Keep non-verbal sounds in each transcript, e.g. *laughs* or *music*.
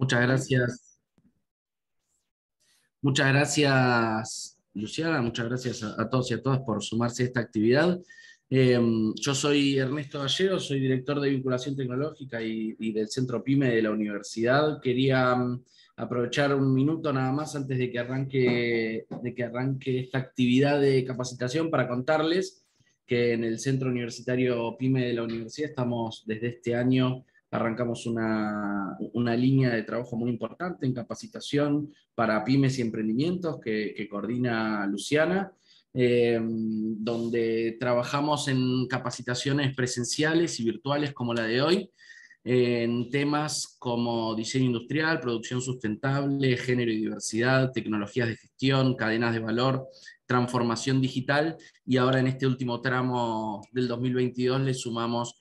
Muchas gracias. Muchas gracias, Luciana. Muchas gracias a, todos y a todas por sumarse a esta actividad. Em, yo soy Ernesto Gallero, soy director de vinculación tecnológica y, del Centro PyME de la universidad. Quería em, aprovechar un minuto nada más antes de que arranque esta actividad de capacitación para contarles que en el Centro Universitario PyME de la universidad estamos desde este año arrancamos una, línea de trabajo muy importante en capacitación para pymes y emprendimientos que, coordina Luciana, em, donde trabajamos en capacitaciones presenciales y virtuales como la de hoy, en temas como diseño industrial, producción sustentable, género y diversidad, tecnologías de gestión, cadenas de valor, transformación digital y ahora en este último tramo del 2022 le sumamos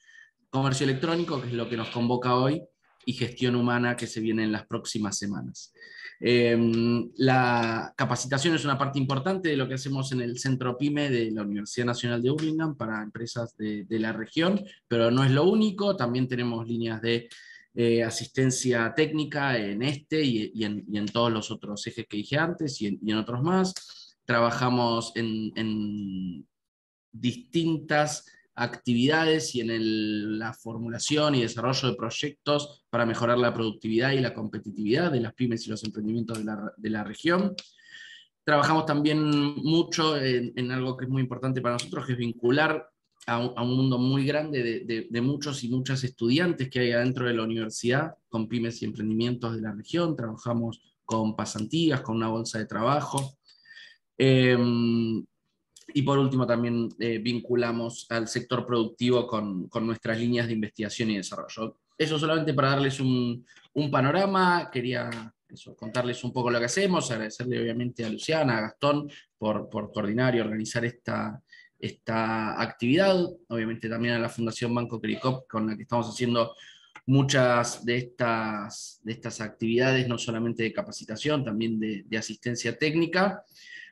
comercio electrónico, que es lo que nos convoca hoy, y gestión humana que se viene en las próximas semanas. Em, la capacitación es una parte importante de lo que hacemos en el centro PYME de la Universidad Nacional de Birmingham para empresas de, la región, pero no es lo único, también tenemos líneas de eh, asistencia técnica en este y, en, todos los otros ejes que dije antes y en, otros más. Trabajamos en distintas actividades y en la formulación y desarrollo de proyectos para mejorar la productividad y la competitividad de las pymes y los emprendimientos de la, región. Trabajamos también mucho en, algo que es muy importante para nosotros, que es vincular a, un, mundo muy grande de, muchos y muchas estudiantes que hay adentro de la universidad, con pymes y emprendimientos de la región. Trabajamos con pasantías, con una bolsa de trabajo. Eh, y por último, también eh, vinculamos al sector productivo con, nuestras líneas de investigación y desarrollo. Eso solamente para darles un, panorama, quería contarles un poco lo que hacemos, agradecerle obviamente a Luciana, a Gastón por, por coordinar y organizar esta, esta actividad, obviamente también a la Fundación Banco Cricop, con la que estamos haciendo muchas de estas, de estas actividades, no solamente de capacitación, también de asistencia técnica.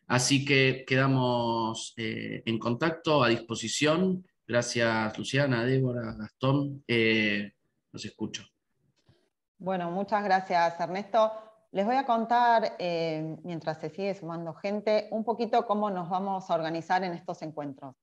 Así que quedamos eh, en contacto, a disposición. Gracias Luciana, Débora, Gastón. Eh, los escucho. Bueno, muchas gracias Ernesto. Les voy a contar, eh, mientras se sigue sumando gente, un poquito cómo nos vamos a organizar en estos encuentros.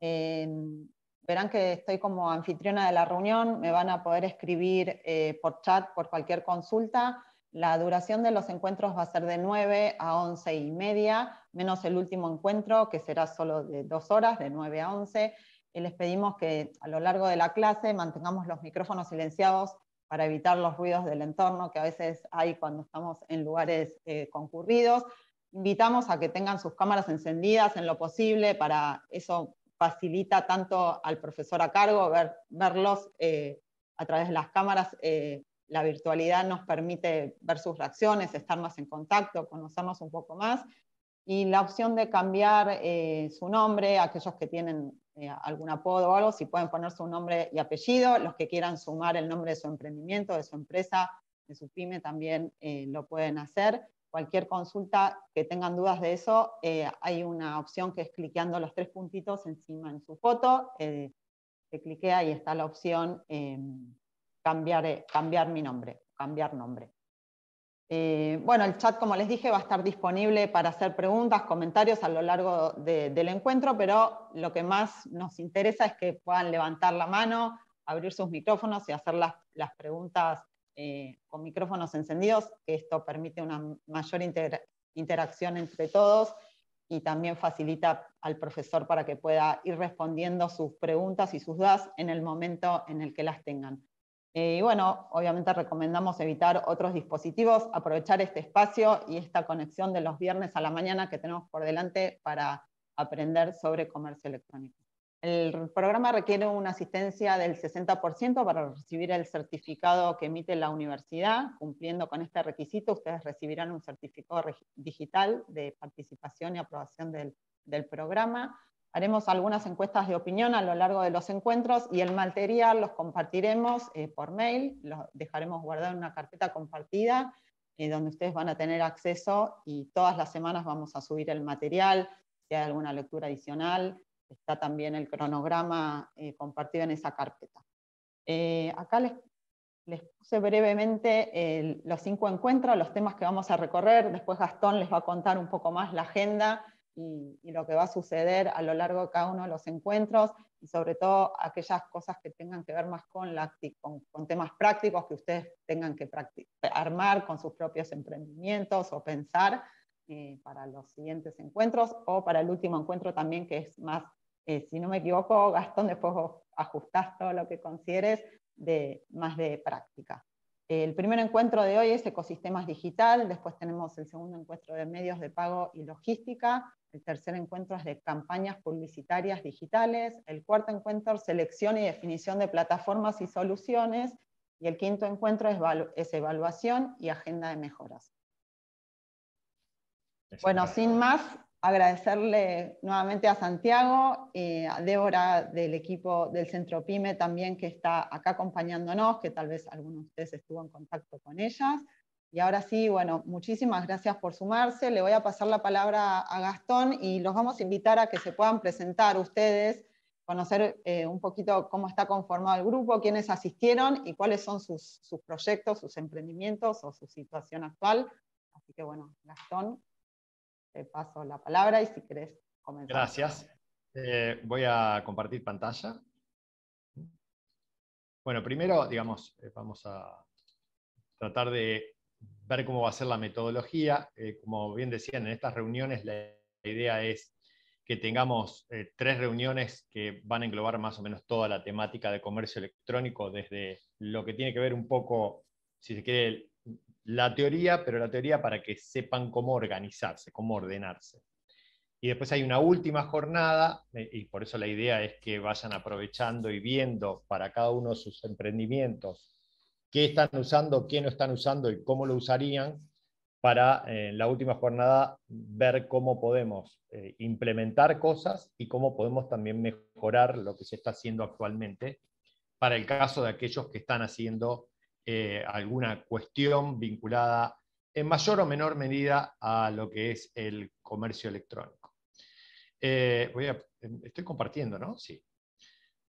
verán que estoy como anfitriona de la reunión, me van a poder escribir por chat por cualquier consulta. La duración de los encuentros va a ser de 9 a 11 y media, menos el último encuentro, que será solo de dos horas, de 9 a 11. Y les pedimos que a lo largo de la clase mantengamos los micrófonos silenciados para evitar los ruidos del entorno que a veces hay cuando estamos en lugares eh, concurridos. Invitamos a que tengan sus cámaras encendidas en lo posible, para eso facilita tanto al profesor a cargo verlos eh, a través de las cámaras eh, la virtualidad nos permite ver sus reacciones, estar más en contacto, conocernos un poco más. Y la opción de cambiar eh, su nombre, aquellos que tienen eh, algún apodo o algo, si pueden poner su nombre y apellido, los que quieran sumar el nombre de su emprendimiento, de su empresa, de su pyme, también eh, lo pueden hacer. Cualquier consulta que tengan dudas de eso, hay una opción que es cliqueando los tres puntitos encima en su foto. se cliquea y está la opción em, cambiar, cambiar mi nombre, cambiar nombre. Eh, bueno, el chat, como les dije, va a estar disponible para hacer preguntas, comentarios a lo largo del encuentro, pero lo que más nos interesa es que puedan levantar la mano, abrir sus micrófonos y hacer las, las preguntas eh, con micrófonos encendidos, que esto permite una mayor interacción entre todos y también facilita al profesor para que pueda ir respondiendo sus preguntas y sus dudas en el momento en el que las tengan. Eh, y bueno, obviamente recomendamos evitar otros dispositivos, aprovechar este espacio y esta conexión de los viernes a la mañana que tenemos por delante para aprender sobre comercio electrónico. El programa requiere una asistencia del 60% para recibir el certificado que emite la universidad. Cumpliendo con este requisito, ustedes recibirán un certificado digital de participación y aprobación del programa. Haremos algunas encuestas de opinión a lo largo de los encuentros y el material los compartiremos eh, por mail, los dejaremos guardado en una carpeta compartida eh, donde ustedes van a tener acceso y todas las semanas vamos a subir el material, si hay alguna lectura adicional, está también el cronograma eh, compartido en esa carpeta. acá les, puse brevemente los cinco encuentros, los temas que vamos a recorrer, después Gastón les va a contar un poco más la agenda y, lo que va a suceder a lo largo de cada uno de los encuentros y sobre todo aquellas cosas que tengan que ver más con, la, con, temas prácticos que ustedes tengan que armar con sus propios emprendimientos o pensar eh, para los siguientes encuentros o para el último encuentro también que es más, eh, si no me equivoco, Gastón, después vos ajustás todo lo que consideres de, más de práctica. El primer encuentro de hoy es ecosistemas digital, después tenemos el segundo encuentro de medios de pago y logística, el tercer encuentro es de campañas publicitarias digitales. El cuarto encuentro, es selección y definición de plataformas y soluciones. Y el quinto encuentro es, evaluación y agenda de mejoras. Bueno, sin más, agradecerle nuevamente a Santiago, y a Débora del equipo del Centro PYME también que está acá acompañándonos, que tal vez alguno de ustedes estuvo en contacto con ellas. Y ahora sí, bueno, muchísimas gracias por sumarse. Le voy a pasar la palabra a Gastón y los vamos a invitar a que se puedan presentar ustedes, conocer eh, un poquito cómo está conformado el grupo, quiénes asistieron y cuáles son sus, proyectos, sus emprendimientos o su situación actual. Así que bueno, Gastón, te paso la palabra y si querés comenzar. Gracias. Eh, voy a compartir pantalla. Bueno, primero, digamos, eh, vamos a tratar de ver cómo va a ser la metodología. Eh, como bien decían, en estas reuniones la, idea es que tengamos eh, tres reuniones que van a englobar más o menos toda la temática de comercio electrónico, desde lo que tiene que ver un poco, si se quiere, la teoría, pero la teoría para que sepan cómo organizarse, cómo ordenarse. Y después hay una última jornada, eh, y por eso la idea es que vayan aprovechando y viendo para cada uno de sus emprendimientos qué están usando, qué no están usando y cómo lo usarían para eh, en la última jornada ver cómo podemos eh, implementar cosas y cómo podemos también mejorar lo que se está haciendo actualmente para el caso de aquellos que están haciendo eh, alguna cuestión vinculada en mayor o menor medida a lo que es el comercio electrónico. voy a, em, estoy compartiendo, ¿no? Sí.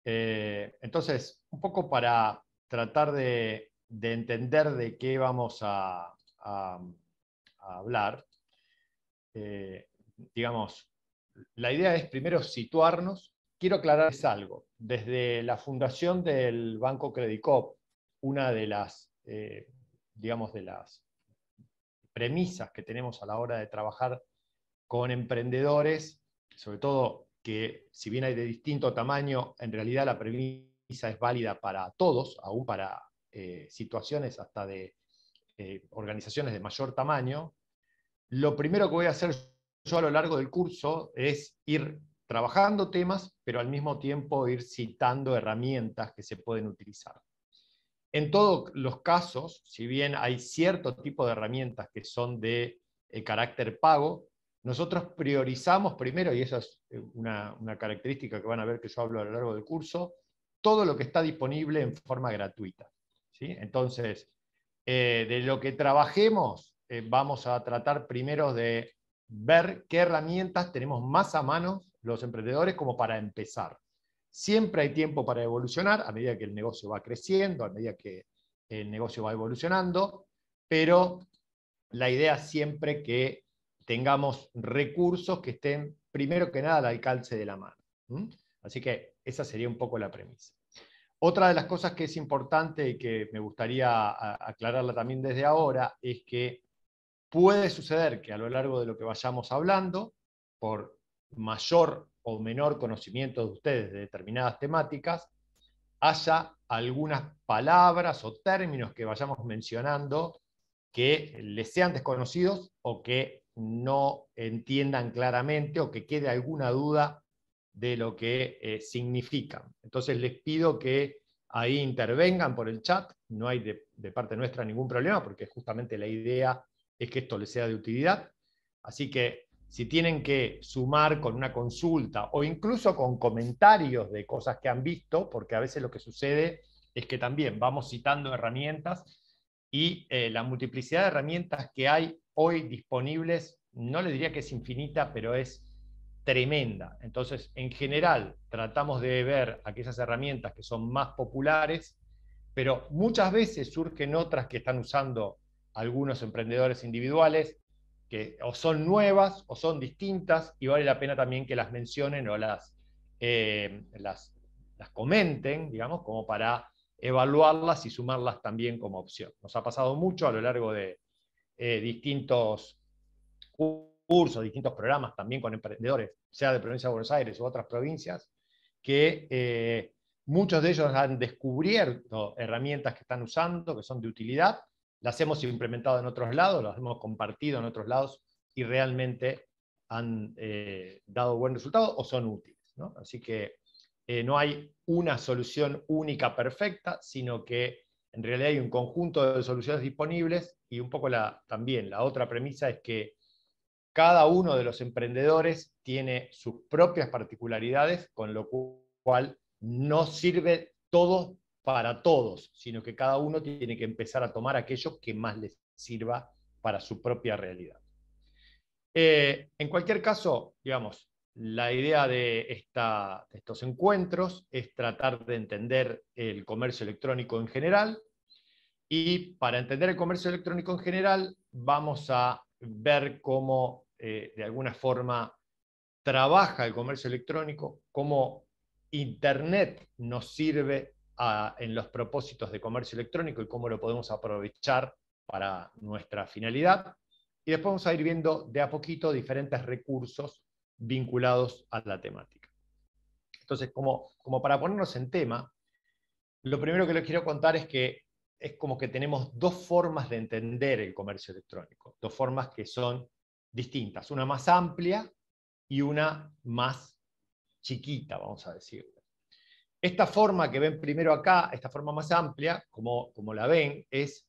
entonces, un poco para tratar de de entender de qué vamos a, hablar, eh, digamos, la idea es primero situarnos. Quiero aclararles algo. Desde la fundación del Banco Credicop, una de las, eh, digamos, de las premisas que tenemos a la hora de trabajar con emprendedores, sobre todo que si bien hay de distinto tamaño, en realidad la premisa es válida para todos, aún para eh, situaciones hasta de eh, organizaciones de mayor tamaño, lo primero que voy a hacer yo a lo largo del curso es ir trabajando temas, pero al mismo tiempo ir citando herramientas que se pueden utilizar. En todos los casos, si bien hay cierto tipo de herramientas que son de eh, carácter pago, nosotros priorizamos primero, y esa es una, característica que van a ver que yo hablo a lo largo del curso, todo lo que está disponible en forma gratuita. Entonces, eh, de lo que trabajemos, eh, vamos a tratar primero de ver qué herramientas tenemos más a mano los emprendedores como para empezar. Siempre hay tiempo para evolucionar a medida que el negocio va creciendo, a medida que el negocio va evolucionando, pero la idea siempre que tengamos recursos que estén primero que nada al alcance de la mano. Así que esa sería un poco la premisa. Otra de las cosas que es importante y que me gustaría aclararla también desde ahora es que puede suceder que a lo largo de lo que vayamos hablando, por mayor o menor conocimiento de ustedes de determinadas temáticas, haya algunas palabras o términos que vayamos mencionando que les sean desconocidos o que no entiendan claramente o que quede alguna duda de lo que eh, significan. Entonces les pido que ahí intervengan por el chat, no hay de, parte nuestra ningún problema, porque justamente la idea es que esto les sea de utilidad. Así que si tienen que sumar con una consulta o incluso con comentarios de cosas que han visto, porque a veces lo que sucede es que también vamos citando herramientas y eh, la multiplicidad de herramientas que hay hoy disponibles, no le diría que es infinita, pero es tremenda. Entonces, en general, tratamos de ver aquellas herramientas que son más populares, pero muchas veces surgen otras que están usando algunos emprendedores individuales, que o son nuevas o son distintas, y vale la pena también que las mencionen o las, eh, las, comenten, digamos, como para evaluarlas y sumarlas también como opción. Nos ha pasado mucho a lo largo de eh, distintos cursos, distintos programas también con emprendedores sea de provincia de Buenos Aires u otras provincias, que eh, muchos de ellos han descubierto herramientas que están usando, que son de utilidad, las hemos implementado en otros lados, las hemos compartido en otros lados y realmente han eh, dado buen resultado o son útiles. Así que eh, no hay una solución única perfecta, sino que en realidad hay un conjunto de soluciones disponibles y un poco la, también la otra premisa es que cada uno de los emprendedores tiene sus propias particularidades, con lo cual no sirve todo para todos, sino que cada uno tiene que empezar a tomar aquello que más les sirva para su propia realidad. Eh, en cualquier caso, digamos, la idea de, de, estos encuentros es tratar de entender el comercio electrónico en general y para entender el comercio electrónico en general vamos a ver cómo eh, de alguna forma trabaja el comercio electrónico, cómo Internet nos sirve en los propósitos de comercio electrónico y cómo lo podemos aprovechar para nuestra finalidad. Y después vamos a ir viendo de a poquito diferentes recursos vinculados a la temática. Entonces, como, como para ponernos en tema, lo primero que les quiero contar es que es como que tenemos dos formas de entender el comercio electrónico, dos formas que son distintas, una más amplia y una más chiquita, vamos a decir. Esta forma que ven primero acá, esta forma más amplia, como, como la ven, es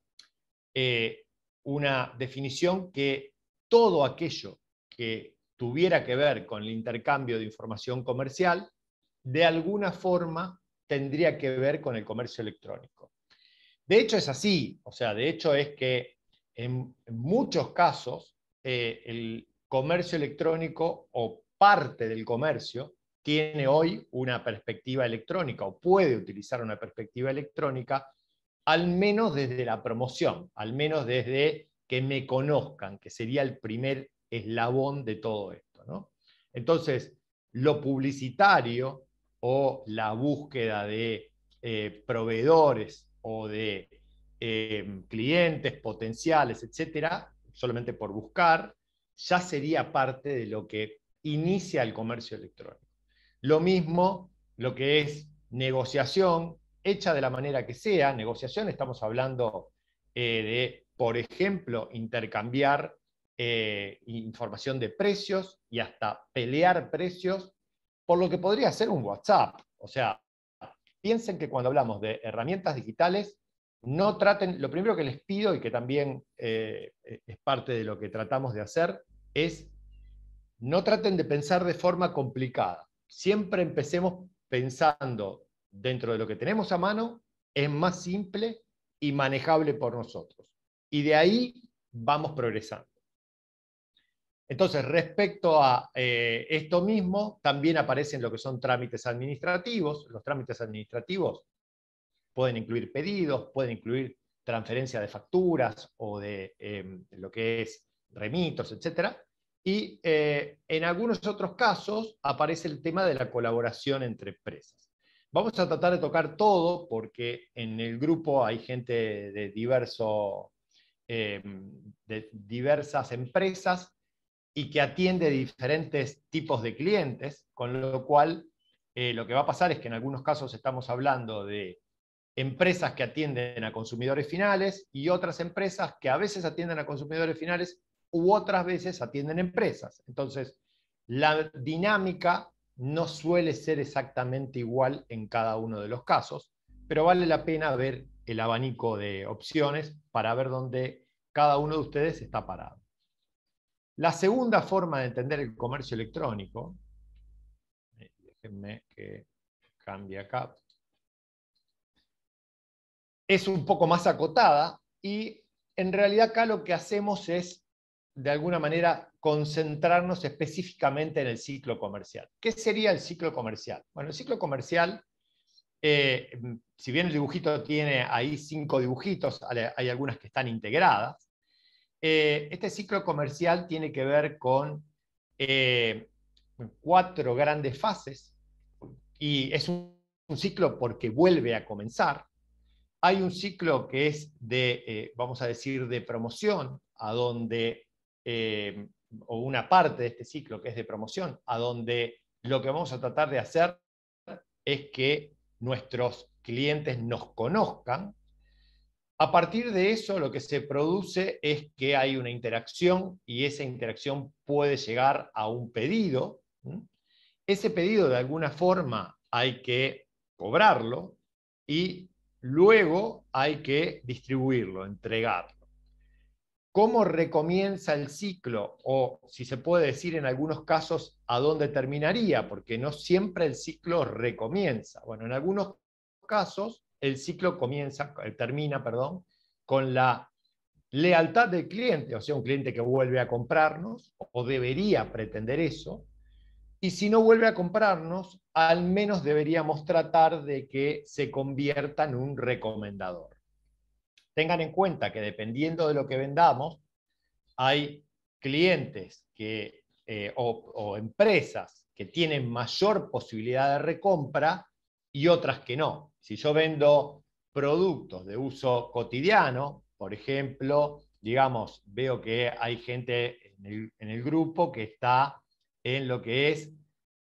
eh, una definición que todo aquello que tuviera que ver con el intercambio de información comercial, de alguna forma tendría que ver con el comercio electrónico. De hecho es así, o sea, de hecho es que en muchos casos eh, el comercio electrónico o parte del comercio tiene hoy una perspectiva electrónica o puede utilizar una perspectiva electrónica, al menos desde la promoción, al menos desde que me conozcan, que sería el primer eslabón de todo esto. Entonces, lo publicitario o la búsqueda de eh, proveedores o de eh, clientes potenciales, etcétera, solamente por buscar, ya sería parte de lo que inicia el comercio electrónico. Lo mismo lo que es negociación, hecha de la manera que sea, negociación, estamos hablando eh, de, por ejemplo, intercambiar eh, información de precios y hasta pelear precios, por lo que podría ser un WhatsApp. O sea, piensen que cuando hablamos de herramientas digitales, no traten, lo primero que les pido y que también eh, eh, es parte de lo que tratamos de hacer, es no traten de pensar de forma complicada. Siempre empecemos pensando dentro de lo que tenemos a mano, es más simple y manejable por nosotros. Y de ahí vamos progresando. Entonces, respecto a eh, esto mismo, también aparecen lo que son trámites administrativos. Los trámites administrativos pueden incluir pedidos, pueden incluir transferencia de facturas o de em, lo que es remitos, etc. Y eh, en algunos otros casos aparece el tema de la colaboración entre empresas. Vamos a tratar de tocar todo porque en el grupo hay gente de, diverso, em, de diversas empresas y que atiende diferentes tipos de clientes, con lo cual eh, lo que va a pasar es que en algunos casos estamos hablando de empresas que atienden a consumidores finales y otras empresas que a veces atienden a consumidores finales u otras veces atienden empresas. Entonces, la dinámica no suele ser exactamente igual en cada uno de los casos, pero vale la pena ver el abanico de opciones para ver dónde cada uno de ustedes está parado. La segunda forma de entender el comercio electrónico, eh, déjenme que cambie acá es un poco más acotada y en realidad acá lo que hacemos es, de alguna manera, concentrarnos específicamente en el ciclo comercial. ¿Qué sería el ciclo comercial? Bueno, el ciclo comercial, eh, si bien el dibujito tiene ahí cinco dibujitos, hay algunas que están integradas, eh, este ciclo comercial tiene que ver con eh, cuatro grandes fases y es un ciclo porque vuelve a comenzar. Hay un ciclo que es de, eh, vamos a decir, de promoción, a donde, eh, o una parte de este ciclo que es de promoción, a donde lo que vamos a tratar de hacer es que nuestros clientes nos conozcan. A partir de eso, lo que se produce es que hay una interacción y esa interacción puede llegar a un pedido. Ese pedido, de alguna forma, hay que cobrarlo y Luego hay que distribuirlo, entregarlo. ¿Cómo recomienza el ciclo? O si se puede decir en algunos casos, ¿a dónde terminaría? Porque no siempre el ciclo recomienza. Bueno, en algunos casos el ciclo comienza, eh, termina, perdón, con la lealtad del cliente, o sea, un cliente que vuelve a comprarnos o debería pretender eso, y si no vuelve a comprarnos, al menos deberíamos tratar de que se convierta en un recomendador. Tengan en cuenta que dependiendo de lo que vendamos, hay clientes que, eh, o, empresas que tienen mayor posibilidad de recompra y otras que no. Si yo vendo productos de uso cotidiano, por ejemplo, digamos, veo que hay gente en el grupo que está en lo que es,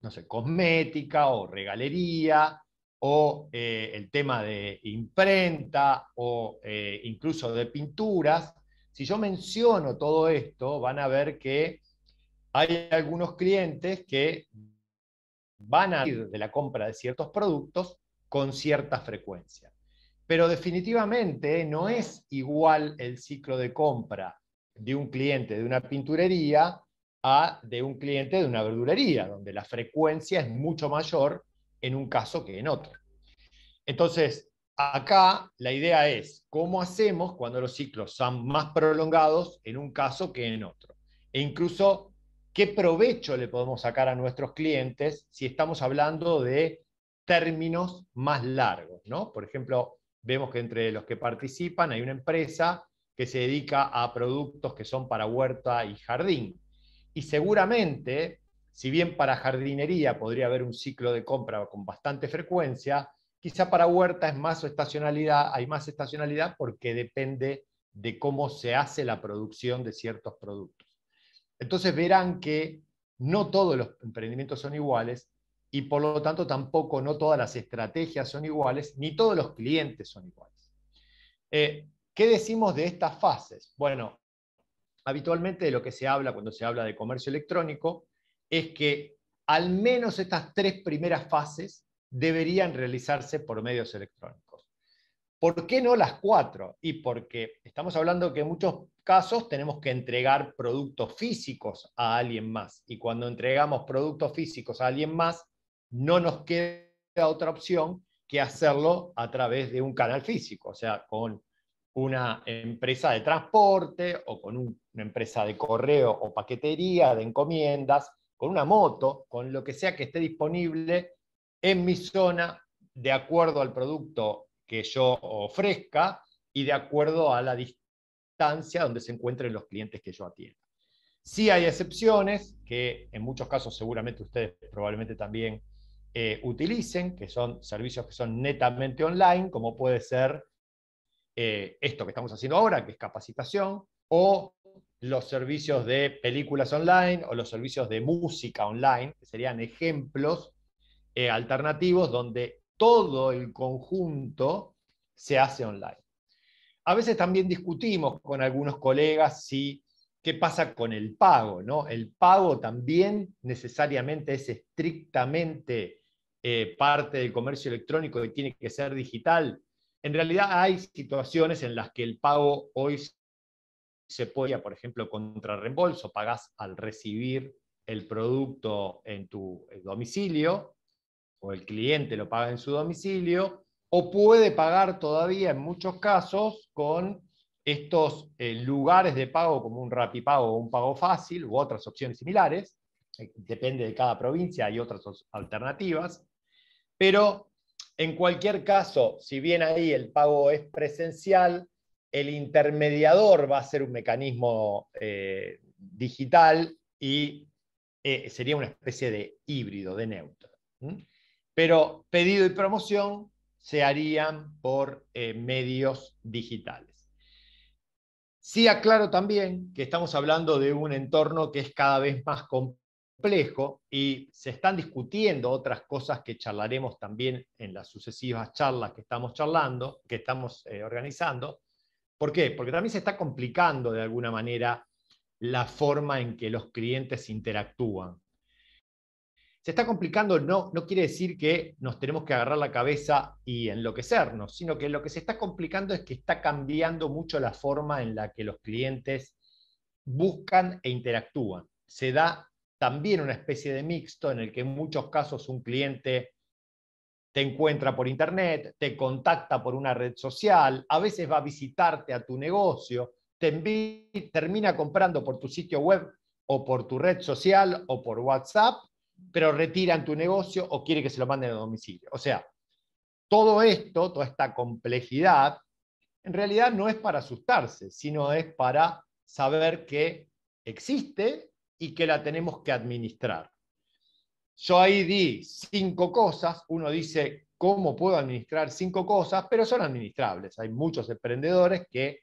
no sé, cosmética o regalería o eh, el tema de imprenta o eh, incluso de pinturas. Si yo menciono todo esto, van a ver que hay algunos clientes que van a ir de la compra de ciertos productos con cierta frecuencia. Pero definitivamente no es igual el ciclo de compra de un cliente de una pinturería a de un cliente de una verdulería, donde la frecuencia es mucho mayor en un caso que en otro. Entonces, acá la idea es cómo hacemos cuando los ciclos son más prolongados en un caso que en otro. E incluso, ¿qué provecho le podemos sacar a nuestros clientes si estamos hablando de términos más largos? ¿no? Por ejemplo, vemos que entre los que participan hay una empresa que se dedica a productos que son para huerta y jardín. Y seguramente, si bien para jardinería podría haber un ciclo de compra con bastante frecuencia, quizá para huerta es más estacionalidad, hay más estacionalidad porque depende de cómo se hace la producción de ciertos productos. Entonces verán que no todos los emprendimientos son iguales y por lo tanto tampoco no todas las estrategias son iguales, ni todos los clientes son iguales. Eh, ¿Qué decimos de estas fases? Bueno, habitualmente de lo que se habla cuando se habla de comercio electrónico es que al menos estas tres primeras fases deberían realizarse por medios electrónicos. ¿Por qué no las cuatro? Y porque estamos hablando que en muchos casos tenemos que entregar productos físicos a alguien más. Y cuando entregamos productos físicos a alguien más, no nos queda otra opción que hacerlo a través de un canal físico, o sea, con una empresa de transporte o con una empresa de correo o paquetería, de encomiendas, con una moto, con lo que sea que esté disponible en mi zona de acuerdo al producto que yo ofrezca y de acuerdo a la distancia donde se encuentren los clientes que yo atienda. Sí hay excepciones que en muchos casos seguramente ustedes probablemente también eh, utilicen, que son servicios que son netamente online, como puede ser eh, esto que estamos haciendo ahora, que es capacitación, o los servicios de películas online o los servicios de música online, que serían ejemplos eh, alternativos donde todo el conjunto se hace online. A veces también discutimos con algunos colegas si qué pasa con el pago, ¿no? El pago también necesariamente es estrictamente eh, parte del comercio electrónico y tiene que ser digital. En realidad hay situaciones en las que el pago hoy se puede, por ejemplo, contra reembolso, pagás al recibir el producto en tu eh, domicilio, o el cliente lo paga en su domicilio, o puede pagar todavía en muchos casos con estos eh, lugares de pago como un rapipago o un pago fácil u otras opciones similares, eh, depende de cada provincia, hay otras alternativas, pero en cualquier caso, si bien ahí el pago es presencial, el intermediador va a ser un mecanismo eh, digital y eh, sería una especie de híbrido, de neutro. Pero pedido y promoción se harían por eh, medios digitales. Sí aclaro también que estamos hablando de un entorno que es cada vez más complejo complejo y se están discutiendo otras cosas que charlaremos también en las sucesivas charlas que estamos charlando, que estamos eh, organizando. ¿Por qué? Porque también se está complicando de alguna manera la forma en que los clientes interactúan. Se está complicando, no, no quiere decir que nos tenemos que agarrar la cabeza y enloquecernos, sino que lo que se está complicando es que está cambiando mucho la forma en la que los clientes buscan e interactúan. Se da también una especie de mixto en el que en muchos casos un cliente te encuentra por internet, te contacta por una red social, a veces va a visitarte a tu negocio, te termina comprando por tu sitio web o por tu red social o por WhatsApp, pero retira en tu negocio o quiere que se lo manden a domicilio. O sea, todo esto, toda esta complejidad, en realidad no es para asustarse, sino es para saber que existe y que la tenemos que administrar. Yo ahí di cinco cosas, uno dice, ¿cómo puedo administrar cinco cosas? Pero son administrables. Hay muchos emprendedores que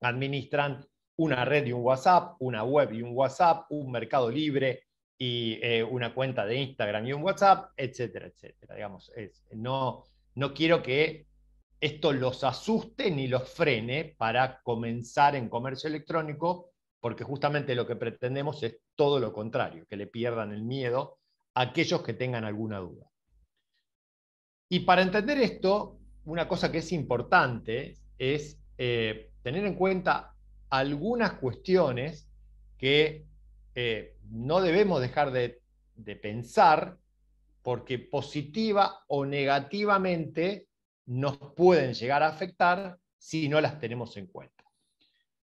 administran una red y un WhatsApp, una web y un WhatsApp, un mercado libre y eh, una cuenta de Instagram y un WhatsApp, etcétera, etcétera. Digamos, no, no quiero que esto los asuste ni los frene para comenzar en comercio electrónico porque justamente lo que pretendemos es todo lo contrario, que le pierdan el miedo a aquellos que tengan alguna duda. Y para entender esto, una cosa que es importante es eh, tener en cuenta algunas cuestiones que eh, no debemos dejar de pensar porque positiva o negativamente nos pueden llegar a afectar si no las tenemos en cuenta.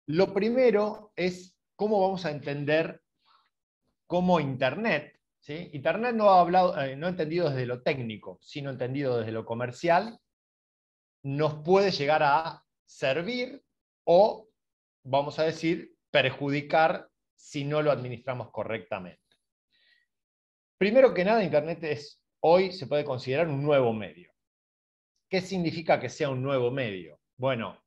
Lo primero es cómo vamos a entender cómo Internet, Internet no ha hablado, eh, no entendido desde lo técnico, sino entendido desde lo comercial, nos puede llegar a servir o, vamos a decir, perjudicar si no lo administramos correctamente. Primero que nada, Internet es hoy se puede considerar un nuevo medio. ¿Qué significa que sea un nuevo medio? Bueno,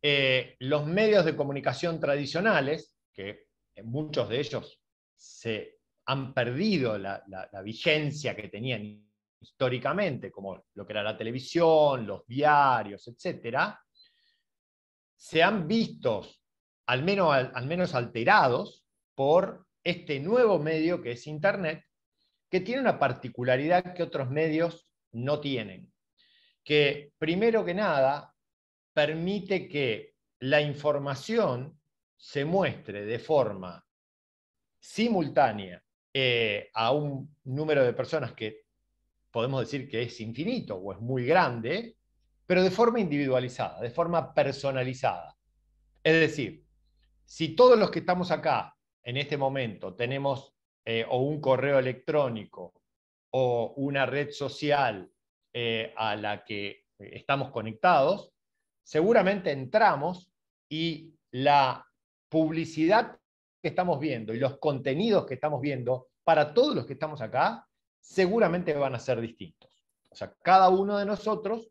eh, los medios de comunicación tradicionales, que muchos de ellos se han perdido la, vigencia que tenían históricamente, como lo que era la televisión, los diarios, etc. se han visto al menos, al menos, alterados por este nuevo medio que es Internet, que tiene una particularidad que otros medios no tienen, que primero que nada permite que la información se muestre de forma simultánea eh, a un número de personas que podemos decir que es infinito o es muy grande, pero de forma individualizada, de forma personalizada. Es decir, si todos los que estamos acá en este momento tenemos eh, o un correo electrónico o una red social eh, a la que estamos conectados, seguramente entramos y la publicidad que estamos viendo y los contenidos que estamos viendo para todos los que estamos acá, seguramente van a ser distintos. O sea, cada uno de nosotros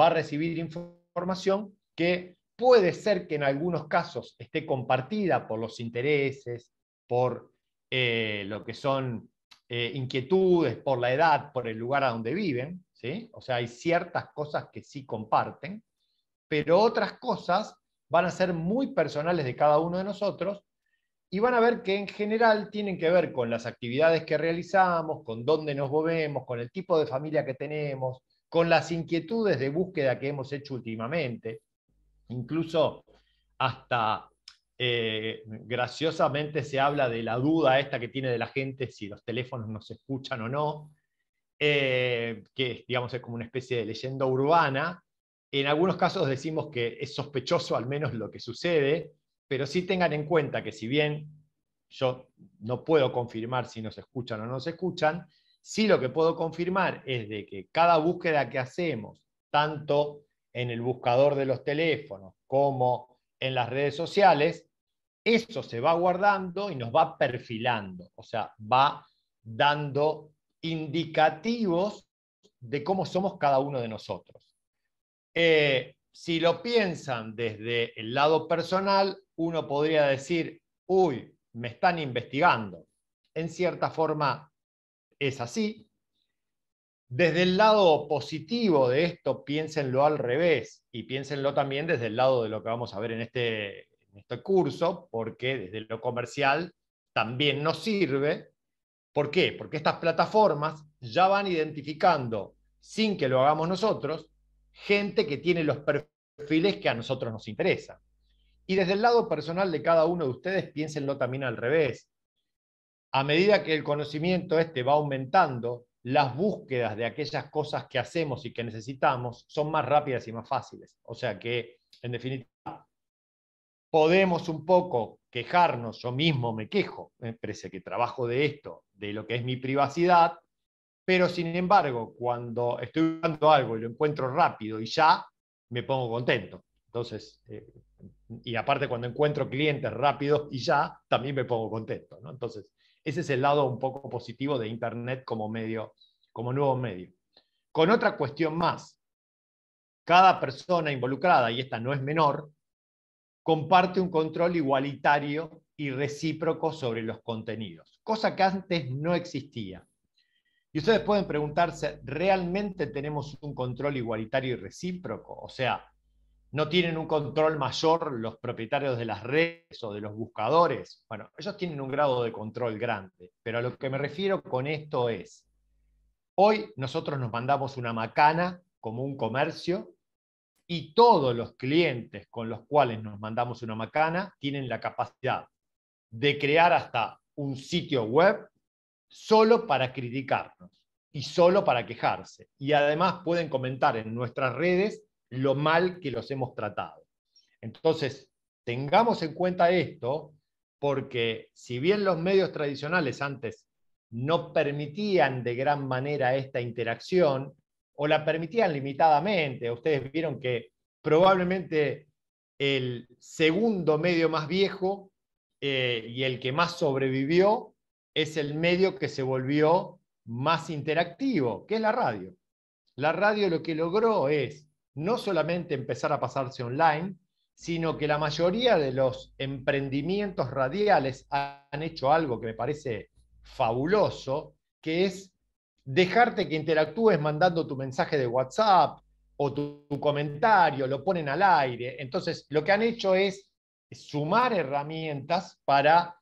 va a recibir información que puede ser que en algunos casos esté compartida por los intereses, por eh, lo que son eh, inquietudes, por la edad, por el lugar a donde viven. ¿sí? O sea, hay ciertas cosas que sí comparten, pero otras cosas van a ser muy personales de cada uno de nosotros y van a ver que en general tienen que ver con las actividades que realizamos, con dónde nos movemos, con el tipo de familia que tenemos, con las inquietudes de búsqueda que hemos hecho últimamente, incluso hasta eh, graciosamente se habla de la duda esta que tiene de la gente si los teléfonos nos escuchan o no, eh, que digamos es como una especie de leyenda urbana, en algunos casos decimos que es sospechoso al menos lo que sucede, pero sí tengan en cuenta que si bien yo no puedo confirmar si nos escuchan o no nos escuchan, sí lo que puedo confirmar es de que cada búsqueda que hacemos, tanto en el buscador de los teléfonos como en las redes sociales, eso se va guardando y nos va perfilando, o sea, va dando indicativos de cómo somos cada uno de nosotros. Eh, si lo piensan desde el lado personal, uno podría decir, uy, me están investigando. En cierta forma es así. Desde el lado positivo de esto, piénsenlo al revés y piénsenlo también desde el lado de lo que vamos a ver en este, en este curso, porque desde lo comercial también nos sirve. ¿Por qué? Porque estas plataformas ya van identificando, sin que lo hagamos nosotros, gente que tiene los perfiles que a nosotros nos interesan. Y desde el lado personal de cada uno de ustedes, piénsenlo también al revés. A medida que el conocimiento este va aumentando, las búsquedas de aquellas cosas que hacemos y que necesitamos son más rápidas y más fáciles. O sea que, en definitiva, podemos un poco quejarnos, yo mismo me quejo, me parece que trabajo de esto, de lo que es mi privacidad, pero sin embargo, cuando estoy buscando algo y lo encuentro rápido y ya, me pongo contento. Entonces, eh, y aparte cuando encuentro clientes rápidos y ya, también me pongo contento. Entonces, ese es el lado un poco positivo de Internet como medio, como nuevo medio. Con otra cuestión más, cada persona involucrada, y esta no es menor, comparte un control igualitario y recíproco sobre los contenidos, cosa que antes no existía. Y ustedes pueden preguntarse, ¿realmente tenemos un control igualitario y recíproco? O sea, ¿no tienen un control mayor los propietarios de las redes o de los buscadores? Bueno, ellos tienen un grado de control grande, pero a lo que me refiero con esto es, hoy nosotros nos mandamos una macana como un comercio y todos los clientes con los cuales nos mandamos una macana tienen la capacidad de crear hasta un sitio web solo para criticarnos y solo para quejarse. Y además pueden comentar en nuestras redes lo mal que los hemos tratado. Entonces, tengamos en cuenta esto porque si bien los medios tradicionales antes no permitían de gran manera esta interacción o la permitían limitadamente, ustedes vieron que probablemente el segundo medio más viejo eh, y el que más sobrevivió es el medio que se volvió más interactivo, que es la radio. La radio lo que logró es no solamente empezar a pasarse online, sino que la mayoría de los emprendimientos radiales han hecho algo que me parece fabuloso, que es dejarte que interactúes mandando tu mensaje de WhatsApp o tu, tu, comentario, lo ponen al aire. Entonces, lo que han hecho es sumar herramientas para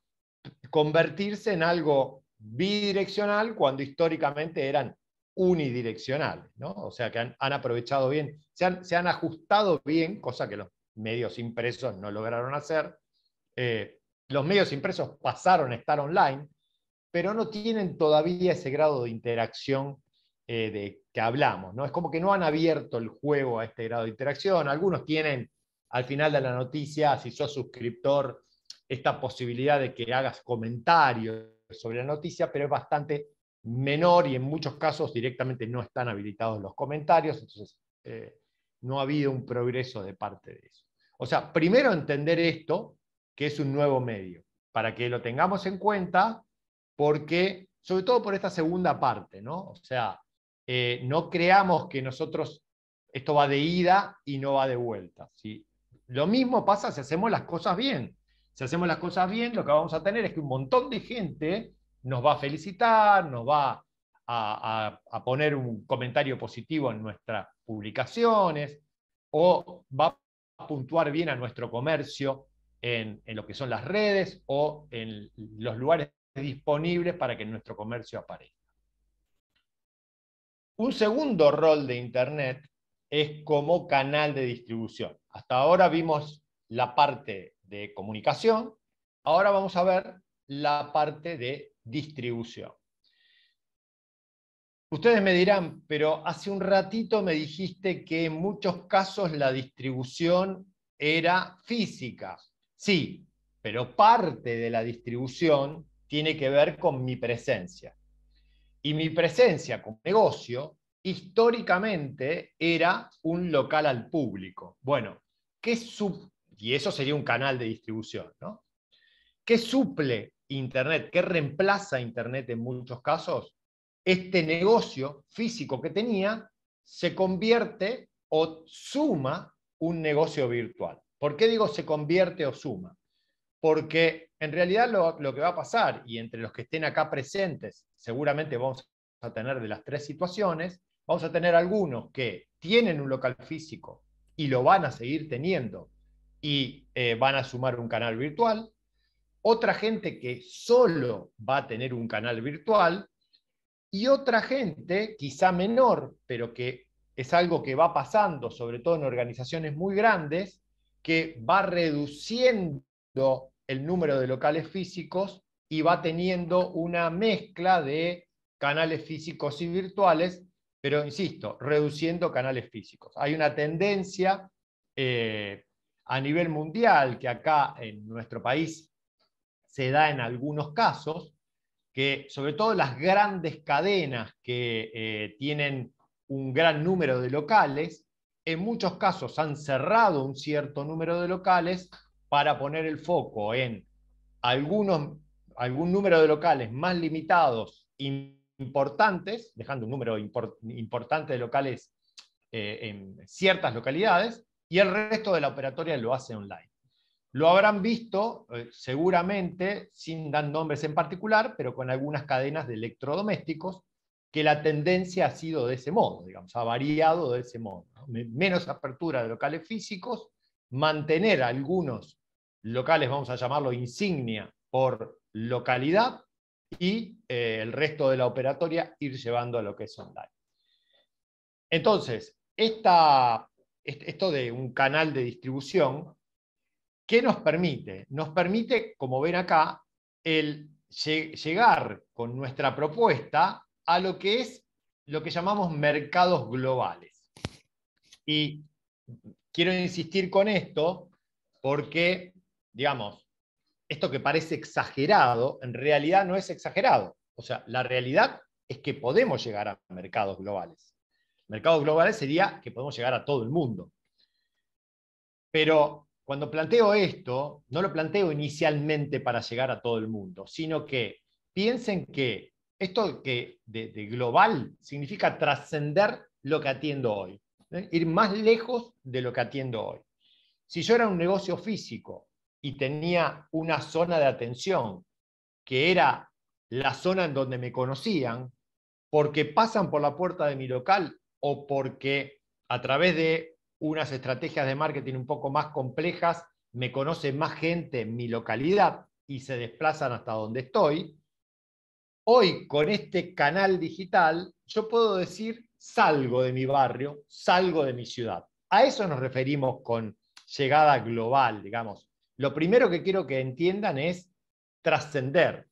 convertirse en algo bidireccional cuando históricamente eran unidireccionales, ¿no? O sea que han, aprovechado bien, se han, se han, ajustado bien, cosa que los medios impresos no lograron hacer. Eh, los medios impresos pasaron a estar online, pero no tienen todavía ese grado de interacción eh, de que hablamos, ¿no? Es como que no han abierto el juego a este grado de interacción. Algunos tienen al final de la noticia, si sos suscriptor, esta posibilidad de que hagas comentarios sobre la noticia, pero es bastante menor y en muchos casos directamente no están habilitados los comentarios, entonces eh, no ha habido un progreso de parte de eso. O sea, primero entender esto, que es un nuevo medio, para que lo tengamos en cuenta, porque, sobre todo por esta segunda parte, ¿no? O sea, eh, no creamos que nosotros, esto va de ida y no va de vuelta. si Lo mismo pasa si hacemos las cosas bien. Si hacemos las cosas bien, lo que vamos a tener es que un montón de gente nos va a felicitar, nos va a, poner un comentario positivo en nuestras publicaciones o va a puntuar bien a nuestro comercio en, en, lo que son las redes o en los lugares disponibles para que nuestro comercio aparezca. Un segundo rol de Internet es como canal de distribución. Hasta ahora vimos la parte de comunicación, ahora vamos a ver la parte de distribución. Ustedes me dirán, pero hace un ratito me dijiste que en muchos casos la distribución era física. Sí, pero parte de la distribución tiene que ver con mi presencia. Y mi presencia como negocio históricamente era un local al público. Bueno, ¿qué, sub, y eso sería un canal de distribución, ¿no? ¿Qué suple Internet? ¿Qué reemplaza Internet en muchos casos? Este negocio físico que tenía se convierte o suma un negocio virtual. ¿Por qué digo se convierte o suma? Porque en realidad lo, lo, que va a pasar, y entre los que estén acá presentes, seguramente vamos a tener de las tres situaciones, vamos a tener algunos que tienen un local físico y lo van a seguir teniendo y eh, van a sumar un canal virtual, otra gente que solo va a tener un canal virtual y otra gente, quizá menor, pero que es algo que va pasando, sobre todo en organizaciones muy grandes, que va reduciendo el número de locales físicos y va teniendo una mezcla de canales físicos y virtuales, pero insisto, reduciendo canales físicos. Hay una tendencia eh, a nivel mundial, que acá en nuestro país se da en algunos casos, que sobre todo las grandes cadenas que eh, tienen un gran número de locales, en muchos casos han cerrado un cierto número de locales para poner el foco en algunos, algún número de locales más limitados, importantes, dejando un número importante de locales eh, en ciertas localidades, y el resto de la operatoria lo hace online. Lo habrán visto eh, seguramente, sin dar nombres en particular, pero con algunas cadenas de electrodomésticos, que la tendencia ha sido de ese modo, digamos, ha variado de ese modo. Menos apertura de locales físicos, mantener algunos locales, vamos a llamarlo insignia, por localidad y eh, el resto de la operatoria ir llevando a lo que es online. Entonces, esta esto de un canal de distribución, ¿qué nos permite? Nos permite, como ven acá, el llegar con nuestra propuesta a lo que es lo que llamamos mercados globales. Y quiero insistir con esto porque, digamos, esto que parece exagerado, en realidad no es exagerado. O sea, la realidad es que podemos llegar a mercados globales mercados globales sería que podemos llegar a todo el mundo. Pero cuando planteo esto, no lo planteo inicialmente para llegar a todo el mundo, sino que piensen que esto que de, global significa trascender lo que atiendo hoy, ¿eh? ir más lejos de lo que atiendo hoy. Si yo era un negocio físico y tenía una zona de atención que era la zona en donde me conocían, porque pasan por la puerta de mi local o porque a través de unas estrategias de marketing un poco más complejas me conoce más gente en mi localidad y se desplazan hasta donde estoy, hoy con este canal digital yo puedo decir salgo de mi barrio, salgo de mi ciudad. A eso nos referimos con llegada global, digamos. Lo primero que quiero que entiendan es trascender.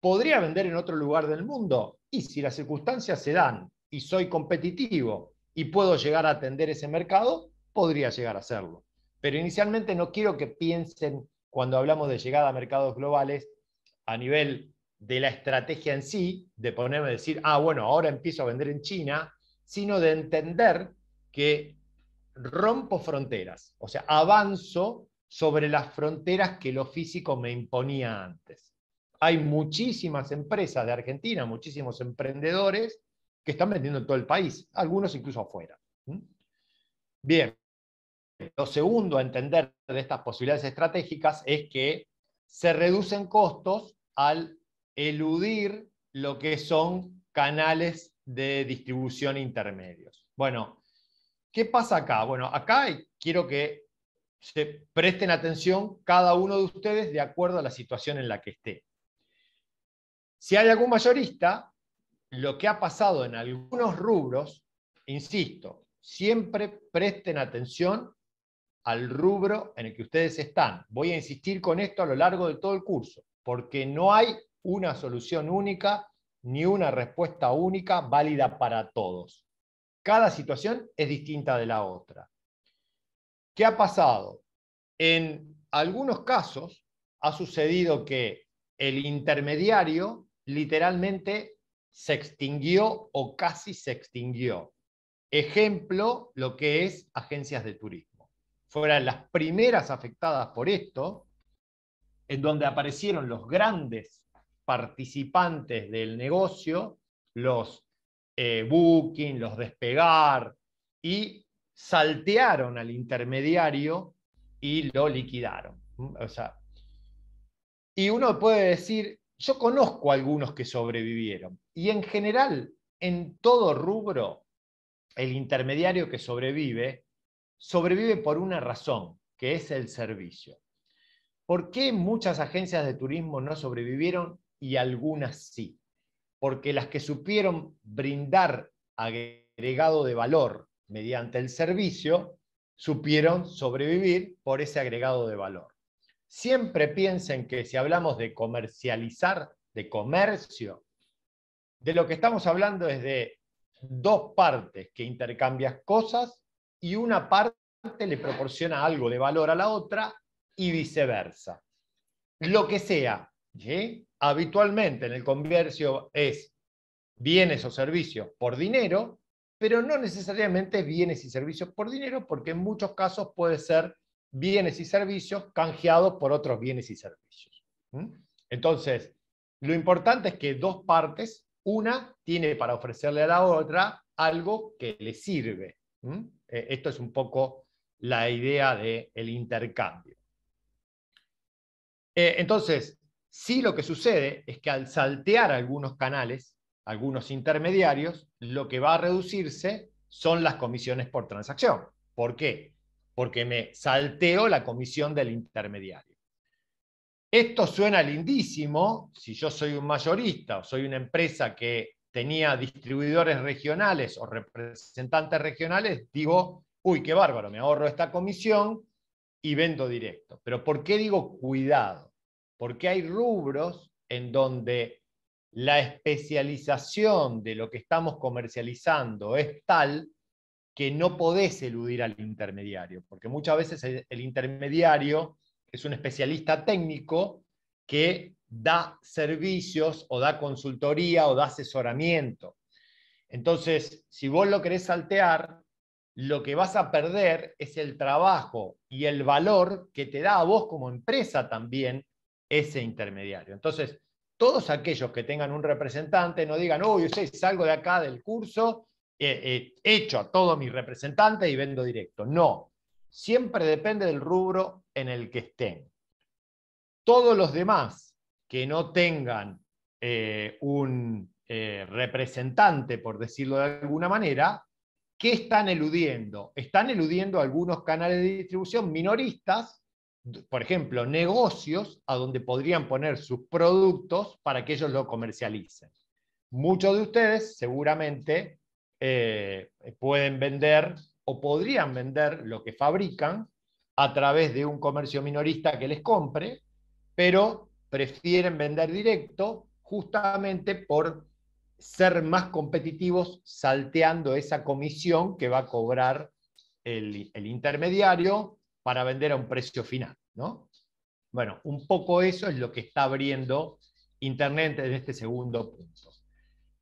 ¿Podría vender en otro lugar del mundo? Y si las circunstancias se dan y soy competitivo y puedo llegar a atender ese mercado, podría llegar a hacerlo. Pero inicialmente no quiero que piensen cuando hablamos de llegada a mercados globales a nivel de la estrategia en sí, de ponerme a decir, ah, bueno, ahora empiezo a vender en China, sino de entender que rompo fronteras, o sea, avanzo sobre las fronteras que lo físico me imponía antes. Hay muchísimas empresas de Argentina, muchísimos emprendedores que están vendiendo en todo el país, algunos incluso afuera. Bien, lo segundo a entender de estas posibilidades estratégicas es que se reducen costos al eludir lo que son canales de distribución intermedios. Bueno, ¿qué pasa acá? Bueno, acá quiero que se presten atención cada uno de ustedes de acuerdo a la situación en la que esté. Si hay algún mayorista, lo que ha pasado en algunos rubros, insisto, siempre presten atención al rubro en el que ustedes están. Voy a insistir con esto a lo largo de todo el curso, porque no hay una solución única ni una respuesta única válida para todos. Cada situación es distinta de la otra. ¿Qué ha pasado? En algunos casos ha sucedido que el intermediario literalmente se extinguió o casi se extinguió. Ejemplo, lo que es agencias de turismo. Fueron las primeras afectadas por esto, en donde aparecieron los grandes participantes del negocio, los eh, Booking, los Despegar, y saltearon al intermediario y lo liquidaron. y uno puede decir, yo conozco algunos que sobrevivieron, y en general, en todo rubro, el intermediario que sobrevive, sobrevive por una razón, que es el servicio. ¿Por qué muchas agencias de turismo no sobrevivieron y algunas sí? Porque las que supieron brindar agregado de valor mediante el servicio, supieron sobrevivir por ese agregado de valor. Siempre piensen que si hablamos de comercializar, de comercio, de lo que estamos hablando es de dos partes que intercambias cosas y una parte le proporciona algo de valor a la otra y viceversa. Lo que sea, habitualmente en el comercio es bienes o servicios por dinero, pero no necesariamente bienes y servicios por dinero, porque en muchos casos puede ser bienes y servicios canjeados por otros bienes y servicios. Entonces, lo importante es que dos partes una tiene para ofrecerle a la otra algo que le sirve. Eh, esto es un poco la idea del el intercambio. Eh, entonces, sí lo que sucede es que al saltear algunos canales, algunos intermediarios, lo que va a reducirse son las comisiones por transacción. ¿Por qué? Porque me salteo la comisión del intermediario. Esto suena lindísimo si yo soy un mayorista o soy una empresa que tenía distribuidores regionales o representantes regionales, digo, uy, qué bárbaro, me ahorro esta comisión y vendo directo. Pero ¿por qué digo cuidado? Porque hay rubros en donde la especialización de lo que estamos comercializando es tal que no podés eludir al intermediario, porque muchas veces el intermediario es un especialista técnico que da servicios o da consultoría o da asesoramiento. Entonces, si vos lo querés saltear, lo que vas a perder es el trabajo y el valor que te da a vos como empresa también ese intermediario. Entonces, todos aquellos que tengan un representante no digan, ¡Uy, yo salgo de acá del curso, eh, hecho eh, a todo mi representante y vendo directo. No, siempre depende del rubro en el que estén. Todos los demás que no tengan eh, un eh, representante, por decirlo de alguna manera, ¿qué están eludiendo? Están eludiendo algunos canales de distribución minoristas, por ejemplo, negocios a donde podrían poner sus productos para que ellos lo comercialicen. Muchos de ustedes seguramente eh, pueden vender o podrían vender lo que fabrican a través de un comercio minorista que les compre, pero prefieren vender directo justamente por ser más competitivos salteando esa comisión que va a cobrar el, intermediario para vender a un precio final. ¿no? Bueno, un poco eso es lo que está abriendo Internet en este segundo punto.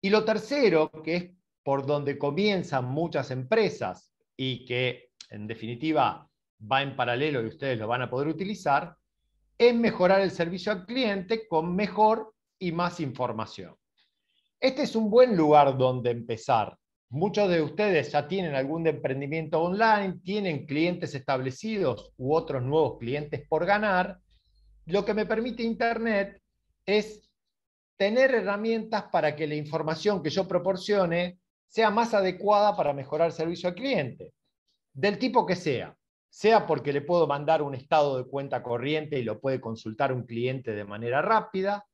Y lo tercero, que es por donde comienzan muchas empresas y que en definitiva va en paralelo y ustedes lo van a poder utilizar, es mejorar el servicio al cliente con mejor y más información. Este es un buen lugar donde empezar. Muchos de ustedes ya tienen algún emprendimiento online, tienen clientes establecidos u otros nuevos clientes por ganar. Lo que me permite Internet es tener herramientas para que la información que yo proporcione sea más adecuada para mejorar el servicio al cliente, del tipo que sea, sea porque le puedo mandar un estado de cuenta corriente y lo puede consultar un cliente de manera rápida,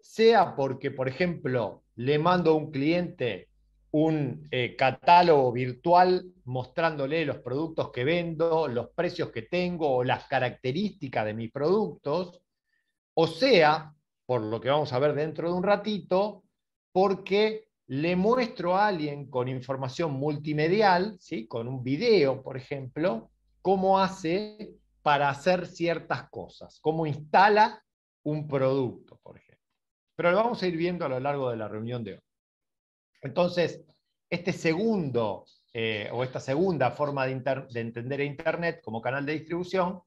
sea porque, por ejemplo, le mando a un cliente un eh, catálogo virtual mostrándole los productos que vendo, los precios que tengo o las características de mis productos, o sea, por lo que vamos a ver dentro de un ratito, porque le muestro a alguien con información multimedial, ¿sí? con un video, por ejemplo, cómo hace para hacer ciertas cosas, cómo instala un producto, por ejemplo. Pero lo vamos a ir viendo a lo largo de la reunión de hoy. Entonces, este segundo eh, o esta segunda forma de, de entender Internet como canal de distribución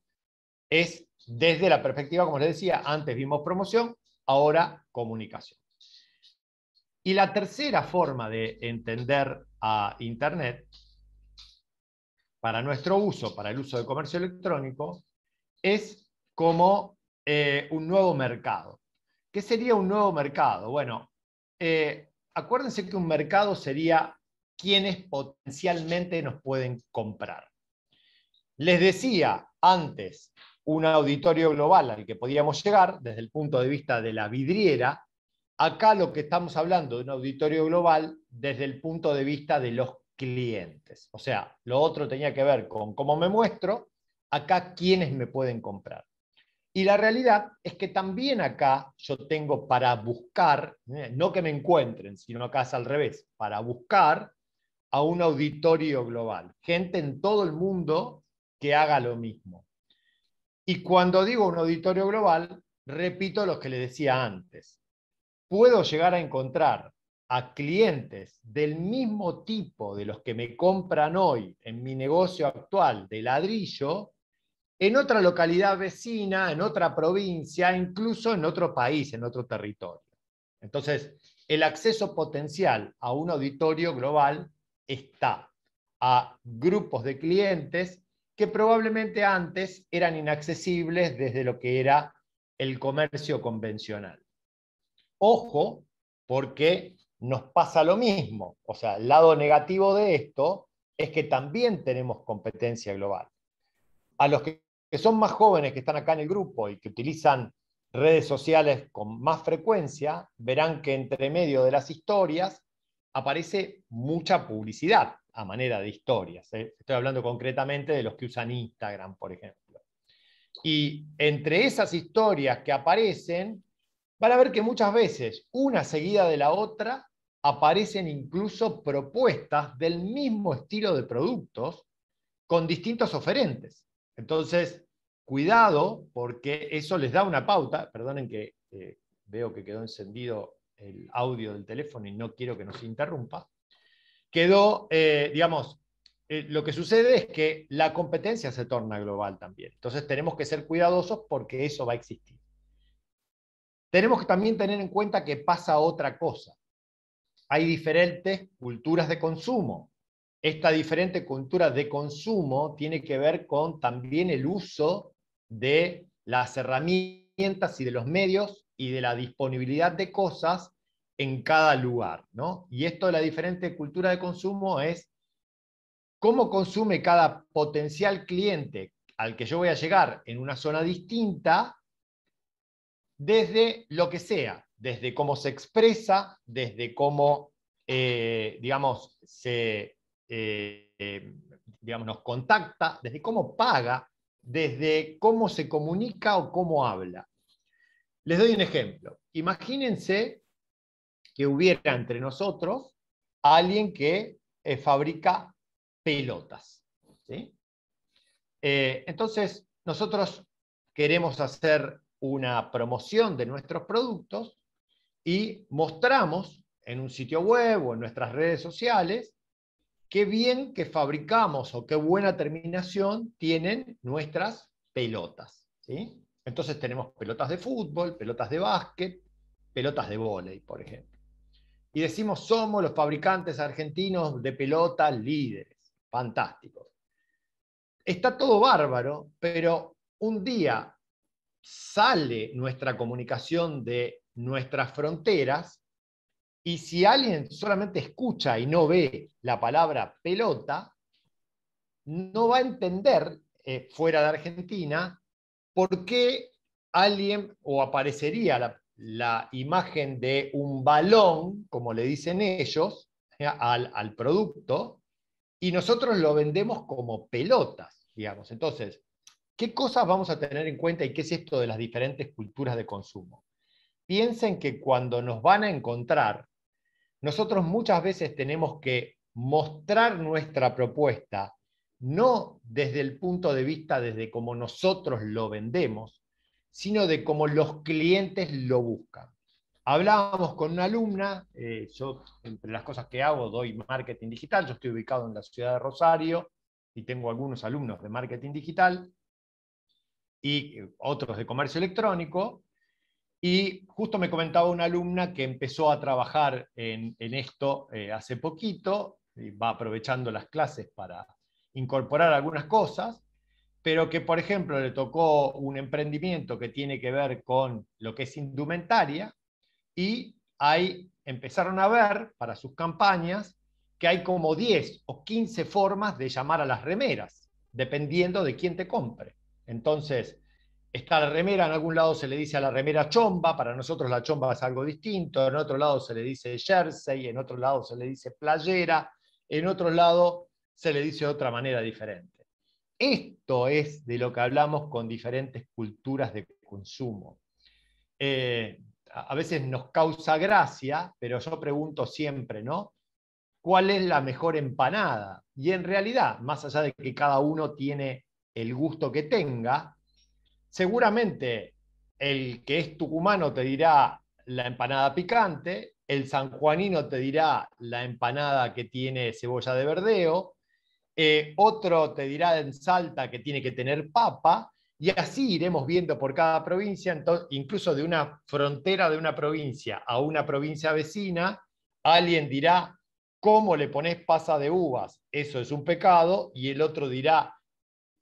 es desde la perspectiva, como les decía, antes vimos promoción, ahora comunicación. Y la tercera forma de entender a Internet para nuestro uso, para el uso de comercio electrónico, es como eh, un nuevo mercado. ¿Qué sería un nuevo mercado? Bueno, eh, acuérdense que un mercado sería quienes potencialmente nos pueden comprar. Les decía antes un auditorio global al que podíamos llegar desde el punto de vista de la vidriera, Acá lo que estamos hablando de un auditorio global desde el punto de vista de los clientes. O sea, lo otro tenía que ver con cómo me muestro, acá quiénes me pueden comprar. Y la realidad es que también acá yo tengo para buscar, eh, no que me encuentren, sino acá es al revés, para buscar a un auditorio global, gente en todo el mundo que haga lo mismo. Y cuando digo un auditorio global, repito lo que le decía antes puedo llegar a encontrar a clientes del mismo tipo de los que me compran hoy en mi negocio actual de ladrillo, en otra localidad vecina, en otra provincia, incluso en otro país, en otro territorio. Entonces, el acceso potencial a un auditorio global está a grupos de clientes que probablemente antes eran inaccesibles desde lo que era el comercio convencional. Ojo, porque nos pasa lo mismo. O sea, el lado negativo de esto es que también tenemos competencia global. A los que, son más jóvenes que están acá en el grupo y que utilizan redes sociales con más frecuencia, verán que entre medio de las historias aparece mucha publicidad a manera de historias. ¿eh? Estoy hablando concretamente de los que usan Instagram, por ejemplo. Y entre esas historias que aparecen, van a ver que muchas veces, una seguida de la otra, aparecen incluso propuestas del mismo estilo de productos con distintos oferentes. Entonces, cuidado, porque eso les da una pauta. Perdonen que veo que quedó encendido el audio del teléfono y no quiero que nos interrumpa. Quedó, eh, digamos, eh, lo que sucede es que la competencia se torna global también. Entonces tenemos que ser cuidadosos porque eso va a existir tenemos que también tener en cuenta que pasa otra cosa. Hay diferentes culturas de consumo. Esta diferente cultura de consumo tiene que ver con también el uso de las herramientas y de los medios y de la disponibilidad de cosas en cada lugar. ¿no? Y esto de la diferente cultura de consumo es cómo consume cada potencial cliente al que yo voy a llegar en una zona distinta desde lo que sea, desde cómo se expresa, desde cómo, eh, digamos, se, eh, eh, nos contacta, desde cómo paga, desde cómo se comunica o cómo habla. Les doy un ejemplo. Imagínense que hubiera entre nosotros alguien que fabrica pelotas. entonces, nosotros queremos hacer una promoción de nuestros productos y mostramos en un sitio web o en nuestras redes sociales qué bien que fabricamos o qué buena terminación tienen nuestras pelotas. ¿sí? Entonces tenemos pelotas de fútbol, pelotas de básquet, pelotas de vóley, por ejemplo. Y decimos, somos los fabricantes argentinos de pelotas líderes. fantásticos. Está todo bárbaro, pero un día sale nuestra comunicación de nuestras fronteras y si alguien solamente escucha y no ve la palabra pelota, no va a entender eh, fuera de Argentina por qué alguien o aparecería la, imagen de un balón, como le dicen ellos, eh, al, al producto, y nosotros lo vendemos como pelotas, digamos. Entonces, ¿Qué cosas vamos a tener en cuenta y qué es esto de las diferentes culturas de consumo? Piensen que cuando nos van a encontrar, nosotros muchas veces tenemos que mostrar nuestra propuesta, no desde el punto de vista desde cómo nosotros lo vendemos, sino de cómo los clientes lo buscan. Hablábamos con una alumna, eh, yo entre las cosas que hago doy marketing digital, yo estoy ubicado en la ciudad de Rosario y tengo algunos alumnos de marketing digital, y eh, otros de comercio electrónico. Y justo me comentaba una alumna que empezó a trabajar en, esto eh, hace poquito, y va aprovechando las clases para incorporar algunas cosas, pero que, por ejemplo, le tocó un emprendimiento que tiene que ver con lo que es indumentaria, y ahí empezaron a ver para sus campañas que hay como 10 o 15 formas de llamar a las remeras, dependiendo de quién te compre. Entonces, está la remera, en algún lado se le dice a la remera chomba, para nosotros la chomba es algo distinto, en otro lado se le dice jersey, en otro lado se le dice playera, en otro lado se le dice de otra manera diferente. Esto es de lo que hablamos con diferentes culturas de consumo. Eh, a veces nos causa gracia, pero yo pregunto siempre, ¿no? ¿Cuál es la mejor empanada? Y en realidad, más allá de que cada uno tiene el gusto que tenga. Seguramente el que es tucumano te dirá la empanada picante, el sanjuanino te dirá la empanada que tiene cebolla de verdeo, eh, otro te dirá en Salta que tiene que tener papa, y así iremos viendo por cada provincia, incluso de una frontera de una provincia a una provincia vecina, alguien dirá, ¿cómo le pones pasa de uvas? Eso es un pecado, y el otro dirá,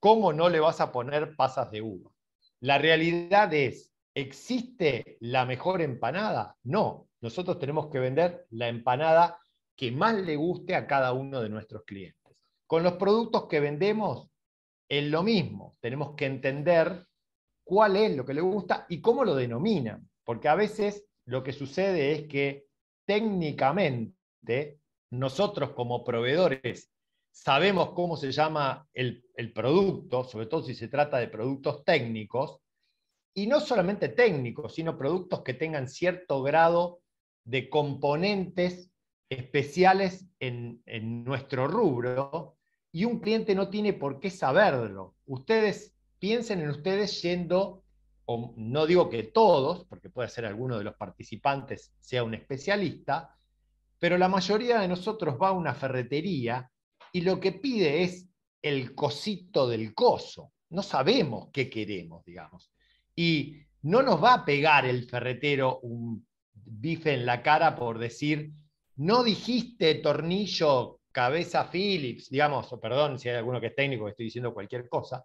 ¿cómo no le vas a poner pasas de uva? La realidad es, ¿existe la mejor empanada? No, nosotros tenemos que vender la empanada que más le guste a cada uno de nuestros clientes. Con los productos que vendemos es lo mismo, tenemos que entender cuál es lo que le gusta y cómo lo denominan, porque a veces lo que sucede es que técnicamente nosotros como proveedores sabemos cómo se llama el, producto, sobre todo si se trata de productos técnicos, y no solamente técnicos, sino productos que tengan cierto grado de componentes especiales en, nuestro rubro, y un cliente no tiene por qué saberlo. Ustedes piensen en ustedes yendo, o no digo que todos, porque puede ser alguno de los participantes sea un especialista, pero la mayoría de nosotros va a una ferretería y lo que pide es el cosito del coso. No sabemos qué queremos, digamos. Y no nos va a pegar el ferretero un bife en la cara por decir, no dijiste tornillo, cabeza Phillips, digamos, perdón si hay alguno que es técnico, que estoy diciendo cualquier cosa,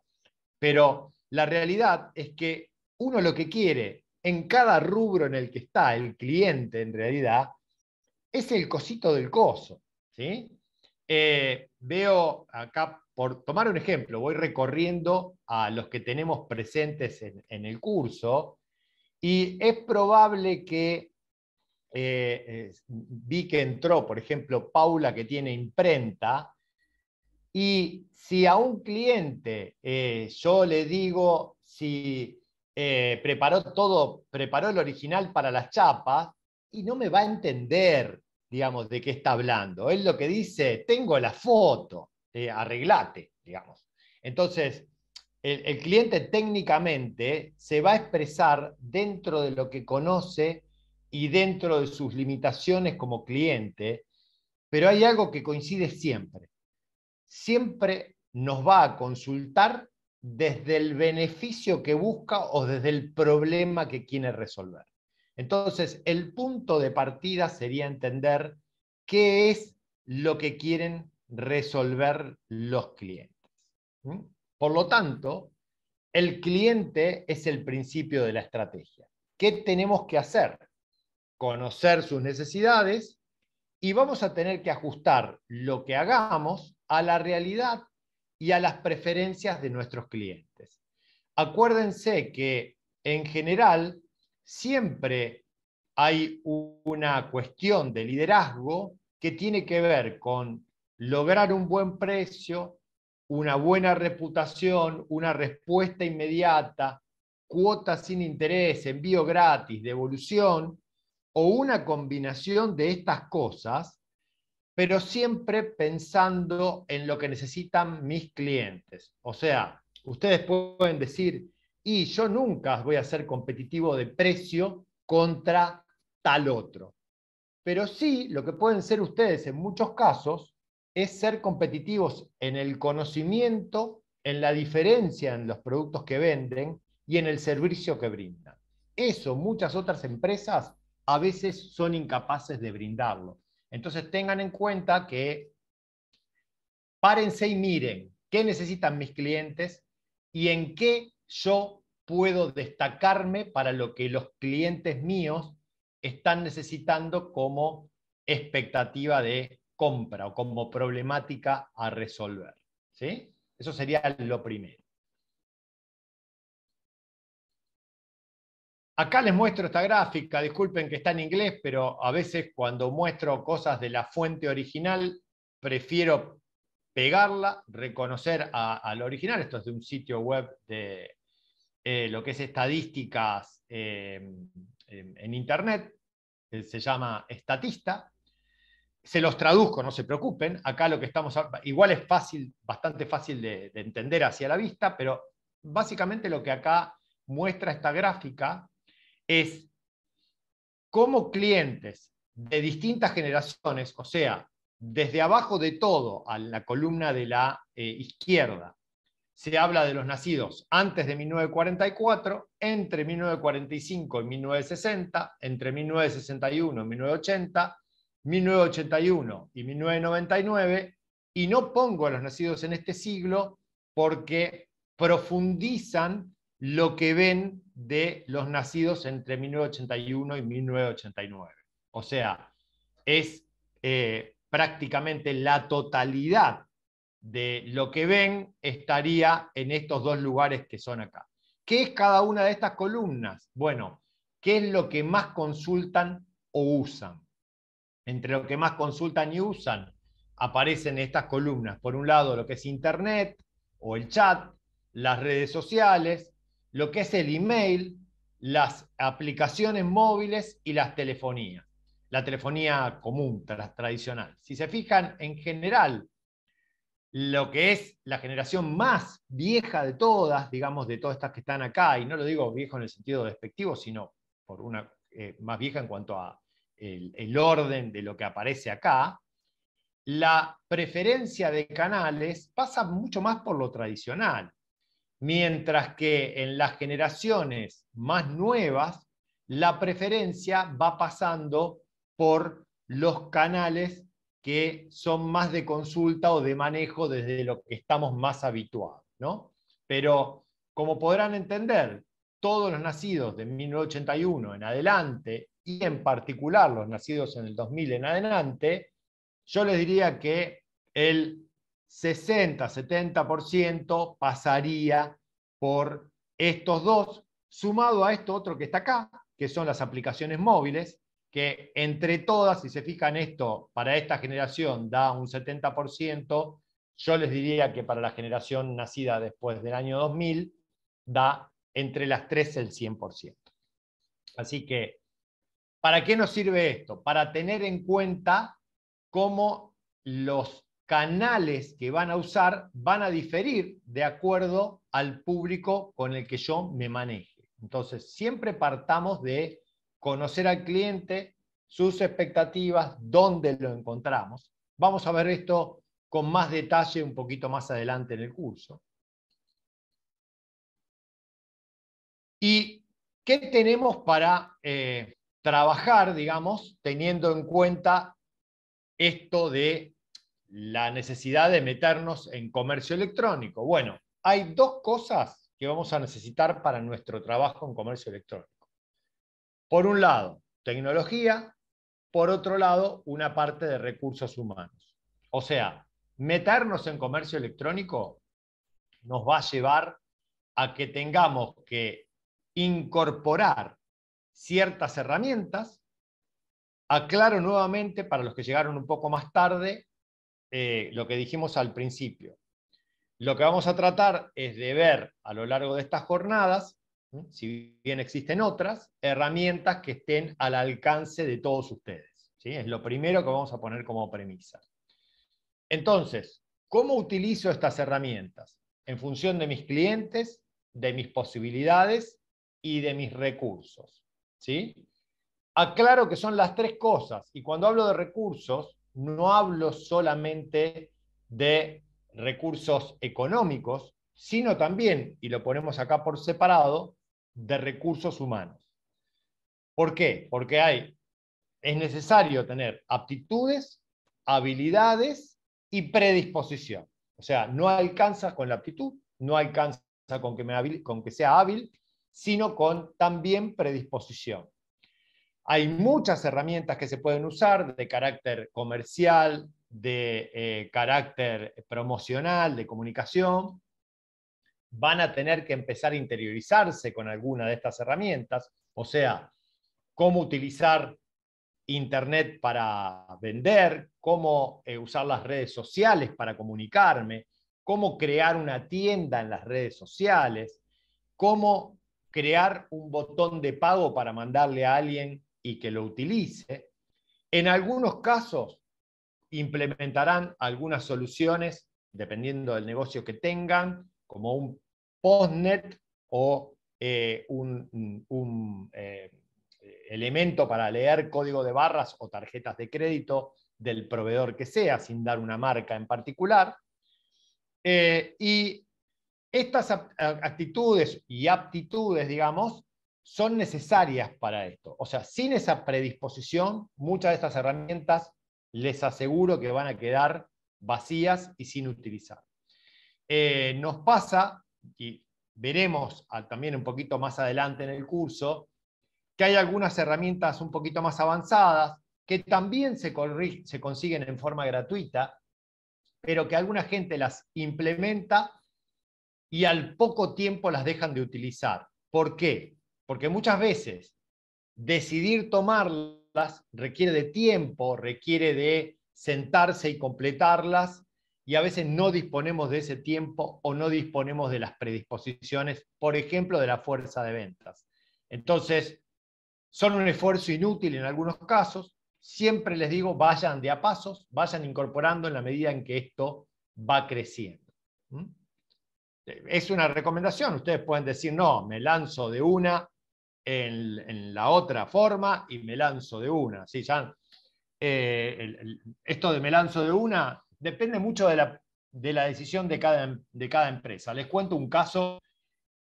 pero la realidad es que uno lo que quiere en cada rubro en el que está el cliente en realidad es el cosito del coso, ¿sí? Eh, veo acá, por tomar un ejemplo, voy recorriendo a los que tenemos presentes en, el curso y es probable que eh, vi que entró, por ejemplo, Paula que tiene imprenta, y si a un cliente eh, yo le digo si preparó todo, preparó el original para las chapas, y no me va a entender, digamos, de qué está hablando. Él lo que dice, tengo la foto, eh, arreglate, digamos. Entonces, el, cliente técnicamente se va a expresar dentro de lo que conoce y dentro de sus limitaciones como cliente, pero hay algo que coincide siempre. Siempre nos va a consultar desde el beneficio que busca o desde el problema que quiere resolver. Entonces, el punto de partida sería entender qué es lo que quieren resolver los clientes. Por lo tanto, el cliente es el principio de la estrategia. ¿Qué tenemos que hacer? Conocer sus necesidades y vamos a tener que ajustar lo que hagamos a la realidad y a las preferencias de nuestros clientes. Acuérdense que en general siempre hay una cuestión de liderazgo que tiene que ver con lograr un buen precio, una buena reputación, una respuesta inmediata, cuotas sin interés, envío gratis, devolución, o una combinación de estas cosas, pero siempre pensando en lo que necesitan mis clientes. O sea, ustedes pueden decir, y yo nunca voy a ser competitivo de precio contra tal otro. Pero sí, lo que pueden ser ustedes en muchos casos es ser competitivos en el conocimiento, en la diferencia en los productos que venden y en el servicio que brindan. Eso muchas otras empresas a veces son incapaces de brindarlo. Entonces tengan en cuenta que párense y miren qué necesitan mis clientes y en qué yo puedo destacarme para lo que los clientes míos están necesitando como expectativa de compra o como problemática a resolver. Eso sería lo primero. Acá les muestro esta gráfica, disculpen que está en inglés, pero a veces cuando muestro cosas de la fuente original, prefiero pegarla, reconocer al original. Esto es de un sitio web de, eh, lo que es estadísticas eh, en Internet, se llama Estatista. Se los traduzco, no se preocupen. Acá lo que estamos, igual es fácil, bastante fácil de, entender hacia la vista, pero básicamente lo que acá muestra esta gráfica es cómo clientes de distintas generaciones, o sea, desde abajo de todo a la columna de la eh, izquierda, se habla de los nacidos antes de 1944, entre 1945 y 1960, entre 1961 y 1980, 1981 y 1999, y no pongo a los nacidos en este siglo porque profundizan lo que ven de los nacidos entre 1981 y 1989. O sea, es eh, prácticamente la totalidad de lo que ven estaría en estos dos lugares que son acá. ¿Qué es cada una de estas columnas? Bueno, ¿qué es lo que más consultan o usan? Entre lo que más consultan y usan aparecen estas columnas. Por un lado, lo que es Internet o el chat, las redes sociales, lo que es el email, las aplicaciones móviles y las telefonías. La telefonía común, tradicional. Si se fijan, en general, lo que es la generación más vieja de todas, digamos, de todas estas que están acá, y no lo digo viejo en el sentido despectivo, sino por una eh, más vieja en cuanto a el, orden de lo que aparece acá, la preferencia de canales pasa mucho más por lo tradicional, mientras que en las generaciones más nuevas, la preferencia va pasando por los canales que son más de consulta o de manejo desde lo que estamos más habituados. Pero como podrán entender, todos los nacidos de 1981 en adelante, y en particular los nacidos en el 2000 en adelante, yo les diría que el 60-70% pasaría por estos dos, sumado a esto otro que está acá, que son las aplicaciones móviles, que entre todas, si se fijan esto, para esta generación da un 70%, yo les diría que para la generación nacida después del año 2000 da entre las tres el 100%. Así que, ¿para qué nos sirve esto? Para tener en cuenta cómo los canales que van a usar van a diferir de acuerdo al público con el que yo me maneje. Entonces, siempre partamos de conocer al cliente, sus expectativas, dónde lo encontramos. Vamos a ver esto con más detalle un poquito más adelante en el curso. ¿Y qué tenemos para eh, trabajar, digamos, teniendo en cuenta esto de la necesidad de meternos en comercio electrónico? Bueno, hay dos cosas que vamos a necesitar para nuestro trabajo en comercio electrónico. Por un lado, tecnología, por otro lado, una parte de recursos humanos. O sea, meternos en comercio electrónico nos va a llevar a que tengamos que incorporar ciertas herramientas. Aclaro nuevamente para los que llegaron un poco más tarde eh, lo que dijimos al principio. Lo que vamos a tratar es de ver a lo largo de estas jornadas si bien existen otras, herramientas que estén al alcance de todos ustedes. ¿sí? Es lo primero que vamos a poner como premisa. Entonces, ¿cómo utilizo estas herramientas? En función de mis clientes, de mis posibilidades y de mis recursos. ¿sí? Aclaro que son las tres cosas. Y cuando hablo de recursos, no hablo solamente de recursos económicos, sino también, y lo ponemos acá por separado, de recursos humanos. ¿Por qué? Porque hay, es necesario tener aptitudes, habilidades y predisposición. O sea, no alcanzas con la aptitud, no alcanza con que, con que sea hábil, sino con también predisposición. Hay muchas herramientas que se pueden usar de carácter comercial, de eh, carácter promocional, de comunicación, van a tener que empezar a interiorizarse con alguna de estas herramientas, o sea, cómo utilizar Internet para vender, cómo eh, usar las redes sociales para comunicarme, cómo crear una tienda en las redes sociales, cómo crear un botón de pago para mandarle a alguien y que lo utilice. En algunos casos implementarán algunas soluciones, dependiendo del negocio que tengan, como un postnet o eh, un, eh, elemento para leer código de barras o tarjetas de crédito del proveedor que sea, sin dar una marca en particular. Eh, y estas actitudes y aptitudes, digamos, son necesarias para esto. O sea, sin esa predisposición, muchas de estas herramientas les aseguro que van a quedar vacías y sin utilizar. nos pasa y veremos también un poquito más adelante en el curso, que hay algunas herramientas un poquito más avanzadas que también se consiguen en forma gratuita, pero que alguna gente las implementa y al poco tiempo las dejan de utilizar. ¿Por qué? Porque muchas veces decidir tomarlas requiere de tiempo, requiere de sentarse y completarlas y a veces no disponemos de ese tiempo o no disponemos de las predisposiciones, por ejemplo, de la fuerza de ventas. Entonces, son un esfuerzo inútil en algunos casos. Siempre les digo, vayan de a pasos, vayan incorporando en la medida en que esto va creciendo. Es una recomendación, ustedes pueden decir, no, me lanzo de una en, la otra forma y me lanzo de una. ¿Sí? Ya, eh, esto de me lanzo de una depende mucho de la, decisión de cada, de cada empresa. Les cuento un caso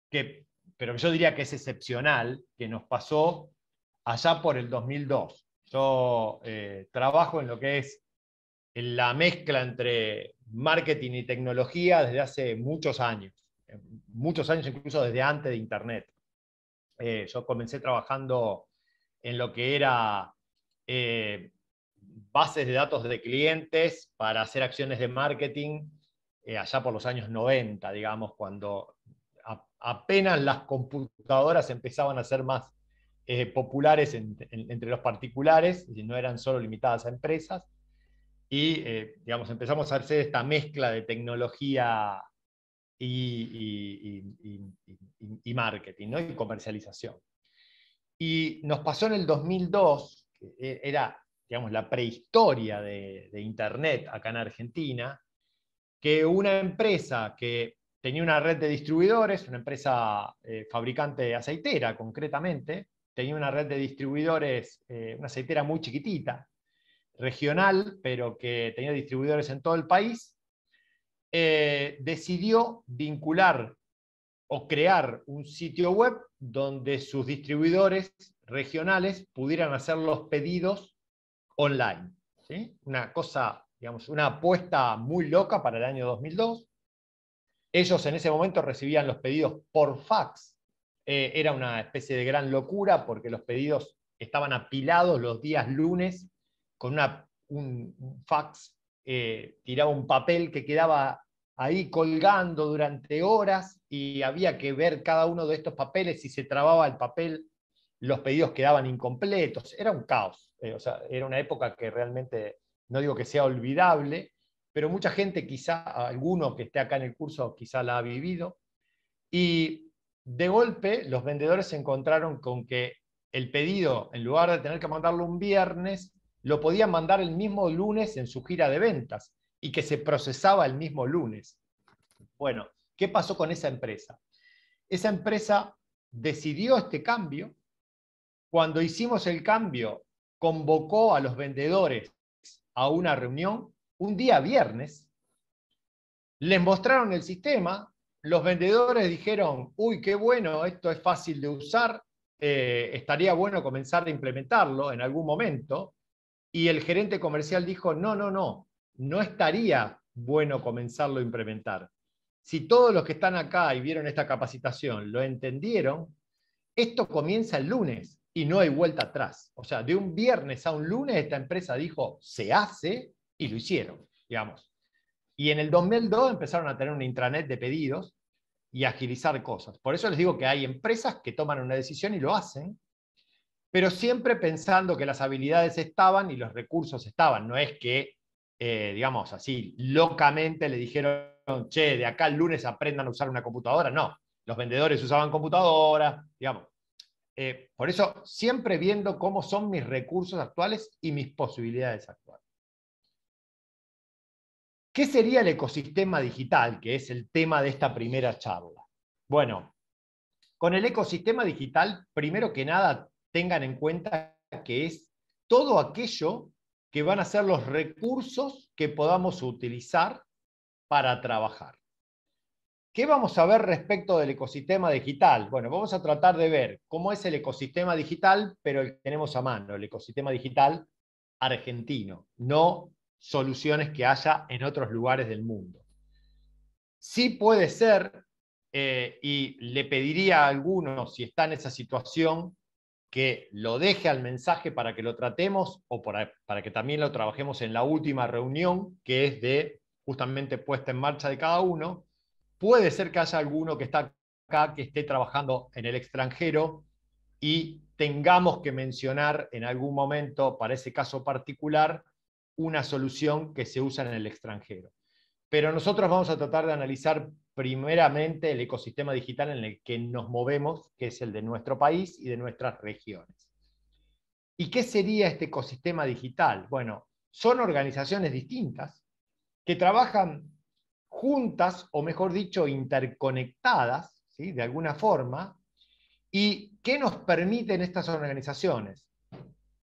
que, pero yo diría que es excepcional, que nos pasó allá por el 2002. Yo eh, trabajo en lo que es en la mezcla entre marketing y tecnología desde hace muchos años, eh, muchos años incluso desde antes de Internet. Eh, yo comencé trabajando en lo que era bases de datos de clientes para hacer acciones de marketing eh, allá por los años 90, digamos, cuando apenas las computadoras empezaban a ser más eh, populares entre los particulares, y no eran solo limitadas a empresas. Y, eh, digamos, empezamos a hacer esta mezcla de tecnología y, marketing, Y comercialización. Y nos pasó en el 2002, era digamos, la prehistoria de, Internet acá en Argentina, que una empresa que tenía una red de distribuidores, una empresa eh, fabricante de aceitera concretamente, tenía una red de distribuidores, eh, una aceitera muy chiquitita, regional, pero que tenía distribuidores en todo el país, eh, decidió vincular o crear un sitio web donde sus distribuidores regionales pudieran hacer los pedidos online. Una cosa, digamos, una apuesta muy loca para el año 2002. Ellos en ese momento recibían los pedidos por fax. Eh, era una especie de gran locura porque los pedidos estaban apilados los días lunes con un fax, eh, tiraba un papel que quedaba ahí colgando durante horas y había que ver cada uno de estos papeles, si se trababa el papel los pedidos quedaban incompletos, era un caos, eh, era una época que realmente, no digo que sea olvidable, pero mucha gente, quizá alguno que esté acá en el curso, quizá la ha vivido, y de golpe los vendedores se encontraron con que el pedido, en lugar de tener que mandarlo un viernes, lo podían mandar el mismo lunes en su gira de ventas y que se procesaba el mismo lunes. Bueno, ¿qué pasó con esa empresa? Esa empresa decidió este cambio, cuando hicimos el cambio, convocó a los vendedores a una reunión un día viernes, les mostraron el sistema, los vendedores dijeron, uy, qué bueno, esto es fácil de usar, eh, estaría bueno comenzar a implementarlo en algún momento, y el gerente comercial dijo, no, no, no, no estaría bueno comenzarlo a implementar. Si todos los que están acá y vieron esta capacitación lo entendieron, esto comienza el lunes y no hay vuelta atrás. O sea, de un viernes a un lunes esta empresa dijo, se hace y lo hicieron, digamos. Y en el 2002 empezaron a tener un intranet de pedidos y agilizar cosas. Por eso les digo que hay empresas que toman una decisión y lo hacen, pero siempre pensando que las habilidades estaban y los recursos estaban. No es que, eh, digamos así, locamente le dijeron, che, de acá el lunes aprendan a usar una computadora. No, los vendedores usaban computadoras, digamos. Eh, por eso, siempre viendo cómo son mis recursos actuales y mis posibilidades actuales. ¿Qué sería el ecosistema digital, que es el tema de esta primera charla? Bueno, con el ecosistema digital, primero que nada, tengan en cuenta que es todo aquello que van a ser los recursos que podamos utilizar para trabajar. ¿Qué vamos a ver respecto del ecosistema digital? Bueno, vamos a tratar de ver cómo es el ecosistema digital, pero el que tenemos a mano, el ecosistema digital argentino, no soluciones que haya en otros lugares del mundo. Sí puede ser, eh, y le pediría a algunos, si está en esa situación, que lo deje al mensaje para que lo tratemos o para, para que también lo trabajemos en la última reunión, que es de justamente puesta en marcha de cada uno, Puede ser que haya alguno que está acá que esté trabajando en el extranjero y tengamos que mencionar en algún momento para ese caso particular una solución que se usa en el extranjero. Pero nosotros vamos a tratar de analizar primeramente el ecosistema digital en el que nos movemos, que es el de nuestro país y de nuestras regiones. ¿Y qué sería este ecosistema digital? Bueno, son organizaciones distintas que trabajan juntas, o mejor dicho, interconectadas, ¿sí? de alguna forma, y qué nos permiten estas organizaciones?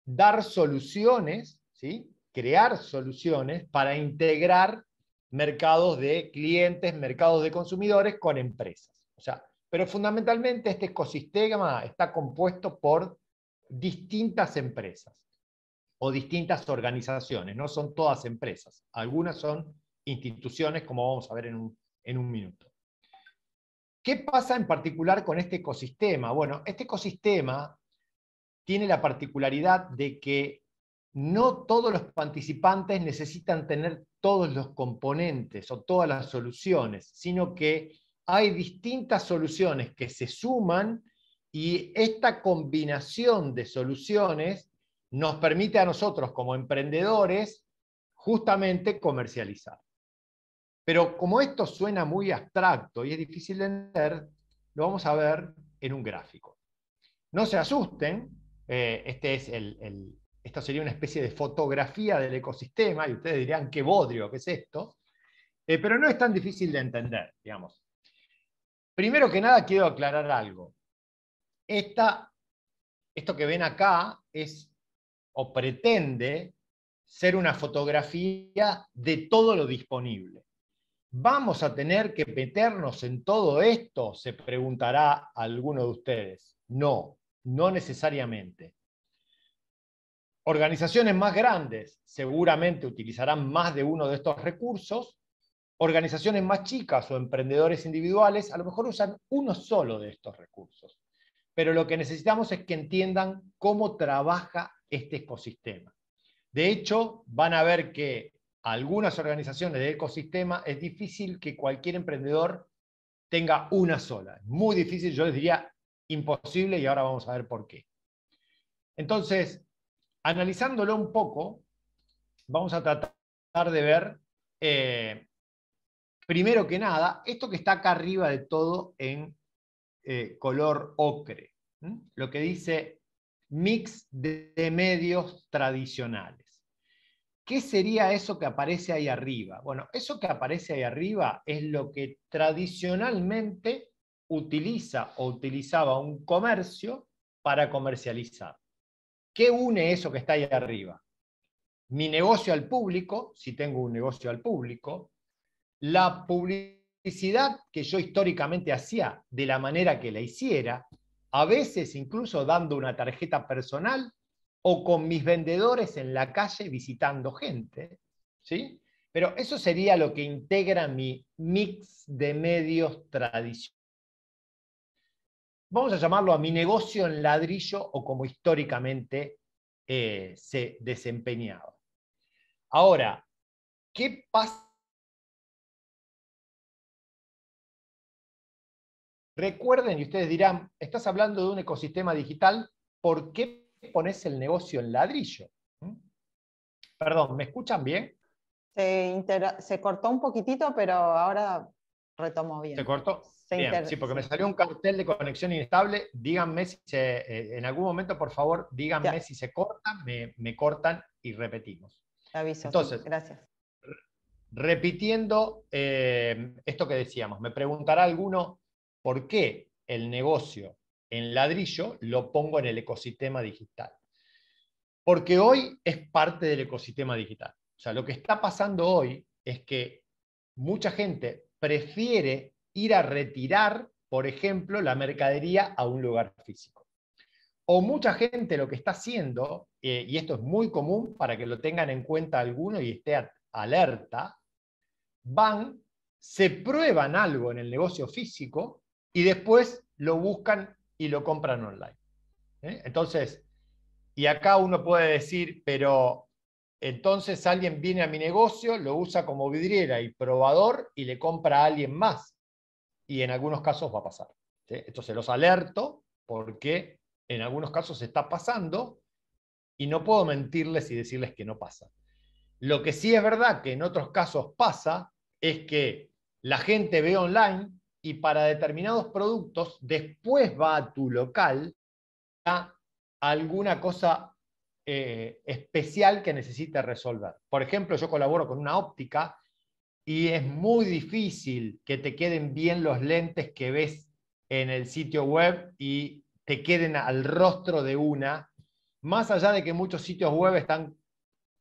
Dar soluciones, ¿sí? crear soluciones para integrar mercados de clientes, mercados de consumidores con empresas. O sea, pero fundamentalmente este ecosistema está compuesto por distintas empresas o distintas organizaciones, no son todas empresas, algunas son instituciones, como vamos a ver en un, en un minuto. ¿Qué pasa en particular con este ecosistema? Bueno, este ecosistema tiene la particularidad de que no todos los participantes necesitan tener todos los componentes o todas las soluciones, sino que hay distintas soluciones que se suman y esta combinación de soluciones nos permite a nosotros como emprendedores justamente comercializar. Pero como esto suena muy abstracto y es difícil de entender, lo vamos a ver en un gráfico. No se asusten, eh, este es el, sería una especie de fotografía del ecosistema, y ustedes dirían, qué bodrio, qué es esto, eh, pero no es tan difícil de entender, digamos. Primero que nada quiero aclarar algo. Esta, esto que ven acá es, o pretende, ser una fotografía de todo lo disponible. ¿Vamos a tener que meternos en todo esto? Se preguntará alguno de ustedes. No, no necesariamente. Organizaciones más grandes seguramente utilizarán más de uno de estos recursos. Organizaciones más chicas o emprendedores individuales a lo mejor usan uno solo de estos recursos. Pero lo que necesitamos es que entiendan cómo trabaja este ecosistema. De hecho, van a ver que algunas organizaciones de ecosistema, es difícil que cualquier emprendedor tenga una sola. Muy difícil, yo les diría imposible y ahora vamos a ver por qué. Entonces, analizándolo un poco, vamos a tratar de ver, eh, primero que nada, esto que está acá arriba de todo en eh, color ocre, lo que dice mix de medios tradicionales. ¿Qué sería eso que aparece ahí arriba? Bueno, eso que aparece ahí arriba es lo que tradicionalmente utiliza o utilizaba un comercio para comercializar. ¿Qué une eso que está ahí arriba? Mi negocio al público, si tengo un negocio al público, la publicidad que yo históricamente hacía de la manera que la hiciera, a veces incluso dando una tarjeta personal o con mis vendedores en la calle visitando gente, ¿sí? Pero eso sería lo que integra mi mix de medios tradicionales. Vamos a llamarlo a mi negocio en ladrillo o como históricamente eh, se desempeñaba. Ahora, ¿qué pasa? Recuerden, y ustedes dirán, estás hablando de un ecosistema digital, ¿por qué pones el negocio en ladrillo. Perdón, ¿me escuchan bien? Se, cortó un poquitito, pero ahora retomo bien. ¿Se cortó? sí, porque me salió un cartel de conexión inestable. Díganme si eh, en algún momento, por favor, díganme si se corta, me, cortan y repetimos. aviso. Entonces, gracias. Repitiendo eh, esto que decíamos, me preguntará alguno por qué el negocio en ladrillo, lo pongo en el ecosistema digital. Porque hoy es parte del ecosistema digital. O sea, lo que está pasando hoy es que mucha gente prefiere ir a retirar, por ejemplo, la mercadería a un lugar físico. O mucha gente lo que está haciendo, eh, y esto es muy común para que lo tengan en cuenta alguno y esté alerta, van, se prueban algo en el negocio físico y después lo buscan y lo compran online. ¿eh? Entonces, y acá uno puede decir, pero entonces alguien viene a mi negocio, lo usa como vidriera y probador y le compra a alguien más. Y en algunos casos va a pasar. Entonces los alerto porque en algunos casos está pasando y no puedo mentirles y decirles que no pasa. Lo que sí es verdad que en otros casos pasa es que la gente ve online y para determinados productos, después va a tu local a alguna cosa eh, especial que necesite resolver. Por ejemplo, yo colaboro con una óptica y es muy difícil que te queden bien los lentes que ves en el sitio web y te queden al rostro de una, más allá de que muchos sitios web están,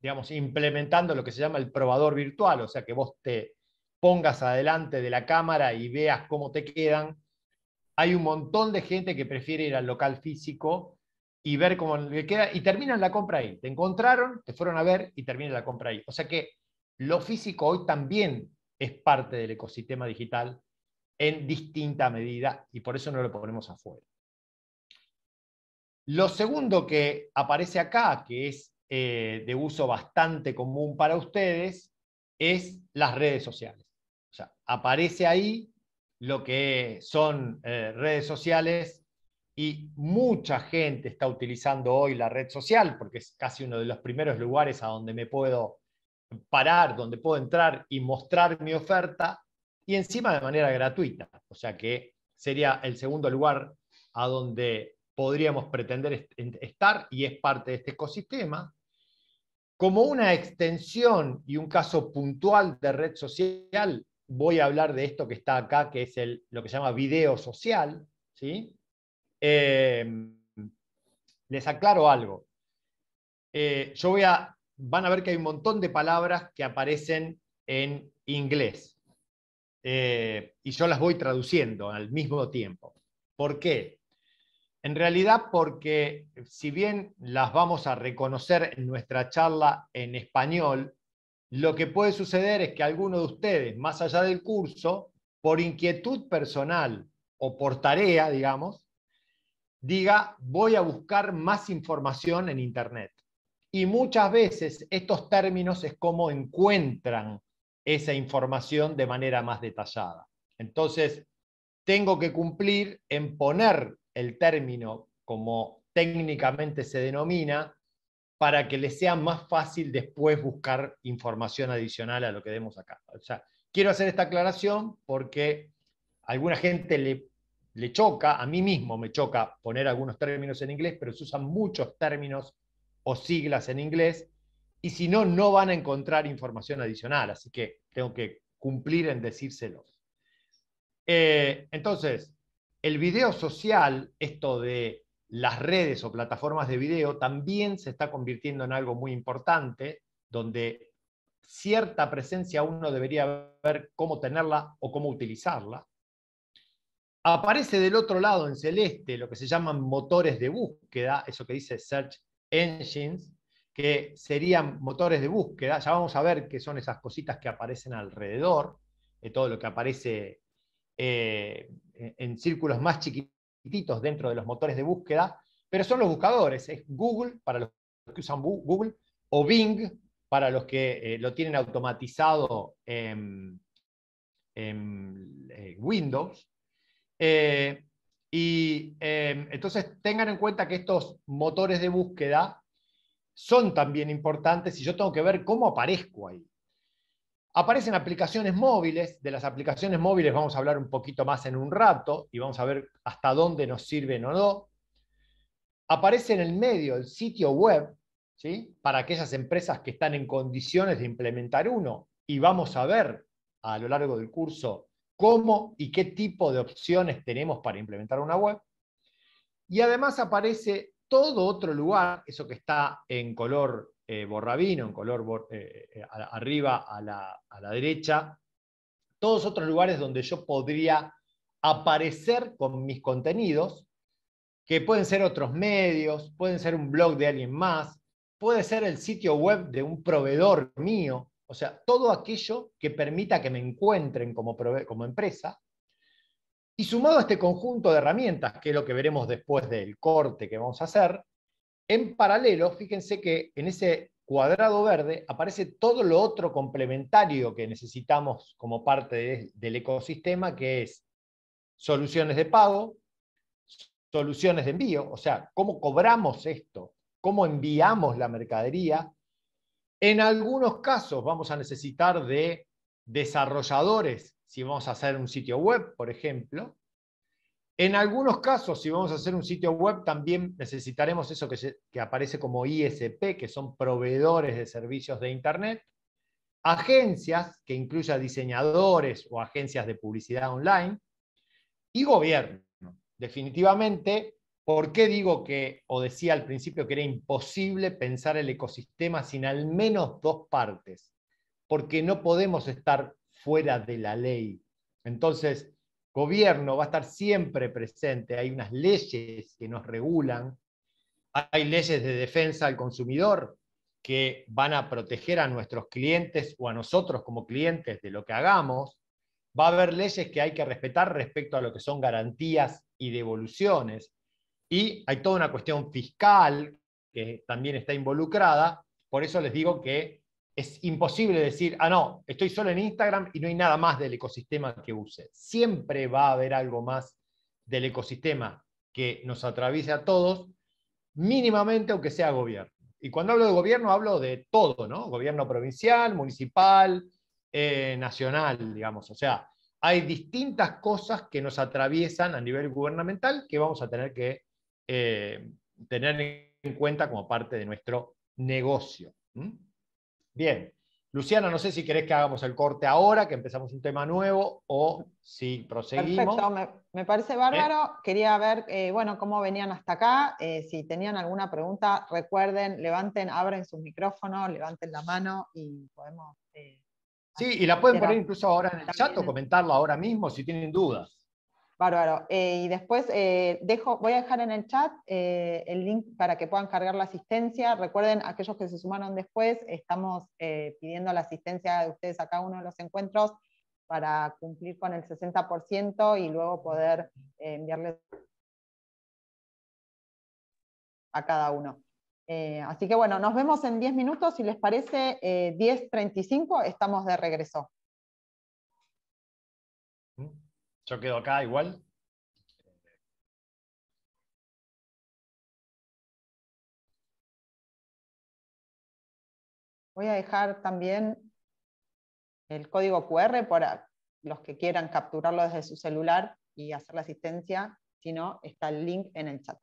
digamos, implementando lo que se llama el probador virtual, o sea que vos te pongas adelante de la cámara y veas cómo te quedan. Hay un montón de gente que prefiere ir al local físico y ver cómo le queda y terminan la compra ahí. Te encontraron, te fueron a ver y terminan la compra ahí. O sea que lo físico hoy también es parte del ecosistema digital en distinta medida y por eso no lo ponemos afuera. Lo segundo que aparece acá, que es eh, de uso bastante común para ustedes, es las redes sociales. O sea, aparece ahí lo que son eh, redes sociales y mucha gente está utilizando hoy la red social porque es casi uno de los primeros lugares a donde me puedo parar, donde puedo entrar y mostrar mi oferta y encima de manera gratuita. O sea que sería el segundo lugar a donde podríamos pretender estar y es parte de este ecosistema. Como una extensión y un caso puntual de red social, voy a hablar de esto que está acá, que es lo que se llama video social. ¿sí? Em, les aclaro algo. Eh, yo voy a, van a ver que hay un montón de palabras que aparecen en inglés. Eh, y yo las voy traduciendo al mismo tiempo. ¿Por qué? En realidad porque si bien las vamos a reconocer en nuestra charla en español, lo que puede suceder es que alguno de ustedes, más allá del curso, por inquietud personal o por tarea, digamos, diga, voy a buscar más información en Internet. Y muchas veces estos términos es como encuentran esa información de manera más detallada. Entonces, tengo que cumplir en poner el término como técnicamente se denomina para que les sea más fácil después buscar información adicional a lo que demos acá. sea, quiero hacer esta aclaración porque a alguna gente le, le choca, a mí mismo me choca poner algunos términos en inglés, pero se usan muchos términos o siglas en inglés, y si no, no van a encontrar información adicional, así que tengo que cumplir en decírselos. Eh, entonces, el video social, esto de las redes o plataformas de video también se está convirtiendo en algo muy importante, donde cierta presencia uno debería ver cómo tenerla o cómo utilizarla. Aparece del otro lado en celeste lo que se llaman motores de búsqueda, eso que dice Search Engines, que serían motores de búsqueda. Ya vamos a ver qué son esas cositas que aparecen alrededor, de todo lo que aparece eh, en círculos más chiquitos dentro de los motores de búsqueda, pero son los buscadores. Es Google para los que usan Google o Bing para los que eh, lo tienen automatizado en, eh, Windows. Eh, y em, entonces tengan en cuenta que estos motores de búsqueda son también importantes y yo tengo que ver cómo aparezco ahí. Aparecen aplicaciones móviles, de las aplicaciones móviles vamos a hablar un poquito más en un rato y vamos a ver hasta dónde nos sirven o no. Aparece en el medio el sitio web, ¿sí? para aquellas empresas que están en condiciones de implementar uno y vamos a ver a lo largo del curso cómo y qué tipo de opciones tenemos para implementar una web. Y además aparece todo otro lugar, eso que está en color eh, borravino, en color eh, eh, arriba a la, derecha, todos otros lugares donde yo podría aparecer con mis contenidos, que pueden ser otros medios, pueden ser un blog de alguien más, puede ser el sitio web de un proveedor mío, o sea, todo aquello que permita que me encuentren como, como empresa. Y sumado a este conjunto de herramientas, que es lo que veremos después del corte que vamos a hacer, en paralelo, fíjense que en ese cuadrado verde aparece todo lo otro complementario que necesitamos como parte del ecosistema, que es soluciones de pago, soluciones de envío, o sea, cómo cobramos esto, cómo enviamos la mercadería. En algunos casos vamos a necesitar de desarrolladores, si vamos a hacer un sitio web, por ejemplo, en algunos casos, si vamos a hacer un sitio web, también necesitaremos eso que, aparece como ISP, que son proveedores de servicios de Internet, agencias, que incluya diseñadores o agencias de publicidad online, y gobierno. Definitivamente, ¿por qué digo que, o decía al principio que era imposible pensar el ecosistema sin al menos dos partes? Porque no podemos estar fuera de la ley. Entonces, gobierno va a estar siempre presente, hay unas leyes que nos regulan, hay leyes de defensa al consumidor que van a proteger a nuestros clientes o a nosotros como clientes de lo que hagamos, va a haber leyes que hay que respetar respecto a lo que son garantías y devoluciones, y hay toda una cuestión fiscal que también está involucrada, por eso les digo que es imposible decir, ah, no, estoy solo en Instagram y no hay nada más del ecosistema que use. Siempre va a haber algo más del ecosistema que nos atraviese a todos, mínimamente aunque sea gobierno. Y cuando hablo de gobierno hablo de todo, ¿no? Gobierno provincial, municipal, eh, nacional, digamos. O sea, hay distintas cosas que nos atraviesan a nivel gubernamental que vamos a tener que eh, tener en cuenta como parte de nuestro negocio. Bien. Luciana, no sé si querés que hagamos el corte ahora, que empezamos un tema nuevo, o si proseguimos. Perfecto, me, parece bárbaro. Quería ver, eh, bueno, cómo venían hasta acá. Eh, si tenían alguna pregunta, recuerden, levanten, abren sus micrófonos, levanten la mano y podemos... Eh, sí, y la pueden poner incluso ahora en el chat o comentarla ahora mismo si tienen dudas. Bárbaro. Eh, y después eh, dejo, voy a dejar en el chat eh, el link para que puedan cargar la asistencia. Recuerden, aquellos que se sumaron después, estamos pidiendo la asistencia de ustedes a cada uno de los encuentros para cumplir con el 60% y luego poder enviarles a cada uno. así que bueno, nos vemos en 10 minutos, si les parece, 10.35, estamos de regreso. Yo quedo acá igual. Voy a dejar también el código QR para los que quieran capturarlo desde su celular y hacer la asistencia. Si no, está el link en el chat.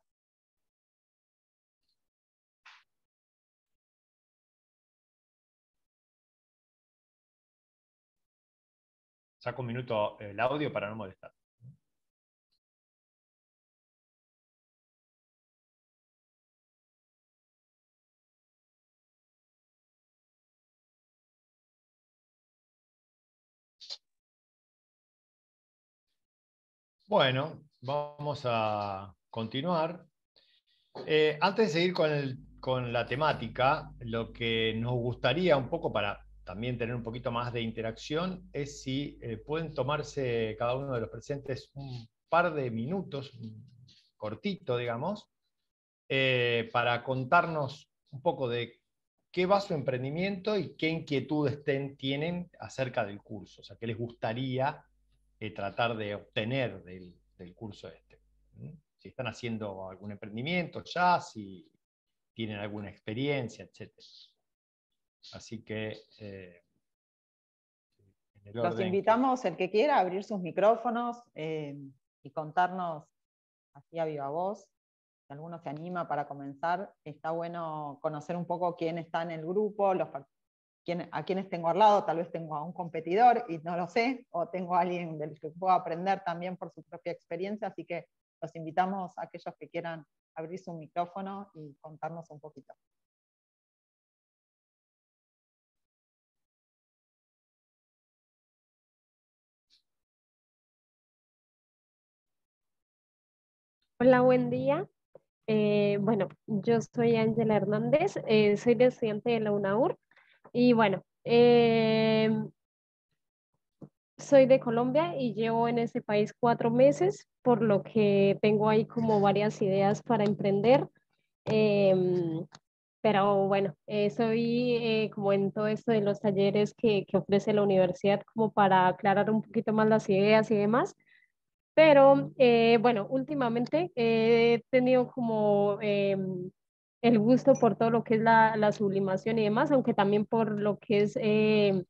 saco un minuto eh, el audio para no molestar. Bueno, vamos a continuar. Eh, antes de seguir con, la temática, lo que nos gustaría un poco para también tener un poquito más de interacción es si eh, pueden tomarse cada uno de los presentes un par de minutos, cortito, digamos, eh, para contarnos un poco de qué va su emprendimiento y qué inquietudes tienen acerca del curso, o sea, qué les gustaría eh, tratar de obtener del, curso este. Si están haciendo algún emprendimiento ya, si tienen alguna experiencia, etcétera. Así que... Eh, los invitamos, el que quiera, abrir sus micrófonos eh, y contarnos así a viva voz. Si alguno se anima para comenzar, está bueno conocer un poco quién está en el grupo, a quiénes tengo al lado. Tal vez tengo a un competidor y no lo sé, o tengo a alguien del que puedo aprender también por su propia experiencia. Así que los invitamos a aquellos que quieran abrir su micrófono y contarnos un poquito. Hola, buen día. Eh, bueno, yo soy Ángela Hernández, eh, soy estudiante de la UNAUR y bueno, eh, soy de Colombia y llevo en ese país cuatro meses, por lo que tengo ahí como varias ideas para emprender. Em, pero bueno, soy como en todo esto de los talleres que, que ofrece la universidad como para aclarar un poquito más las ideas y demás. Pero mm. eh, bueno, últimamente he tenido como eh, el gusto por todo lo que es la, sublimación y demás, aunque también por lo que es eh,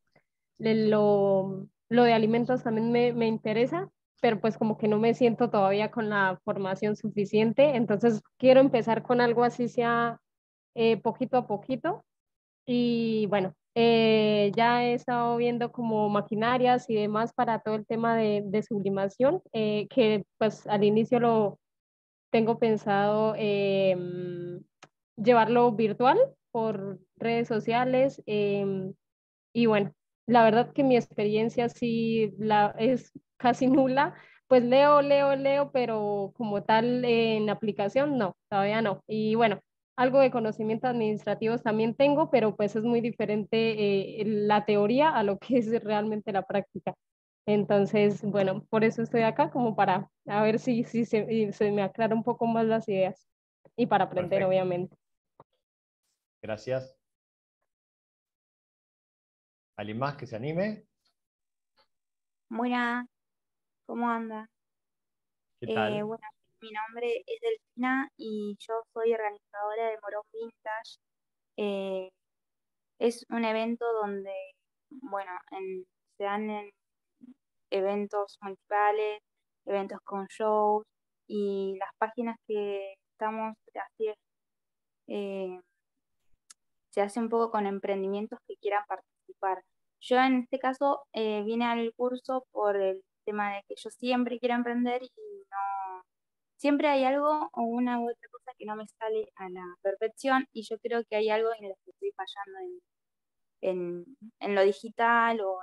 lo, de alimentos también me, interesa, pero pues como que no me siento todavía con la formación suficiente, entonces quiero empezar con algo así sea poquito a poquito y bueno, eh, ya he estado viendo como maquinarias y demás para todo el tema de, de sublimación, eh, que pues al inicio lo tengo pensado eh, llevarlo virtual por redes sociales. y bueno, la verdad que mi experiencia sí la, es casi *laughs* nula. Pues leo, leo, leo, pero como tal en aplicación no, todavía no. Y bueno, algo de conocimientos administrativos también tengo, pero pues es muy diferente eh, la teoría a lo que es realmente la práctica. Entonces, bueno, por eso estoy acá, como para a ver si, si se, me aclara un poco más las ideas y para aprender, obviamente. Gracias. ¿Alguien más que se anime? Buena, ¿cómo anda? ¿Qué tal? Eh, mi nombre es Delfina y yo soy organizadora de Morón Vintage. Eh, es un evento donde, bueno, se dan eventos municipales, eventos con shows y las páginas que estamos haciendo eh, se hacen un poco con emprendimientos que quieran participar. Yo en este caso eh, vine al curso por el tema de que yo siempre quiero emprender y no, siempre hay algo o una u otra cosa que no me sale a la perfección y yo creo que hay algo en lo que estoy fallando en, lo digital o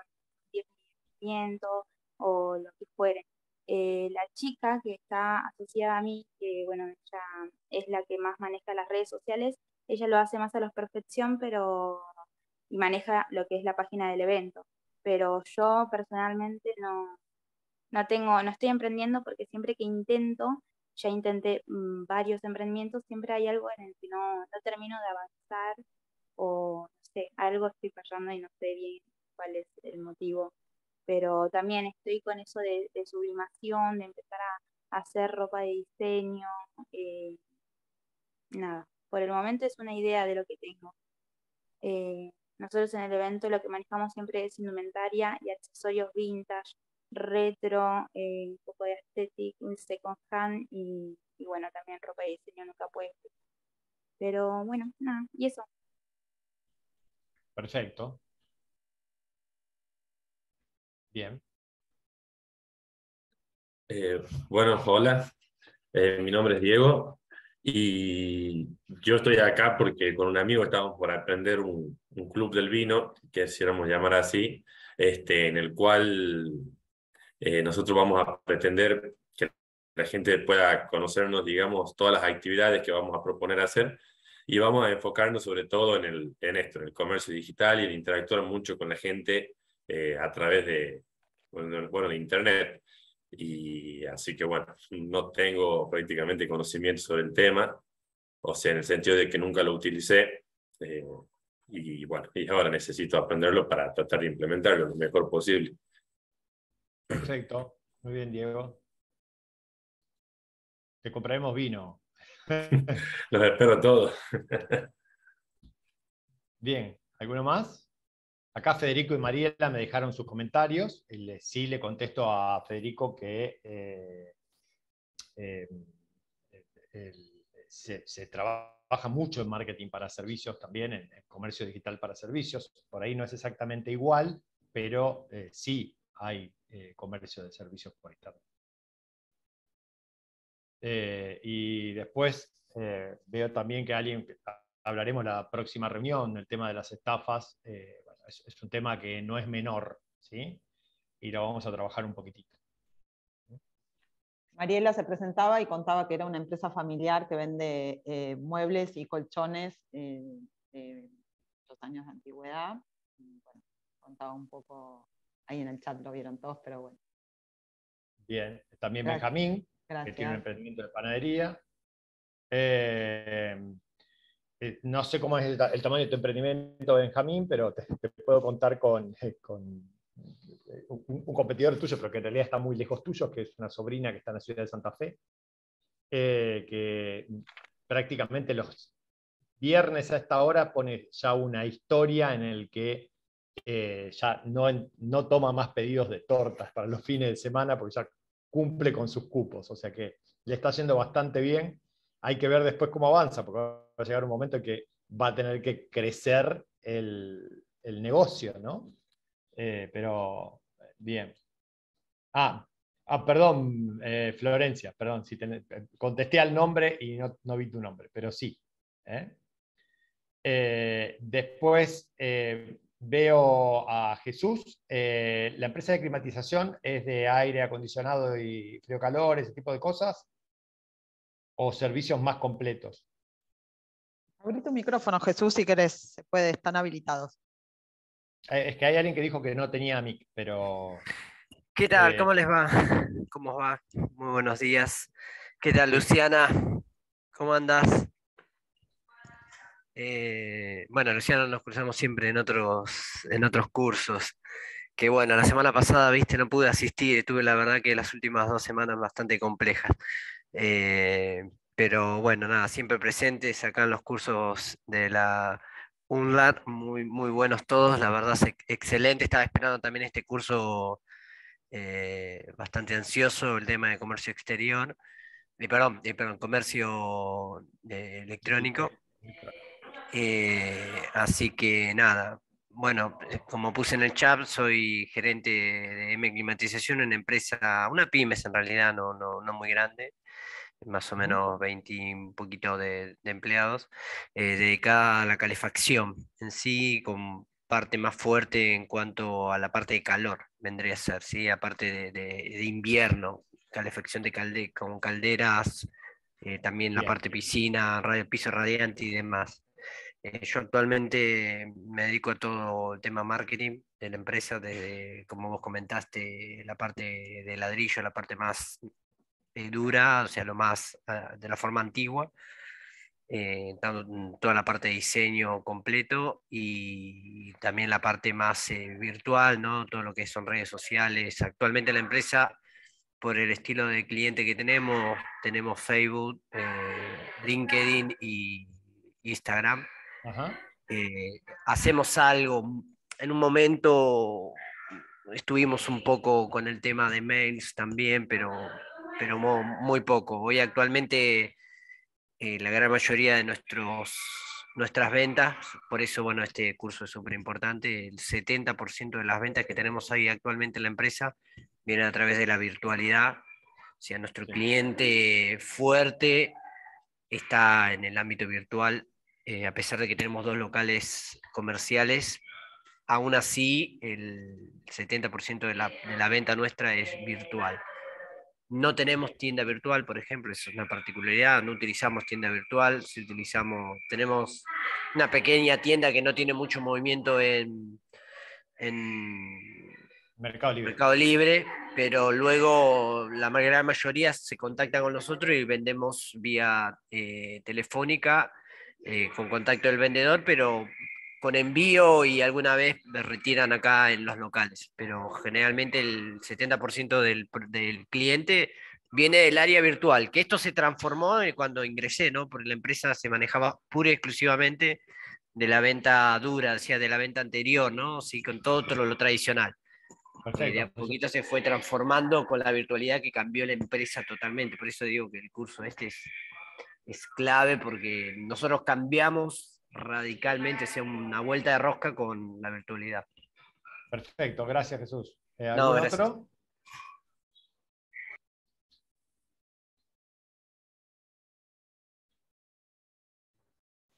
en el o lo que fuere. Eh, la chica que está asociada a mí, que bueno, ella es la que más maneja las redes sociales, ella lo hace más a la perfección, pero y maneja lo que es la página del evento. Pero yo personalmente no, tengo, no estoy emprendiendo porque siempre que intento ya intenté mm, varios emprendimientos, siempre hay algo en el que no, termino de avanzar o no sé, algo estoy fallando y no sé bien cuál es el motivo. Pero también estoy con eso de, sublimación, de empezar a, hacer ropa de diseño. Eh, nada, por el momento es una idea de lo que tengo. Eh, nosotros en el evento lo que manejamos siempre es indumentaria y accesorios vintage, retro, eh, un poco de aesthetic, second hand y, y, bueno, también ropa de diseño nunca puede. Pero bueno, nada, y eso. Perfecto. Bien. Eh, bueno, hola, eh, mi nombre es Diego y yo estoy acá porque con un amigo estábamos por aprender un, club del vino, que quisiéramos llamar así, este, en el cual eh, nosotros vamos a pretender que la gente pueda conocernos, digamos, todas las actividades que vamos a proponer hacer y vamos a enfocarnos sobre todo en, el, en esto, en el comercio digital y en interactuar mucho con la gente eh, a través de, bueno, de Internet. Y así que bueno, no tengo prácticamente conocimiento sobre el tema, o sea, en el sentido de que nunca lo utilicé. Eh, y bueno, y ahora necesito aprenderlo para tratar de implementarlo lo mejor posible. Perfecto. Muy bien, Diego. Te compraremos vino. *laughs* Los espero todos. *laughs* Bien, ¿alguno más? Acá Federico y Mariela me dejaron sus comentarios. Sí le contesto a Federico que eh, eh, se, trabaja mucho en marketing para servicios también, en, comercio digital para servicios. Por ahí no es exactamente igual, pero eh, sí hay eh, comercio de servicios por Internet. Eh, y después eh, veo también que alguien, hablaremos la próxima reunión, el tema de las estafas, es, un tema que no es menor, ¿sí? Y lo vamos a trabajar un poquitito. Mariela se presentaba y contaba que era una empresa familiar que vende muebles y colchones de muchos años de antigüedad. contaba un poco Ahí en el chat lo vieron todos, pero bueno. Bien, también Benjamín, que tiene un emprendimiento de panadería. Eh, eh, no sé cómo es el, tamaño de tu emprendimiento, Benjamín, pero te, puedo contar con, eh, con un, competidor tuyo, pero que en realidad está muy lejos tuyo, que es una sobrina que está en la ciudad de Santa Fe, que prácticamente los viernes a esta hora pone ya una historia en el que eh, ya no, no toma más pedidos de tortas para los fines de semana porque ya cumple con sus cupos. O sea que le está yendo bastante bien. Hay que ver después cómo avanza, porque va a llegar un momento en que va a tener que crecer el, negocio, ¿no? Eh, pero bien. Ah, ah perdón, eh, Florencia, perdón, si contesté al nombre y no, vi tu nombre, pero sí. después, Veo a Jesús. Eh, la empresa de climatización es de aire acondicionado y frío-calor, ese tipo de cosas. O servicios más completos. Abrí tu micrófono, Jesús, si querés. Se puede, están habilitados. Eh, es que hay alguien que dijo que no tenía mic, pero. ¿Qué tal? Eh, ¿Cómo les va? ¿Cómo va? Muy buenos días. ¿Qué tal, Luciana? ¿Cómo andas eh, bueno, Luciano, nos cruzamos siempre en otros, en otros cursos. Que bueno, la semana pasada, viste, no pude asistir, tuve la verdad que las últimas dos semanas bastante complejas. Eh, pero bueno, nada, siempre presentes acá en los cursos de la UNLAR, muy, muy buenos todos, la verdad excelente. Estaba esperando también este curso eh, bastante ansioso, el tema de comercio exterior, Y perdón, perdón, comercio electrónico. Eh, así que nada, bueno, eh, como puse en el chat, soy gerente de M Climatización, una empresa, una pymes en realidad, no, no, no muy grande, más o menos 20 un poquito de, empleados, eh, dedicada a la calefacción en sí, con parte más fuerte en cuanto a la parte de calor, vendría a ser, ¿sí? aparte de, invierno, calefacción de calde con calderas, también la parte piscina, radio, piso radiante y demás. Eh, yo actualmente me dedico a todo el tema marketing de la empresa, desde, como vos comentaste, la parte de ladrillo, la parte más eh, dura, o sea, lo más ah, de la forma antigua, eh, mm, toda la parte de diseño completo y también la parte más virtual, todo lo que son redes sociales. Actualmente la empresa, por el estilo de cliente que tenemos, tenemos Facebook, LinkedIn y Instagram eh, hacemos algo. En un momento estuvimos un poco con el tema de mails también, pero, pero muy poco. Hoy actualmente eh, la gran mayoría de nuestros, nuestras ventas, por eso bueno, este curso es súper importante, el 70% de las ventas que tenemos ahí actualmente en la empresa vienen a través de la virtualidad. O sea, nuestro cliente fuerte está en el ámbito virtual eh, a pesar de que tenemos dos locales comerciales, aún así el 70% de la, venta nuestra es virtual. No tenemos tienda virtual, por ejemplo, eso es una particularidad, no utilizamos tienda virtual, si utilizamos, tenemos una pequeña tienda que no tiene mucho movimiento en, Mercado Libre. pero luego la gran mayoría se contacta con nosotros y vendemos vía eh, telefónica con eh, contacto del vendedor, pero con envío y alguna vez me retiran acá en los locales. Pero generalmente el 70% del, del cliente viene del área virtual, que esto se transformó cuando ingresé, ¿no? Porque la empresa se manejaba pura y exclusivamente de la venta dura, sea, de la venta anterior, ¿no? Sí, con todo, todo lo tradicional. Y de a poquito se fue transformando con la virtualidad que cambió la empresa totalmente. Por eso digo que el curso este es es clave porque nosotros cambiamos radicalmente, sea una vuelta de rosca con la virtualidad. Perfecto, gracias Jesús. Eh, otro?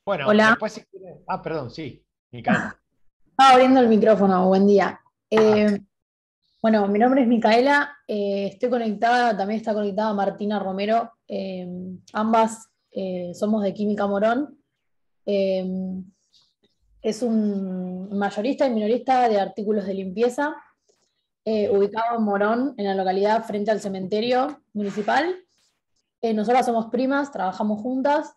Bueno, Hola. después Ah, perdón, sí, Micaela. *laughs* Estaba abriendo el micrófono, buen día. Eh, bueno, mi nombre es Micaela, eh, estoy conectada, también está conectada Martina Romero. ambas eh, somos de Química Morón. Eh, es un mayorista y minorista de artículos de limpieza, eh, ubicado en Morón, en la localidad frente al cementerio municipal. nosotras somos primas, trabajamos juntas.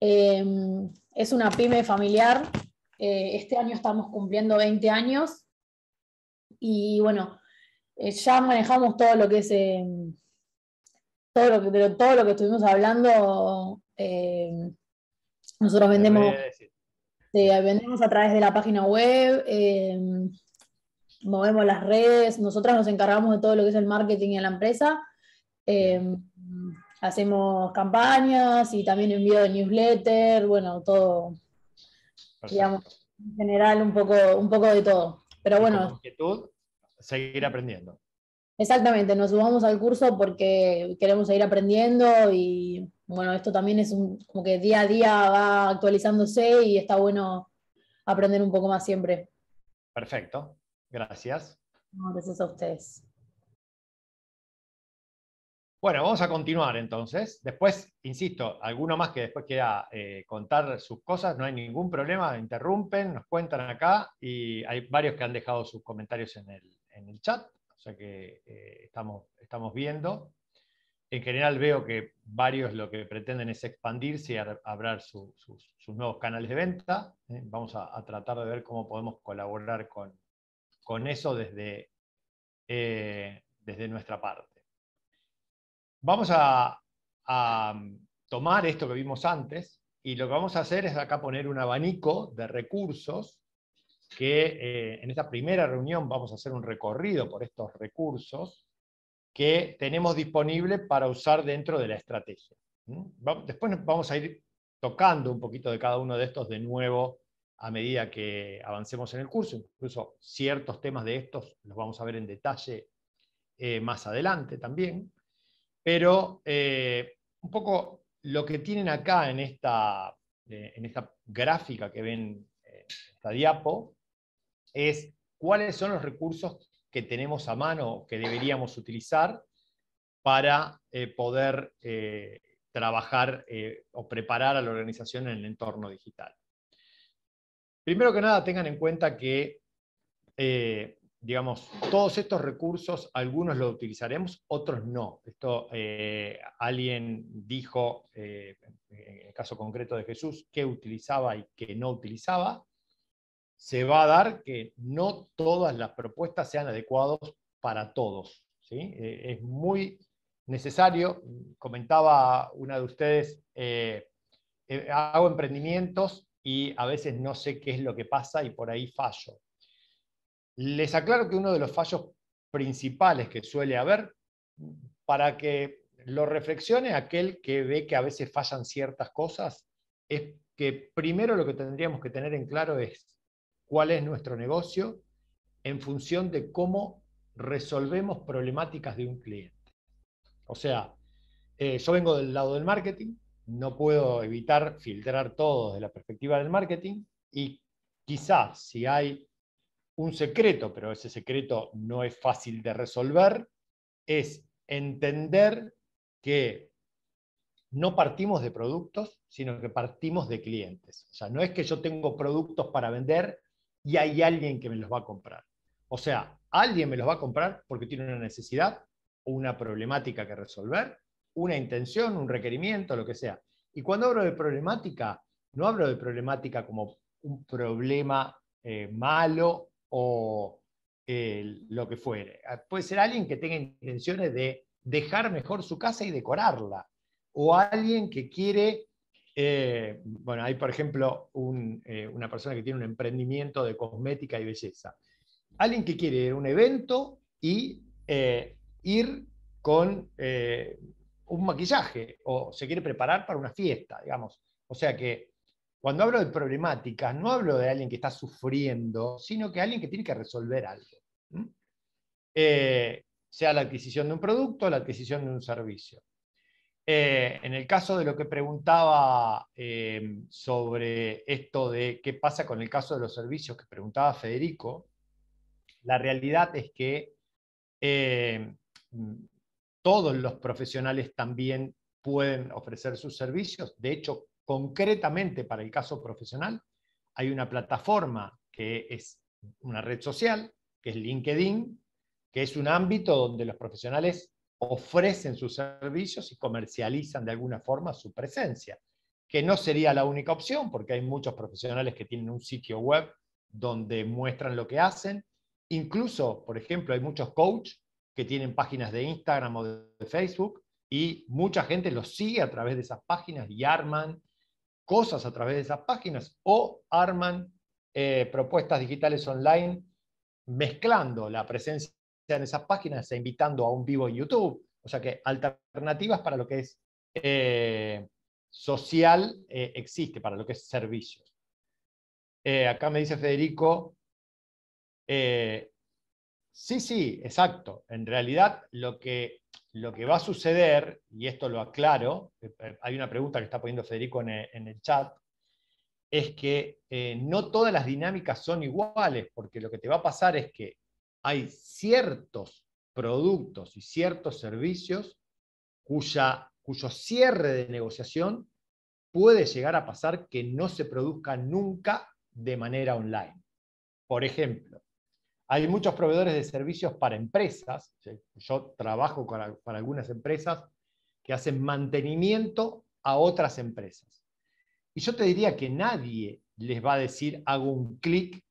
es una pyme familiar. este año estamos cumpliendo 20 años. Y bueno, ya manejamos todo lo que es todo lo que, todo lo que estuvimos hablando eh, nosotros vendemos, vendemos a través de la página web, eh, movemos las redes, nosotras nos encargamos de todo lo que es el marketing en la empresa. Eh, hacemos campañas y también envío de newsletter, bueno, todo, digamos, en general un poco, un poco de todo. Pero bueno. seguir aprendiendo. Exactamente, nos sumamos al curso porque queremos seguir aprendiendo y bueno, esto también es un, como que día a día va actualizándose y está bueno aprender un poco más siempre. Perfecto, gracias. gracias a ustedes. Bueno, vamos a continuar entonces. Después, insisto, alguno más que después quiera eh, contar sus cosas, no hay ningún problema, interrumpen, nos cuentan acá y hay varios que han dejado sus comentarios en el, chat, o sea que eh, estamos, estamos viendo en general veo que varios lo que pretenden es expandirse y abrir sus nuevos canales de venta. ¿eh? Vamos a, tratar de ver cómo podemos colaborar con, eso eh, desde, nuestra parte. Vamos a, mm, tomar esto que vimos antes y lo que vamos a hacer es acá poner un abanico de recursos que eh, en esta primera reunión vamos a hacer un recorrido por estos recursos que tenemos disponible para usar dentro de la estrategia. Después vamos a ir tocando un poquito de cada uno de estos de nuevo a medida que avancemos en el curso. Incluso ciertos temas de estos los vamos a ver en detalle eh, más adelante también. Pero eh, un poco lo que tienen acá en esta, eh, en esta gráfica que ven, esta diapo, es cuáles son los recursos que tenemos a mano, que deberíamos utilizar para eh, poder eh, trabajar eh, o preparar a la organización en el entorno digital. Primero que nada, tengan en cuenta que, digamos, todos estos recursos, algunos los utilizaremos, otros no. Esto alguien dijo, en el caso concreto de Jesús, qué utilizaba y qué no utilizaba se va a dar que no todas las propuestas sean adecuadas para todos. ¿sí? Eh, es muy necesario, comentaba una de ustedes, eh, eh, hago emprendimientos y a veces no sé qué es lo que pasa y por ahí fallo. Les aclaro que uno de los fallos principales que suele haber, para que lo reflexione aquel que ve que a veces fallan ciertas cosas, es que primero lo que tendríamos que tener en claro es cuál es nuestro negocio en función de cómo resolvemos problemáticas de un cliente. O sea, eh, yo vengo del lado del marketing, no puedo evitar filtrar todo desde la perspectiva del marketing y quizás si hay un secreto, pero ese secreto no es fácil de resolver, es entender que no partimos de productos, sino que partimos de clientes. O sea, no es que yo tengo productos para vender y hay alguien que me los va a comprar. O sea, alguien me los va a comprar porque tiene una necesidad o una problemática que resolver, una intención, un requerimiento, lo que sea. Y cuando hablo de problemática, no hablo de problemática como un problema eh, malo o eh, lo que fuere. Ah, puede ser alguien que tenga intenciones de dejar mejor su casa y decorarla, o alguien que quiere eh, bueno, hay, por ejemplo, eh, una persona que tiene un emprendimiento de cosmética y belleza. Alguien que quiere ir a un evento y eh, ir con un maquillaje o se quiere preparar para una fiesta, digamos. O sea que cuando hablo de problemáticas, no hablo de alguien que está sufriendo, sino que alguien que tiene que resolver algo. sea la adquisición de un producto o la adquisición de un servicio. Eh, en el caso de lo que preguntaba eh, sobre esto de qué pasa con el caso de los servicios que preguntaba Federico, la realidad es que eh, todos los profesionales también pueden ofrecer sus servicios. De hecho, concretamente para el caso profesional, hay una plataforma que es una red social, que es LinkedIn, que es un ámbito donde los profesionales ofrecen sus servicios y comercializan de alguna forma su presencia, que no sería la única opción porque hay muchos profesionales que tienen un sitio web donde muestran lo que hacen. Incluso, por ejemplo, hay muchos coaches que tienen páginas de Instagram o de Facebook y mucha gente los sigue a través de esas páginas y arman cosas a través de esas páginas o arman eh, propuestas digitales online mezclando la presencia en esas páginas, e invitando a un vivo en YouTube. O sea que alternativas para lo que es eh, social eh, existe, para lo que es servicio eh, acá me dice Federico, sí, sí, exacto. En realidad lo que, lo que va a suceder, y esto lo aclaro, hay una pregunta que está poniendo Federico en el, chat, es que no todas las dinámicas son iguales, porque lo que te va a pasar es que hay ciertos productos y ciertos servicios cuya, cuyo cierre de negociación puede llegar a pasar que no se produzca nunca de manera online. Por ejemplo, hay muchos proveedores de servicios para empresas, yo trabajo para algunas empresas que hacen mantenimiento a otras empresas. Y yo te diría que nadie les va a decir hago un clic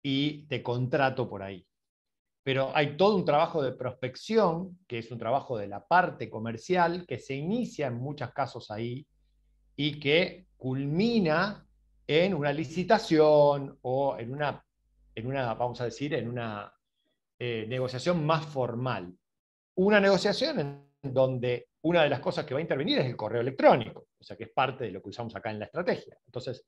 y te contrato por ahí pero hay todo un trabajo de prospección, que es un trabajo de la parte comercial, que se inicia en muchos casos ahí y que culmina en una licitación o en una, en una vamos a decir, en una eh, negociación más formal. Una negociación en donde una de las cosas que va a intervenir es el correo electrónico, o sea que es parte de lo que usamos acá en la estrategia. Entonces,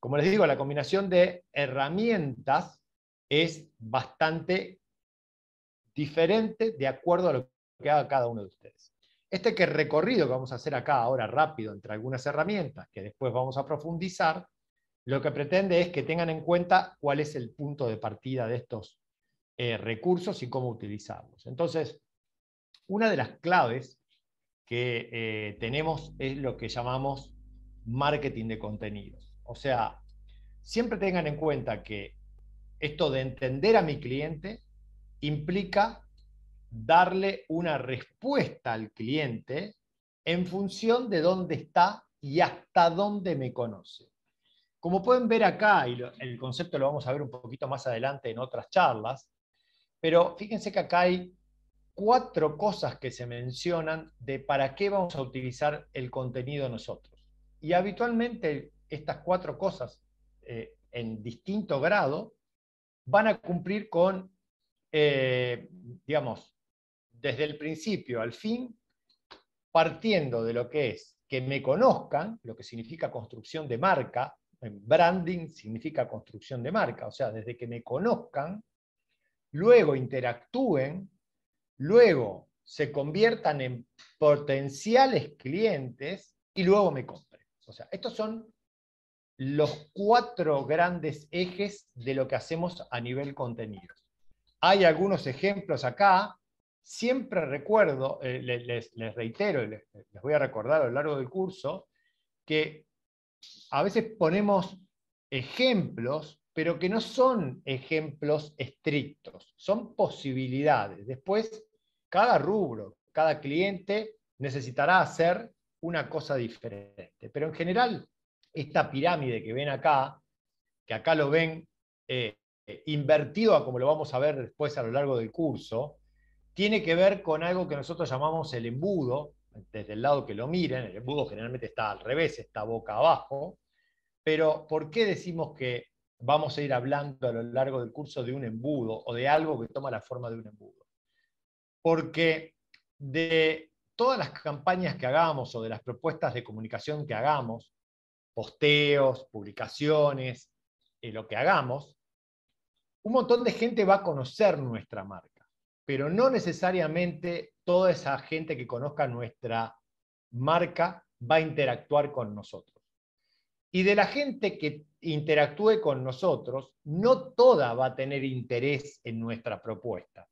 como les digo, la combinación de herramientas es bastante diferente de acuerdo a lo que haga cada uno de ustedes. Este que recorrido que vamos a hacer acá ahora rápido entre algunas herramientas que después vamos a profundizar, lo que pretende es que tengan en cuenta cuál es el punto de partida de estos eh, recursos y cómo utilizarlos. Entonces, una de las claves que eh, tenemos es lo que llamamos marketing de contenidos. O sea, siempre tengan en cuenta que esto de entender a mi cliente implica darle una respuesta al cliente en función de dónde está y hasta dónde me conoce. Como pueden ver acá, y el concepto lo vamos a ver un poquito más adelante en otras charlas, pero fíjense que acá hay cuatro cosas que se mencionan de para qué vamos a utilizar el contenido nosotros. Y habitualmente estas cuatro cosas eh, en distinto grado van a cumplir con eh, digamos, desde el principio al fin, partiendo de lo que es que me conozcan, lo que significa construcción de marca, branding significa construcción de marca, o sea, desde que me conozcan, luego interactúen, luego se conviertan en potenciales clientes y luego me compren. O sea, estos son los cuatro grandes ejes de lo que hacemos a nivel contenido. Hay algunos ejemplos acá. Siempre recuerdo, eh, les, reitero, les, les voy a recordar a lo largo del curso, que a veces ponemos ejemplos, pero que no son ejemplos estrictos, son posibilidades. Después, cada rubro, cada cliente necesitará hacer una cosa diferente. Pero en general, esta pirámide que ven acá, que acá lo ven eh, eh, invertido como lo vamos a ver después a lo largo del curso, tiene que ver con algo que nosotros llamamos el embudo, desde el lado que lo miren, el embudo generalmente está al revés, está boca abajo, pero ¿por qué decimos que vamos a ir hablando a lo largo del curso de un embudo o de algo que toma la forma de un embudo? Porque de todas las campañas que hagamos o de las propuestas de comunicación que hagamos, posteos, publicaciones, eh, lo que hagamos, un montón de gente va a conocer nuestra marca, pero no necesariamente toda esa gente que conozca nuestra marca va a interactuar con nosotros. Y de la gente que interactúe con nosotros, no toda va a tener interés en nuestra propuesta.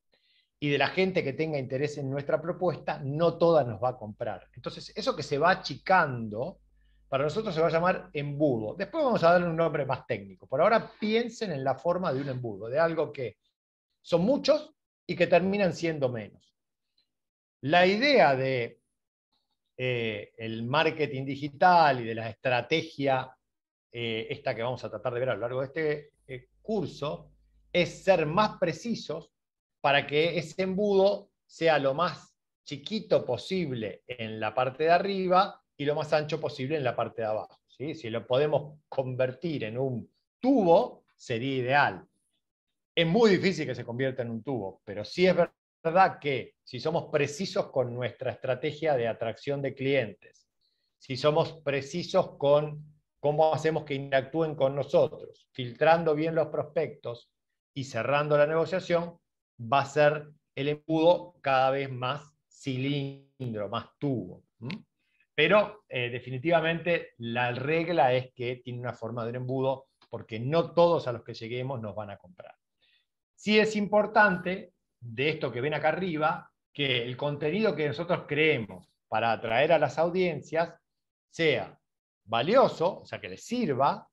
Y de la gente que tenga interés en nuestra propuesta, no toda nos va a comprar. Entonces, eso que se va achicando para nosotros se va a llamar embudo. Después vamos a darle un nombre más técnico. Por ahora piensen en la forma de un embudo, de algo que son muchos y que terminan siendo menos. La idea de eh, el marketing digital y de la estrategia, eh, esta que vamos a tratar de ver a lo largo de este eh, curso, es ser más precisos para que ese embudo sea lo más chiquito posible en la parte de arriba y lo más ancho posible en la parte de abajo. ¿sí? Si lo podemos convertir en un tubo, sería ideal. Es muy difícil que se convierta en un tubo, pero sí es verdad que si somos precisos con nuestra estrategia de atracción de clientes, si somos precisos con cómo hacemos que interactúen con nosotros, filtrando bien los prospectos y cerrando la negociación, va a ser el embudo cada vez más cilindro, más tubo. Pero eh, definitivamente la regla es que tiene una forma de embudo porque no todos a los que lleguemos nos van a comprar. Sí es importante, de esto que ven acá arriba, que el contenido que nosotros creemos para atraer a las audiencias sea valioso, o sea, que les sirva,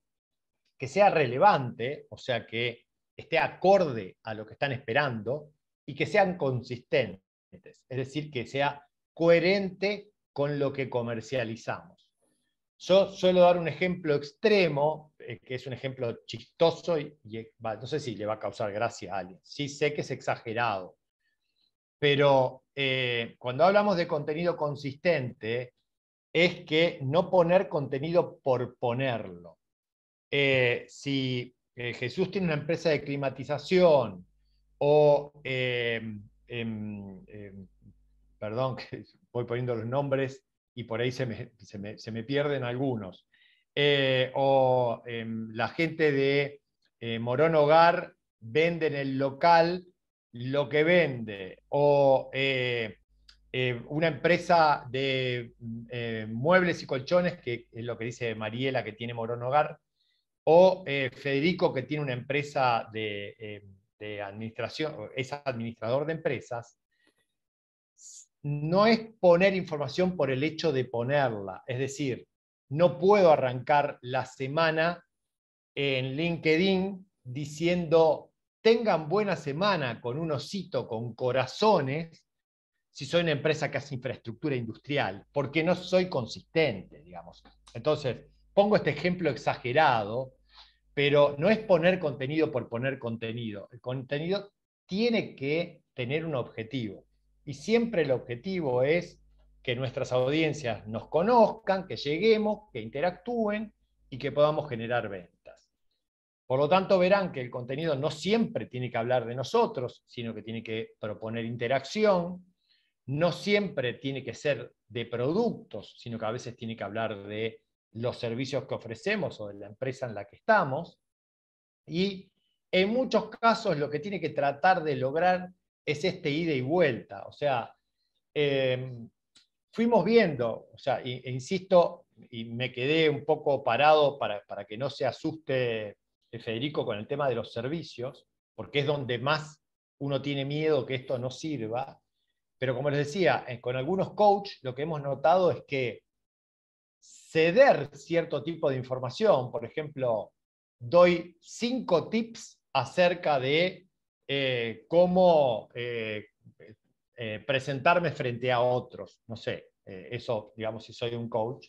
que sea relevante, o sea, que esté acorde a lo que están esperando y que sean consistentes, es decir, que sea coherente con lo que comercializamos. Yo suelo dar un ejemplo extremo, eh, que es un ejemplo chistoso, y, eh, no sé si le va a causar gracia a alguien. Sí sé que es exagerado, pero eh, cuando hablamos de contenido consistente, es que no poner contenido por ponerlo. si Jesús tiene una empresa de climatización o, em, em, em, perdón, *laughs* que voy poniendo los nombres y por ahí se me, pierden algunos. Eh, o em, la gente de eh, Morón Hogar vende en el local lo que vende, o eh, una empresa de muebles y colchones, que es lo que dice Mariela que tiene Morón Hogar, o Federico que tiene una empresa de, em, de administración, es administrador de empresas, no es poner información por el hecho de ponerla. Es decir, no puedo arrancar la semana en LinkedIn diciendo, tengan buena semana con un osito, con corazones, si soy una empresa que hace infraestructura industrial, porque no soy consistente, digamos. Entonces, pongo este ejemplo exagerado, pero no es poner contenido por poner contenido. El contenido tiene que tener un objetivo y siempre el objetivo es que nuestras audiencias nos conozcan, que lleguemos, que interactúen y que podamos generar ventas. Por lo tanto, verán que el contenido no siempre tiene que hablar de nosotros, sino que tiene que proponer interacción, no siempre tiene que ser de productos, sino que a veces tiene que hablar de los servicios que ofrecemos o de la empresa en la que estamos. Y en muchos casos lo que tiene que tratar de lograr es este ida y vuelta. O sea, em, fuimos viendo, o sea, e, insisto, y me quedé un poco parado para, para que no se asuste eh, Federico con el tema de los servicios, porque es donde más uno tiene miedo que esto no sirva. Pero como les decía, eh, con algunos coaches lo que hemos notado es que ceder cierto tipo de información, por ejemplo, doy cinco tips acerca de eh, cómo eh, eh, presentarme frente a otros. No sé, eso, digamos, si soy un coach.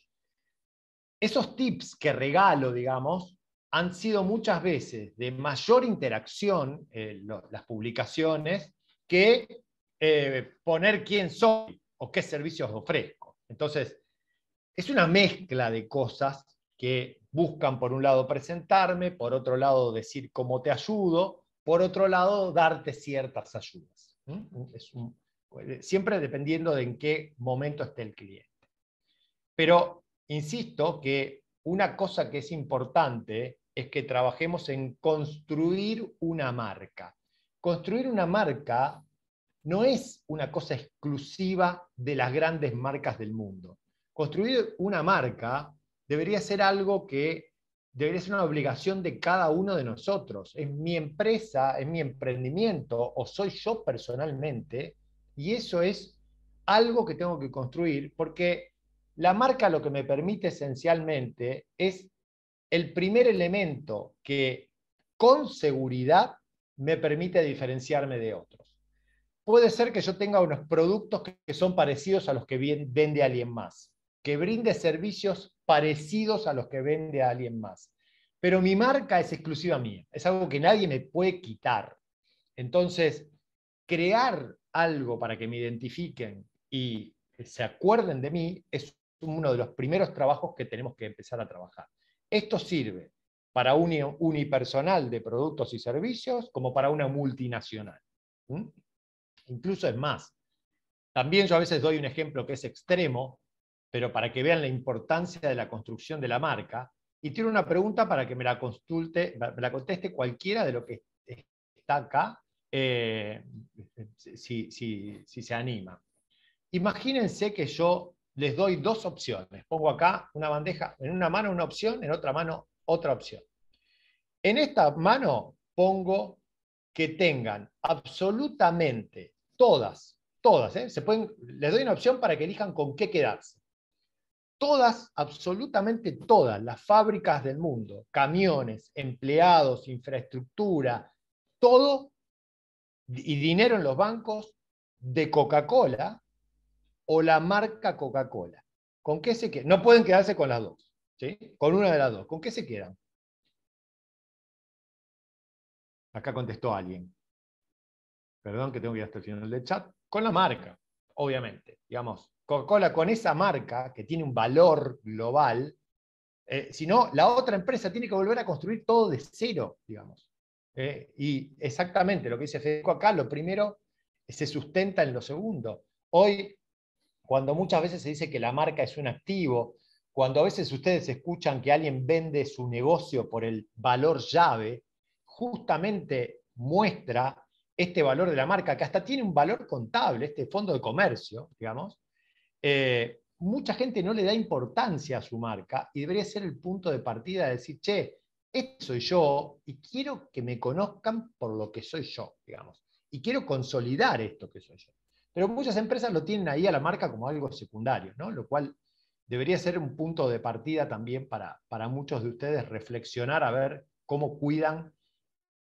Esos tips que regalo, digamos, han sido muchas veces de mayor interacción las publicaciones que poner quién soy o qué servicios ofrezco. Entonces, es una mezcla de cosas que buscan, por un lado, presentarme, por otro lado, decir cómo te ayudo, por otro lado, darte ciertas ayudas. siempre dependiendo de en qué momento esté el cliente. Pero insisto que una cosa que es importante es que trabajemos en construir una marca. Construir una marca no es una cosa exclusiva de las grandes marcas del mundo. Construir una marca debería ser algo que debería ser una obligación de cada uno de nosotros. Es mi empresa, es mi emprendimiento o soy yo personalmente y eso es algo que tengo que construir porque la marca lo que me permite esencialmente es el primer elemento que con seguridad me permite diferenciarme de otros. Puede ser que yo tenga unos productos que son parecidos a los que vende alguien más que brinde servicios parecidos a los que vende a alguien más. Pero mi marca es exclusiva mía, es algo que nadie me puede quitar. Entonces, crear algo para que me identifiquen y se acuerden de mí es uno de los primeros trabajos que tenemos que empezar a trabajar. Esto sirve para un unipersonal de productos y servicios como para una multinacional. Incluso es más. También yo a veces doy un ejemplo que es extremo, pero para que vean la importancia de la construcción de la marca. Y tiene una pregunta para que me la consulte, la conteste cualquiera de lo que está acá, eh, si, se anima. Imagínense que yo les doy dos opciones. Pongo acá una bandeja, en una mano una opción, en otra mano otra opción. En esta mano pongo que tengan absolutamente todas, todas, ¿eh? se pueden, les doy una opción para que elijan con qué quedarse todas, absolutamente todas las fábricas del mundo, camiones, empleados, infraestructura, todo y dinero en los bancos de Coca-Cola o la marca Coca-Cola. ¿Con qué se quedan? No pueden quedarse con las dos, ¿sí? Con una de las dos. ¿Con qué se quedan? Acá contestó alguien. Perdón que tengo que ir hasta el final del chat. Con la marca, obviamente. Digamos, Coca-Cola con esa marca que tiene un valor global, eh, sino la otra empresa tiene que volver a construir todo de cero, digamos. Eh, y exactamente lo que dice Federico acá, lo primero se sustenta en lo segundo. Hoy, cuando muchas veces se dice que la marca es un activo, cuando a veces ustedes escuchan que alguien vende su negocio por el valor llave, justamente muestra este valor de la marca, que hasta tiene un valor contable, este fondo de comercio, digamos, eh, mucha gente no le da importancia a su marca y debería ser el punto de partida de decir, che, este soy yo y quiero que me conozcan por lo que soy yo, digamos. Y quiero consolidar esto que soy yo. Pero muchas empresas lo tienen ahí a la marca como algo secundario, ¿no? Lo cual debería ser un punto de partida también para, para muchos de ustedes reflexionar a ver cómo cuidan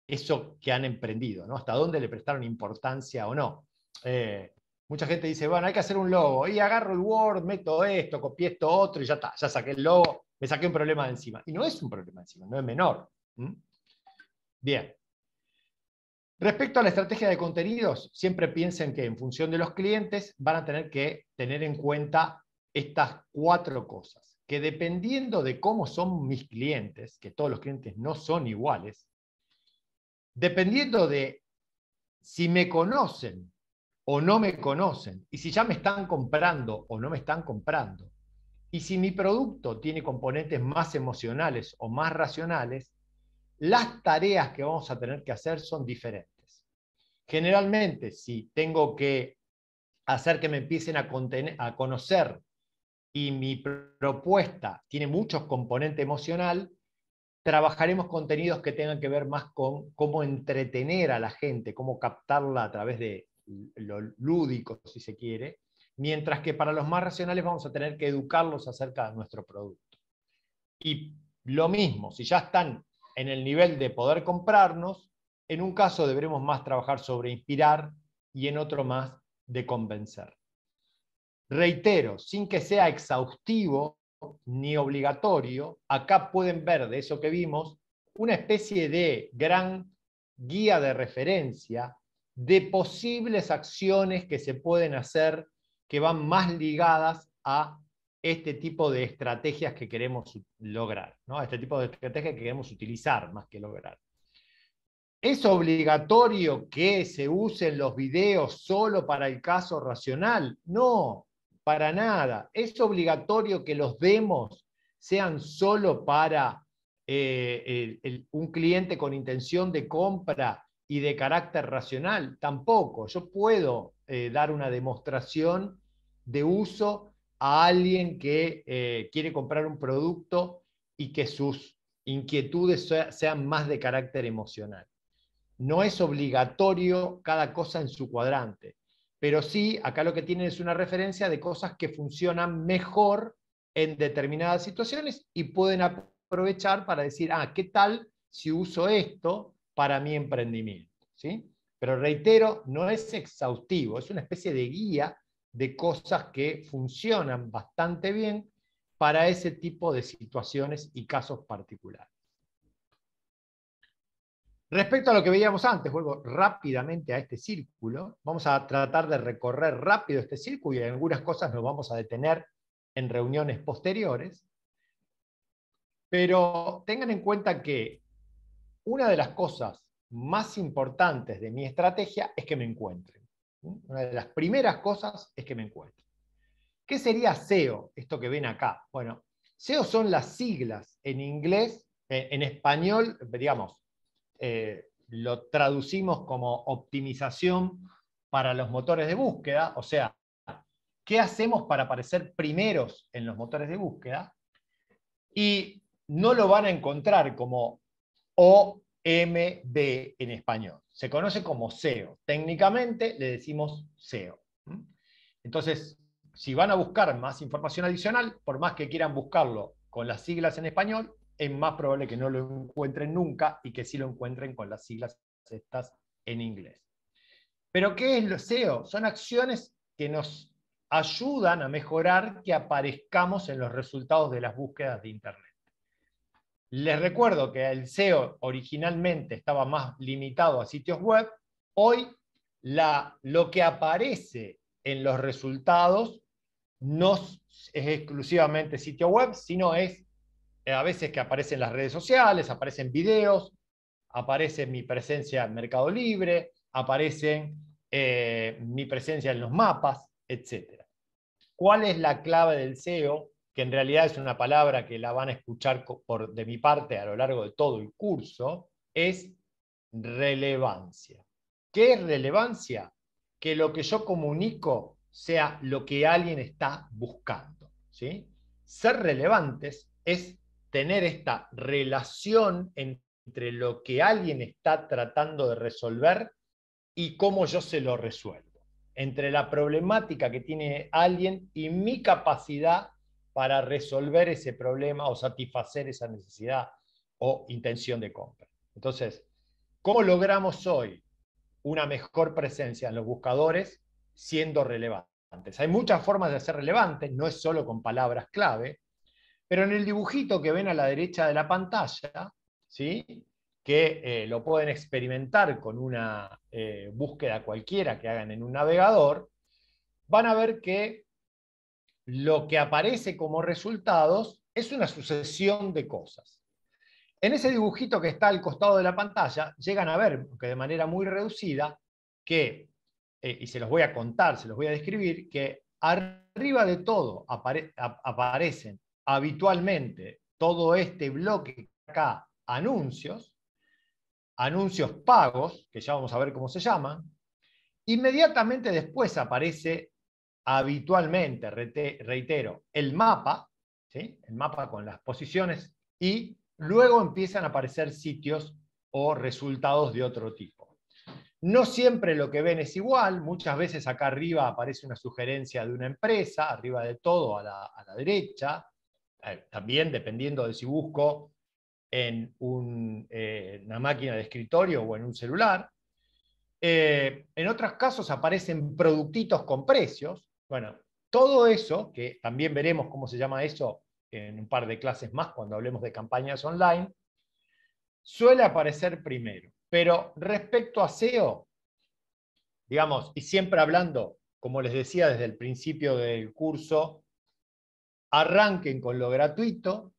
eso que han emprendido, ¿no? Hasta dónde le prestaron importancia o no. Eh, Mucha gente dice, bueno, hay que hacer un logo. Y agarro el Word, meto esto, copié esto otro y ya está. Ya saqué el logo, me saqué un problema de encima. Y no es un problema encima, no es menor. Bien. Respecto a la estrategia de contenidos, siempre piensen que en función de los clientes van a tener que tener en cuenta estas cuatro cosas. Que dependiendo de cómo son mis clientes, que todos los clientes no son iguales, dependiendo de si me conocen o no me conocen, y si ya me están comprando o no me están comprando, y si mi producto tiene componentes más emocionales o más racionales, las tareas que vamos a tener que hacer son diferentes. Generalmente, si tengo que hacer que me empiecen a, conocer y mi propuesta tiene muchos componentes emocional, trabajaremos contenidos que tengan que ver más con cómo entretener a la gente, cómo captarla a través de, lo lúdico, si se quiere, mientras que para los más racionales vamos a tener que educarlos acerca de nuestro producto. Y lo mismo, si ya están en el nivel de poder comprarnos, en un caso deberemos más trabajar sobre inspirar y en otro más de convencer. Reitero, sin que sea exhaustivo ni obligatorio, acá pueden ver de eso que vimos una especie de gran guía de referencia de posibles acciones que se pueden hacer que van más ligadas a este tipo de estrategias que queremos lograr, ¿no? este tipo de estrategias que queremos utilizar más que lograr. ¿Es obligatorio que se usen los videos solo para el caso racional? No, para nada. ¿Es obligatorio que los demos sean solo para eh, un cliente con intención de compra y de carácter racional, tampoco. Yo puedo eh, dar una demostración de uso a alguien que eh, quiere comprar un producto y que sus inquietudes sean más de carácter emocional. No es obligatorio cada cosa en su cuadrante, pero sí, acá lo que tienen es una referencia de cosas que funcionan mejor en determinadas situaciones y pueden aprovechar para decir, ah, ¿qué tal si uso esto para mi emprendimiento. ¿sí? Pero reitero, no es exhaustivo, es una especie de guía de cosas que funcionan bastante bien para ese tipo de situaciones y casos particulares. Respecto a lo que veíamos antes, vuelvo rápidamente a este círculo. Vamos a tratar de recorrer rápido este círculo y algunas cosas nos vamos a detener en reuniones posteriores. Pero tengan en cuenta que una de las cosas más importantes de mi estrategia es que me encuentren. Una de las primeras cosas es que me encuentren. ¿Qué sería SEO? Esto que ven acá. Bueno, SEO son las siglas en inglés, eh, en español, digamos, eh, lo traducimos como optimización para los motores de búsqueda, o sea, ¿qué hacemos para aparecer primeros en los motores de búsqueda? Y no lo van a encontrar como OMD en español. Se conoce como SEO. Técnicamente le decimos SEO. ¿Mm? Entonces, si van a buscar más información adicional, por más que quieran buscarlo con las siglas en español, es más probable que no lo encuentren nunca y que sí lo encuentren con las siglas estas en inglés. Pero ¿qué es lo SEO? Son acciones que nos ayudan a mejorar que aparezcamos en los resultados de las búsquedas de Internet. Les recuerdo que el SEO originalmente estaba más limitado a sitios web. Hoy lo que aparece en los resultados no es exclusivamente sitio web, sino es eh, a veces que aparecen las redes sociales, aparecen videos, aparece mi presencia en Mercado Libre, aparece eh, mi presencia en los mapas, etc. ¿Cuál es la clave del SEO que en realidad es una palabra que la van a escuchar por, de mi parte a lo largo de todo el curso, es relevancia. ¿Qué es relevancia? Que lo que yo comunico sea lo que alguien está buscando. ¿sí? Ser relevantes es tener esta relación entre lo que alguien está tratando de resolver y cómo yo se lo resuelvo, entre la problemática que tiene alguien y mi capacidad para resolver ese problema o satisfacer esa necesidad o intención de compra. Entonces, ¿cómo logramos hoy una mejor presencia en los buscadores siendo relevantes? Hay muchas formas de ser relevantes, no es solo con palabras clave, pero en el dibujito que ven a la derecha de la pantalla, ¿sí? que eh, lo pueden experimentar con una eh, búsqueda cualquiera que hagan en un navegador, van a ver que lo que aparece como resultados es una sucesión de cosas. En ese dibujito que está al costado de la pantalla, llegan a ver, que de manera muy reducida, que, eh, y se los voy a contar, se los voy a describir, que arriba de todo aparecen habitualmente todo este bloque acá, anuncios, anuncios pagos, que ya vamos a ver cómo se llaman, inmediatamente después aparece habitualmente, reitero, el mapa, el mapa con las posiciones, y luego empiezan a aparecer sitios o resultados de otro tipo. No siempre lo que ven es igual, muchas veces acá arriba aparece una sugerencia de una empresa, arriba de todo a la, derecha, eh, también dependiendo de si busco en eh, una máquina de escritorio o en un celular. Eh, en otros casos aparecen productitos con precios, bueno, todo eso, que también veremos cómo se llama eso en un par de clases más cuando hablemos de campañas online, suele aparecer primero. Pero respecto a SEO, digamos, y siempre hablando, como les decía desde el principio del curso, arranquen con lo gratuito.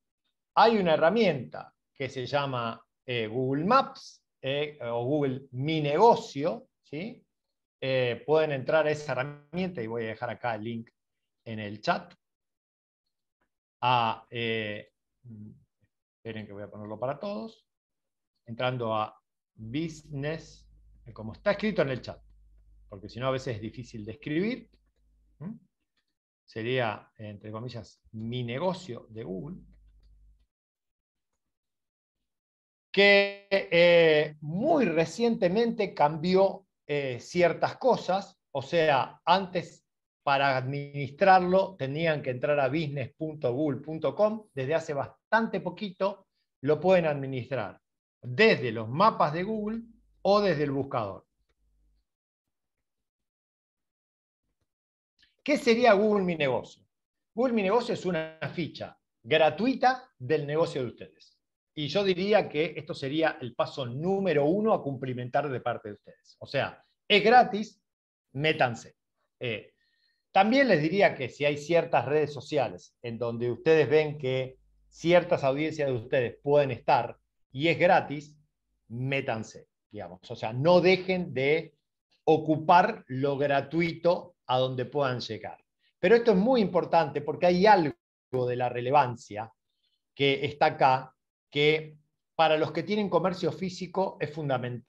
Hay una herramienta que se llama eh, Google Maps eh, o Google Mi Negocio, ¿sí? Eh, pueden entrar a esa herramienta y voy a dejar acá el link en el chat. Eh, esperen que voy a ponerlo para todos. Entrando a business, eh, como está escrito en el chat, porque si no a veces es difícil de escribir. Sería, entre comillas, mi negocio de Google. que muy recientemente cambió eh, ciertas cosas, o sea, antes para administrarlo tenían que entrar a business.google.com, desde hace bastante poquito lo pueden administrar desde los mapas de Google o desde el buscador. ¿Qué sería Google Mi Negocio? Google Mi Negocio es una ficha gratuita del negocio de ustedes. Y yo diría que esto sería el paso número uno a cumplimentar de parte de ustedes. O sea, es gratis, métanse. Eh, también les diría que si hay ciertas redes sociales en donde ustedes ven que ciertas audiencias de ustedes pueden estar y es gratis, métanse, digamos. O sea, no dejen de ocupar lo gratuito a donde puedan llegar. Pero esto es muy importante porque hay algo de la relevancia que está acá que para los que tienen comercio físico es fundamental.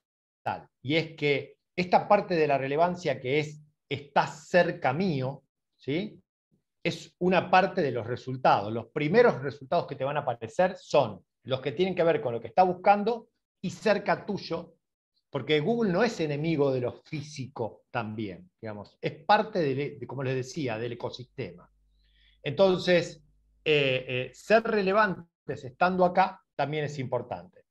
Y es que esta parte de la relevancia que es está cerca mío, ¿sí? es una parte de los resultados. Los primeros resultados que te van a aparecer son los que tienen que ver con lo que está buscando y cerca tuyo, porque Google no es enemigo de lo físico también, digamos, es parte, de, como les decía, del ecosistema. Entonces, eh, eh, ser relevantes estando acá también es importante.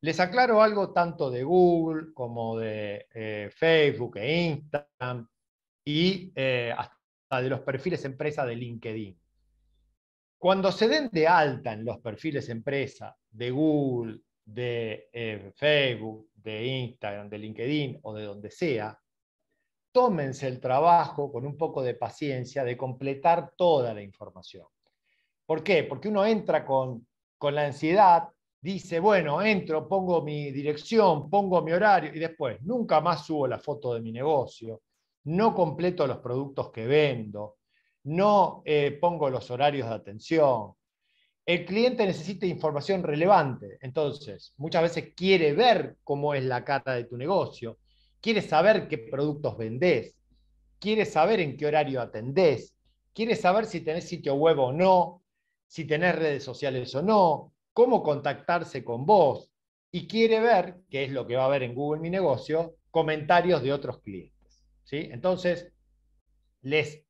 Les aclaro algo tanto de Google como de eh, Facebook e Instagram y eh, hasta de los perfiles empresa de LinkedIn. Cuando se den de alta en los perfiles empresa de Google, de eh, Facebook, de Instagram, de LinkedIn o de donde sea, tómense el trabajo con un poco de paciencia de completar toda la información. ¿Por qué? Porque uno entra con con la ansiedad, dice, bueno, entro, pongo mi dirección, pongo mi horario y después nunca más subo la foto de mi negocio, no completo los productos que vendo, no eh, pongo los horarios de atención. El cliente necesita información relevante, entonces muchas veces quiere ver cómo es la cara de tu negocio, quiere saber qué productos vendés, quiere saber en qué horario atendés, quiere saber si tenés sitio web o no, si tenés redes sociales o no, cómo contactarse con vos. Y quiere ver, que es lo que va a ver en Google Mi Negocio, comentarios de otros clientes. ¿sí? Entonces, les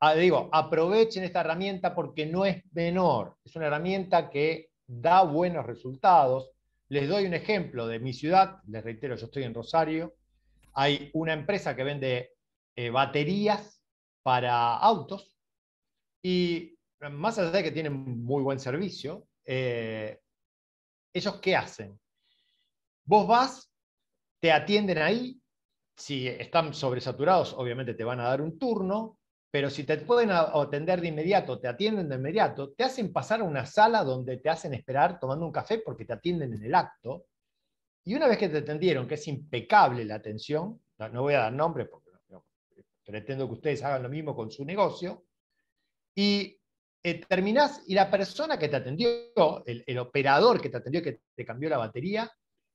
ah, digo, aprovechen esta herramienta porque no es menor. Es una herramienta que da buenos resultados. Les doy un ejemplo de mi ciudad. Les reitero, yo estoy en Rosario. Hay una empresa que vende eh, baterías para autos y más allá de que tienen muy buen servicio, eh, ellos qué hacen? Vos vas, te atienden ahí, si están sobresaturados, obviamente te van a dar un turno, pero si te pueden atender de inmediato, te atienden de inmediato, te hacen pasar a una sala donde te hacen esperar tomando un café porque te atienden en el acto. Y una vez que te atendieron, que es impecable la atención, no, voy a dar nombres porque pretendo que ustedes hagan lo mismo con su negocio, y terminas eh, terminás y la persona que te atendió, el, operador que te atendió, que te cambió la batería,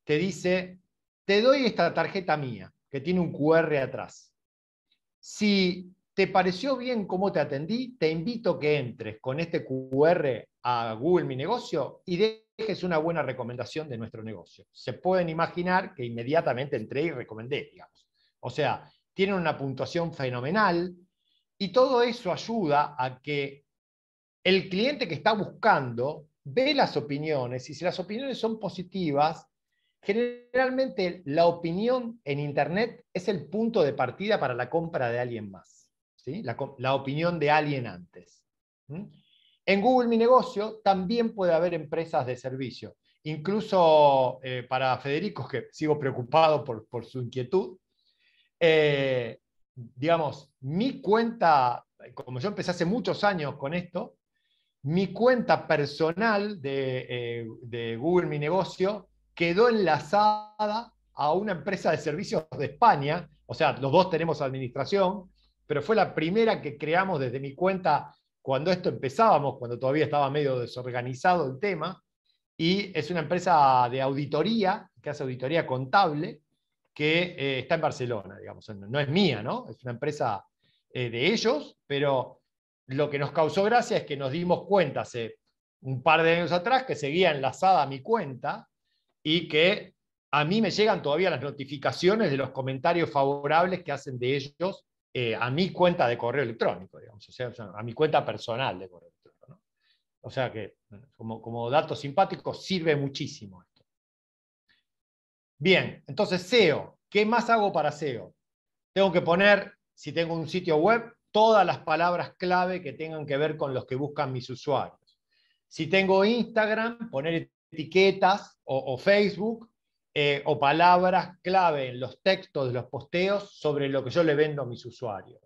te dice, te doy esta tarjeta mía, que tiene un QR atrás. Si te pareció bien cómo te atendí, te invito a que entres con este QR a Google Mi Negocio y dejes una buena recomendación de nuestro negocio. Se pueden imaginar que inmediatamente entré y recomendé, digamos. O sea, tienen una puntuación fenomenal y todo eso ayuda a que el cliente que está buscando ve las opiniones y si las opiniones son positivas, generalmente la opinión en Internet es el punto de partida para la compra de alguien más. ¿sí? La, opinión de alguien antes. En Google Mi Negocio también puede haber empresas de servicio. Incluso eh, para Federico, que sigo preocupado por, su inquietud, eh, digamos, mi cuenta, como yo empecé hace muchos años con esto, mi cuenta personal eh, de, Google Mi Negocio quedó enlazada a una empresa de servicios de España, o sea, los dos tenemos administración, pero fue la primera que creamos desde mi cuenta cuando esto empezábamos, cuando todavía estaba medio desorganizado el tema, y es una empresa de auditoría, que hace auditoría contable, que eh, está en Barcelona, digamos, no es mía, ¿no? Es una empresa eh, de ellos, pero lo que nos causó gracia es que nos dimos cuenta hace un par de años atrás que seguía enlazada a mi cuenta y que a mí me llegan todavía las notificaciones de los comentarios favorables que hacen de ellos eh, a mi cuenta de correo electrónico, digamos, o sea, a mi cuenta personal de correo electrónico. O sea que, como, como dato simpático, sirve muchísimo esto. Bien, entonces SEO. ¿Qué más hago para SEO? Tengo que poner, si tengo un sitio web, todas las palabras clave que tengan que ver con los que buscan mis usuarios. Si tengo Instagram, poner etiquetas o, Facebook eh, o palabras clave en los textos de los posteos sobre lo que yo le vendo a mis usuarios.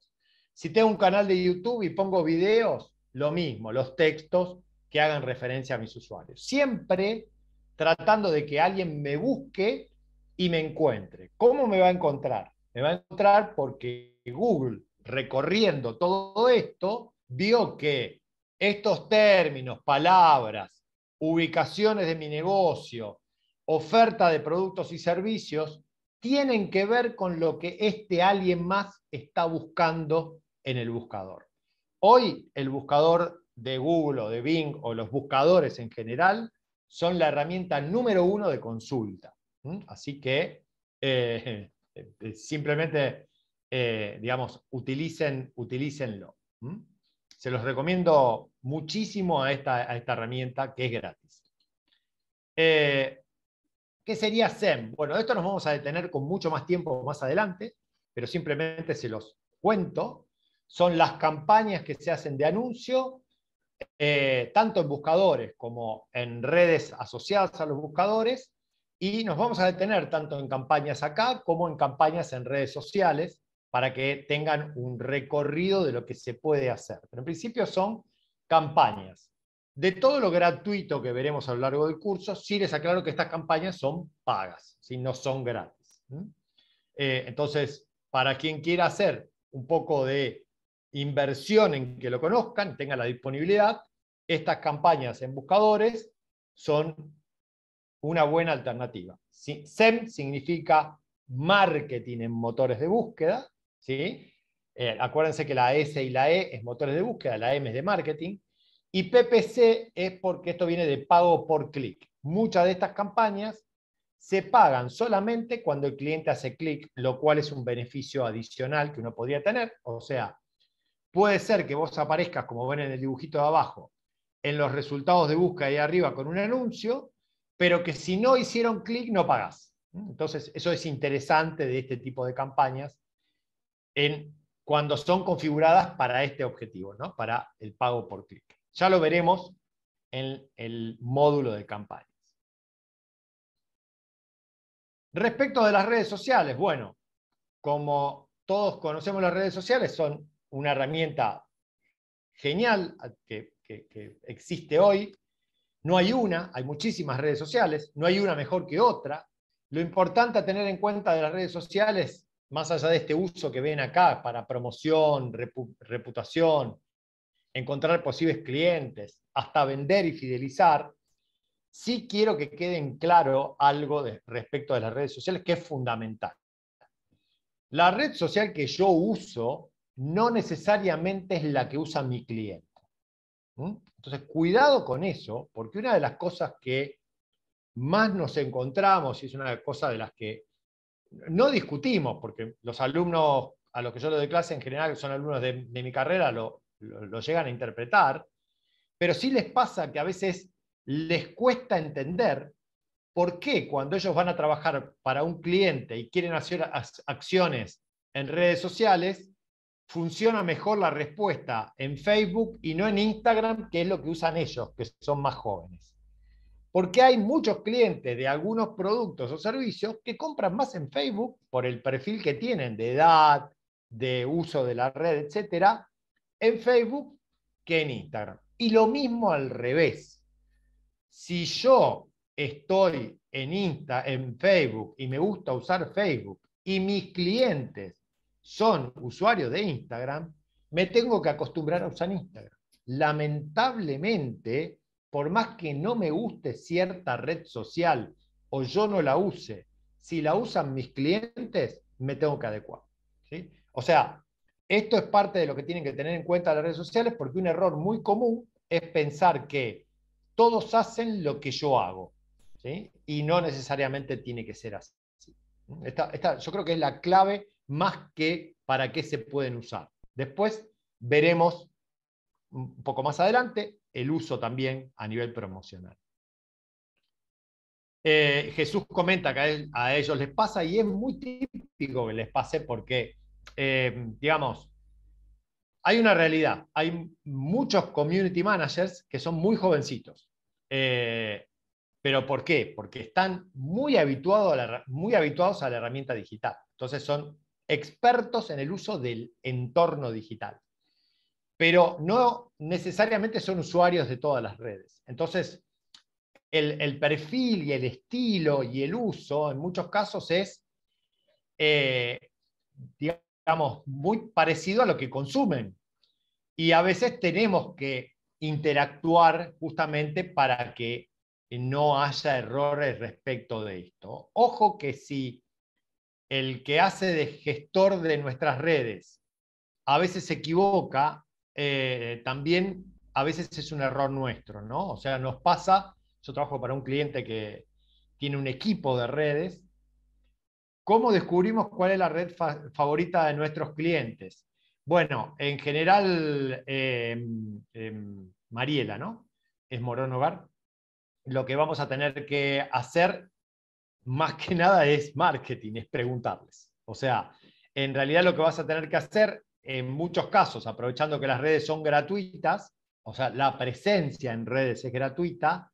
Si tengo un canal de YouTube y pongo videos, lo mismo, los textos que hagan referencia a mis usuarios. Siempre tratando de que alguien me busque y me encuentre. ¿Cómo me va a encontrar? Me va a encontrar porque Google recorriendo todo esto, vio que estos términos, palabras, ubicaciones de mi negocio, oferta de productos y servicios, tienen que ver con lo que este alguien más está buscando en el buscador. Hoy el buscador de Google o de Bing o los buscadores en general son la herramienta número uno de consulta. Así que eh, *laughs* simplemente eh, digamos, utilicen, utilicenlo. Se los recomiendo muchísimo a esta, herramienta que es gratis. Eh, ¿Qué sería SEM? Bueno, esto nos vamos a detener con mucho más tiempo más adelante, pero simplemente se los cuento. Son las campañas que se hacen de anuncio, eh, tanto en buscadores como en redes asociadas a los buscadores, y nos vamos a detener tanto en campañas acá como en campañas en redes sociales, para que tengan un recorrido de lo que se puede hacer. Pero en principio son campañas. De todo lo gratuito que veremos a lo largo del curso, sí les aclaro que estas campañas son pagas, si no son gratis. Eh, entonces, para quien quiera hacer un poco de inversión en que lo conozcan, tenga la disponibilidad, estas campañas en buscadores son una buena alternativa. SEM significa marketing en motores de búsqueda ¿sí? Eh, acuérdense que la S y la E es motores de búsqueda, la M es de marketing, y PPC es porque esto viene de pago por clic. Muchas de estas campañas se pagan solamente cuando el cliente hace clic, lo cual es un beneficio adicional que uno podría tener. O sea, puede ser que vos aparezcas, como ven en el dibujito de abajo, en los resultados de búsqueda ahí arriba con un anuncio, pero que si no hicieron clic no pagás. Entonces, eso es interesante de este tipo de campañas cuando son configuradas para este objetivo, ¿no? para el pago por clic. Ya lo veremos en el módulo de campañas. Respecto de las redes sociales, bueno, como todos conocemos las redes sociales, son una herramienta genial que, que existe hoy. No hay una, hay muchísimas redes sociales, no hay una mejor que otra. Lo importante a tener en cuenta de las redes sociales más allá de este uso que ven acá para promoción, reputación, encontrar posibles clientes, hasta vender y fidelizar, sí quiero que quede en claro algo respecto de las redes sociales que es fundamental. La red social que yo uso no necesariamente es la que usa mi cliente. Entonces, cuidado con eso, porque una de las cosas que más nos encontramos, y es una cosas de las que no discutimos, porque los alumnos a los que yo le doy clase en general son alumnos de, mi carrera, lo, llegan a interpretar, pero sí les pasa que a veces les cuesta entender por qué cuando ellos van a trabajar para un cliente y quieren hacer acciones en redes sociales, funciona mejor la respuesta en Facebook y no en Instagram, que es lo que usan ellos, que son más jóvenes porque hay muchos clientes de algunos productos o servicios que compran más en Facebook por el perfil que tienen de edad, de uso de la red, etcétera, en Facebook que en Instagram. Y lo mismo al revés. Si yo estoy en Insta, en Facebook y me gusta usar Facebook y mis clientes son usuarios de Instagram, me tengo que acostumbrar a usar Instagram. Lamentablemente, por más que no me guste cierta red social o yo no la use, si la usan mis clientes, me tengo que adecuar. O sea, esto es parte de lo que tienen que tener en cuenta las redes sociales porque un error muy común es pensar que todos hacen lo que yo hago y no necesariamente tiene que ser así. yo creo que es la clave más que para qué se pueden usar. Después veremos un poco más adelante el uso también a nivel promocional. Eh, Jesús comenta que a, ellos les pasa y es muy típico que les pase porque, eh, digamos, hay una realidad. Hay muchos community managers que son muy jovencitos. Eh, ¿Pero por qué? Porque están muy, muy habituados a la herramienta digital. Entonces son expertos en el uso del entorno digital pero no necesariamente son usuarios de todas las redes. Entonces, el, perfil y el estilo y el uso en muchos casos es, eh, digamos, muy parecido a lo que consumen. Y a veces tenemos que interactuar justamente para que no haya errores respecto de esto. Ojo que si el que hace de gestor de nuestras redes a veces se equivoca eh, también a veces es un error nuestro, ¿no? O sea, nos pasa, yo trabajo para un cliente que tiene un equipo de redes, ¿cómo descubrimos cuál es la red favorita de nuestros clientes? Bueno, en general, em, em, Mariela, ¿no? Es Morón Hogar. Lo que vamos a tener que hacer más que nada es marketing, es preguntarles. O sea, en realidad lo que vas a tener que hacer en muchos casos, aprovechando que las redes son gratuitas, o sea, la presencia en redes es gratuita,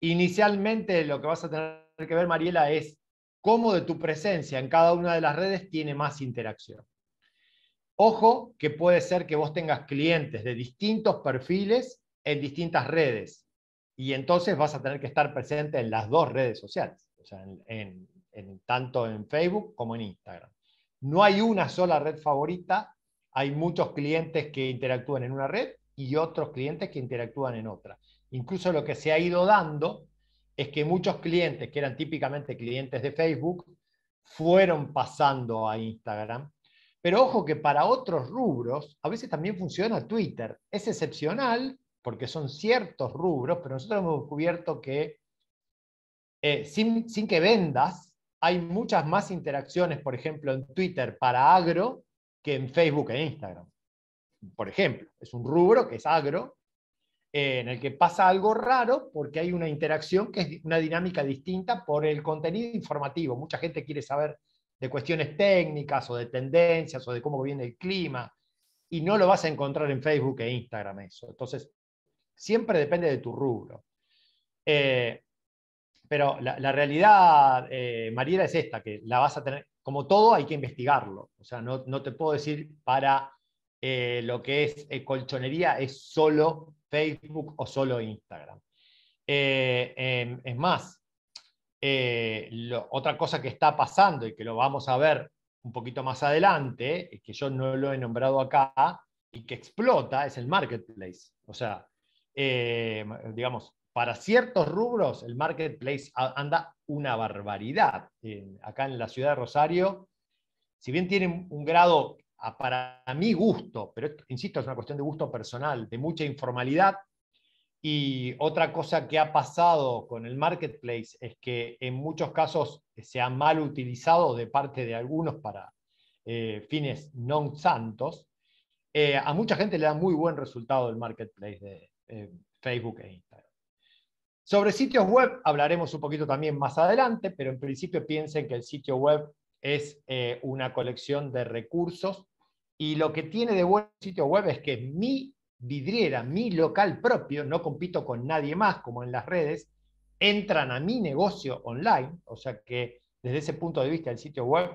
inicialmente lo que vas a tener que ver, Mariela, es cómo de tu presencia en cada una de las redes tiene más interacción. Ojo que puede ser que vos tengas clientes de distintos perfiles en distintas redes y entonces vas a tener que estar presente en las dos redes sociales, o sea, en, tanto en Facebook como en Instagram. No hay una sola red favorita hay muchos clientes que interactúan en una red y otros clientes que interactúan en otra. Incluso lo que se ha ido dando es que muchos clientes, que eran típicamente clientes de Facebook, fueron pasando a Instagram. Pero ojo que para otros rubros, a veces también funciona Twitter. Es excepcional porque son ciertos rubros, pero nosotros hemos descubierto que eh, sin que vendas, hay muchas más interacciones, por ejemplo, en Twitter para agro que en Facebook e Instagram. Por ejemplo, es un rubro que es agro, eh, en el que pasa algo raro porque hay una interacción que es una dinámica distinta por el contenido informativo. Mucha gente quiere saber de cuestiones técnicas o de tendencias o de cómo viene el clima y no lo vas a encontrar en Facebook e Instagram eso. Entonces, siempre depende de tu rubro. Eh, pero la, realidad, eh, Mariela, es esta, que la vas a tener, como todo, hay que investigarlo. O sea, no, te puedo decir para eh, lo que es eh, colchonería es solo Facebook o solo Instagram. Eh, em, es más, otra cosa que está pasando y que lo vamos a ver un poquito más adelante, que yo no lo he nombrado acá, y que explota, es el marketplace. O sea, digamos, para ciertos rubros el marketplace anda una barbaridad. acá en la ciudad de Rosario, si bien tiene un grado para mi gusto, pero insisto, es una cuestión de gusto personal, de mucha informalidad. Y otra cosa que ha pasado con el marketplace es que en muchos casos se ha mal utilizado de parte de algunos para eh, fines no santos. Eh, a mucha gente le da muy buen resultado el marketplace de eh, Facebook e sobre sitios web hablaremos un poquito también más adelante, pero en principio piensen que el sitio web es eh, una colección de recursos y lo que tiene de buen sitio web es que mi vidriera, mi local propio, no compito con nadie más como en las redes, entran a mi negocio online, o sea que desde ese punto de vista el sitio web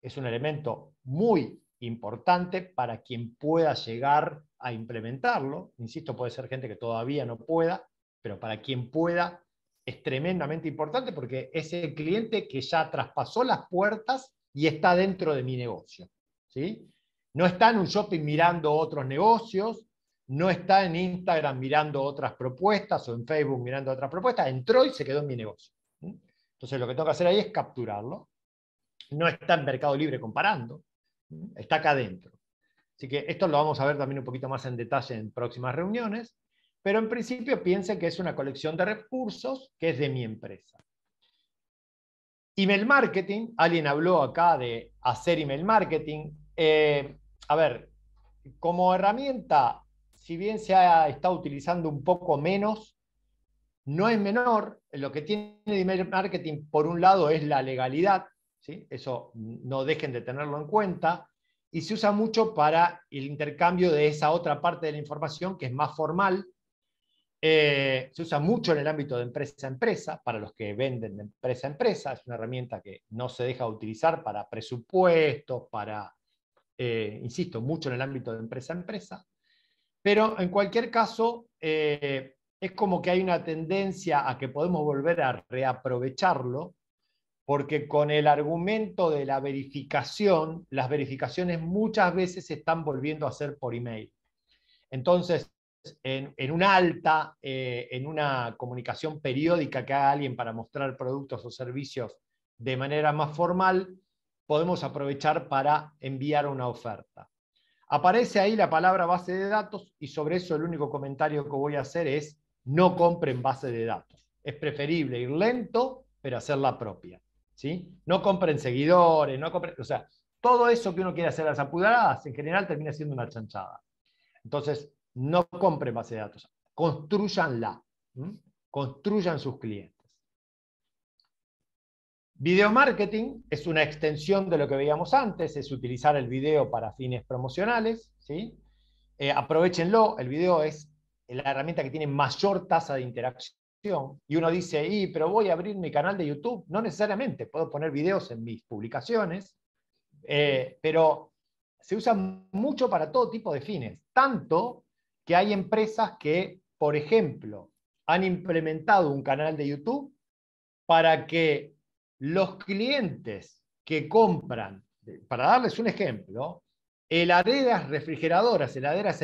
es un elemento muy importante para quien pueda llegar a implementarlo. Insisto, puede ser gente que todavía no pueda, pero para quien pueda es tremendamente importante porque es el cliente que ya traspasó las puertas y está dentro de mi negocio. ¿sí? No está en un shopping mirando otros negocios, no está en Instagram mirando otras propuestas o en Facebook mirando otras propuestas, entró y se quedó en mi negocio. Entonces lo que tengo que hacer ahí es capturarlo. No está en Mercado Libre comparando, está acá adentro. Así que esto lo vamos a ver también un poquito más en detalle en próximas reuniones pero en principio piense que es una colección de recursos que es de mi empresa. Email marketing, alguien habló acá de hacer email marketing. Eh, a ver, como herramienta, si bien se ha, estado utilizando un poco menos, no es menor. Lo que tiene email marketing, por un lado, es la legalidad, ¿sí? eso no dejen de tenerlo en cuenta, y se usa mucho para el intercambio de esa otra parte de la información que es más formal, eh, se usa mucho en el ámbito de empresa a empresa, para los que venden de empresa a empresa. Es una herramienta que no se deja utilizar para presupuestos, para, eh, insisto, mucho en el ámbito de empresa a empresa. Pero en cualquier caso, eh, es como que hay una tendencia a que podemos volver a reaprovecharlo, porque con el argumento de la verificación, las verificaciones muchas veces se están volviendo a hacer por email. Entonces, en, una alta, eh, en una comunicación periódica que haga alguien para mostrar productos o servicios de manera más formal, podemos aprovechar para enviar una oferta. Aparece ahí la palabra base de datos y sobre eso el único comentario que voy a hacer es no compren base de datos. Es preferible ir lento, pero hacerla propia. ¿sí? No compren seguidores, no compren, o sea, todo eso que uno quiere hacer a las apuradas, en general termina siendo una chanchada. Entonces, no compren base de datos, construyanla, construyan sus clientes. Video marketing es una extensión de lo que veíamos antes, es utilizar el video para fines promocionales. ¿sí? Eh, aprovechenlo, el video es la herramienta que tiene mayor tasa de interacción. Y uno dice, y, pero voy a abrir mi canal de YouTube. No necesariamente, puedo poner videos en mis publicaciones, eh, pero se usa mucho para todo tipo de fines, tanto que hay empresas que, por ejemplo, han implementado un canal de YouTube para que los clientes que compran, para darles un ejemplo, heladeras refrigeradoras, heladeras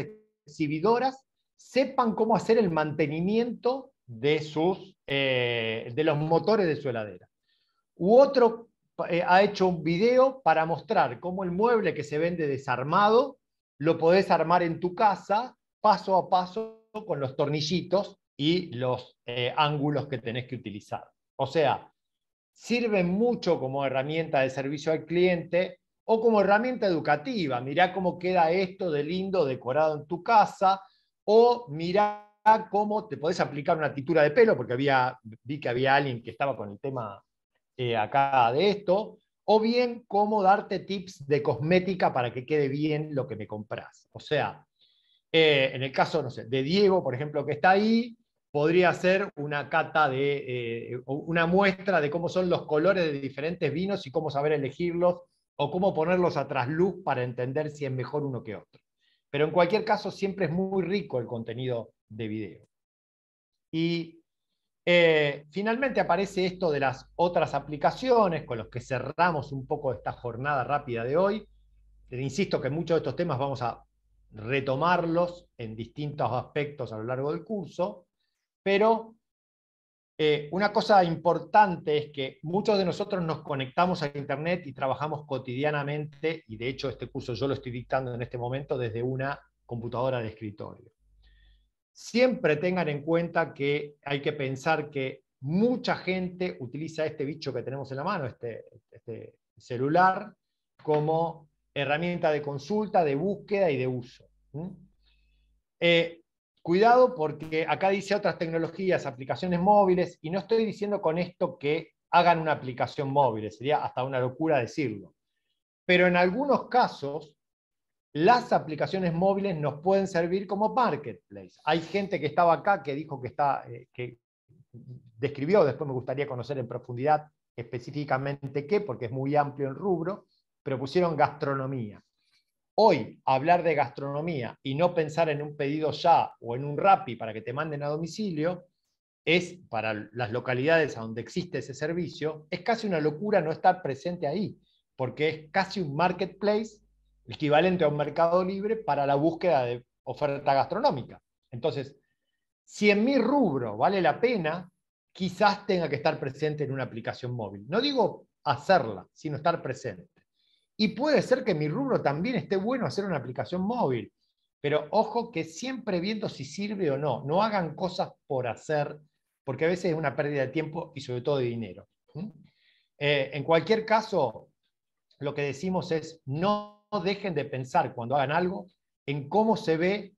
exhibidoras, sepan cómo hacer el mantenimiento de, sus, eh, de los motores de su heladera. U otro eh, ha hecho un video para mostrar cómo el mueble que se vende desarmado lo podés armar en tu casa paso a paso con los tornillitos y los eh, ángulos que tenés que utilizar. O sea, sirve mucho como herramienta de servicio al cliente o como herramienta educativa. Mirá cómo queda esto de lindo decorado en tu casa o mirá cómo te podés aplicar una titura de pelo, porque había, vi que había alguien que estaba con el tema eh, acá de esto, o bien cómo darte tips de cosmética para que quede bien lo que me compras. O sea, eh, en el caso, no sé, de Diego, por ejemplo, que está ahí, podría ser una cata de, eh, una muestra de cómo son los colores de diferentes vinos y cómo saber elegirlos o cómo ponerlos a trasluz para entender si es mejor uno que otro. Pero en cualquier caso, siempre es muy rico el contenido de video. Y eh, finalmente aparece esto de las otras aplicaciones con los que cerramos un poco esta jornada rápida de hoy. Insisto que muchos de estos temas vamos a retomarlos en distintos aspectos a lo largo del curso, pero eh, una cosa importante es que muchos de nosotros nos conectamos a Internet y trabajamos cotidianamente, y de hecho este curso yo lo estoy dictando en este momento desde una computadora de escritorio. Siempre tengan en cuenta que hay que pensar que mucha gente utiliza este bicho que tenemos en la mano, este, este celular, como herramienta de consulta, de búsqueda y de uso. Eh, cuidado porque acá dice otras tecnologías, aplicaciones móviles, y no estoy diciendo con esto que hagan una aplicación móvil, sería hasta una locura decirlo. Pero en algunos casos, las aplicaciones móviles nos pueden servir como marketplace. Hay gente que estaba acá que dijo que está, eh, que describió, después me gustaría conocer en profundidad específicamente qué, porque es muy amplio el rubro, Propusieron pusieron gastronomía. Hoy, hablar de gastronomía y no pensar en un pedido ya o en un Rappi para que te manden a domicilio, es para las localidades a donde existe ese servicio, es casi una locura no estar presente ahí, porque es casi un marketplace equivalente a un mercado libre para la búsqueda de oferta gastronómica. Entonces, si en mi rubro vale la pena, quizás tenga que estar presente en una aplicación móvil. No digo hacerla, sino estar presente. Y puede ser que mi rubro también esté bueno hacer una aplicación móvil, pero ojo que siempre viendo si sirve o no. No hagan cosas por hacer, porque a veces es una pérdida de tiempo y sobre todo de dinero. Eh, en cualquier caso, lo que decimos es no dejen de pensar cuando hagan algo en cómo se ve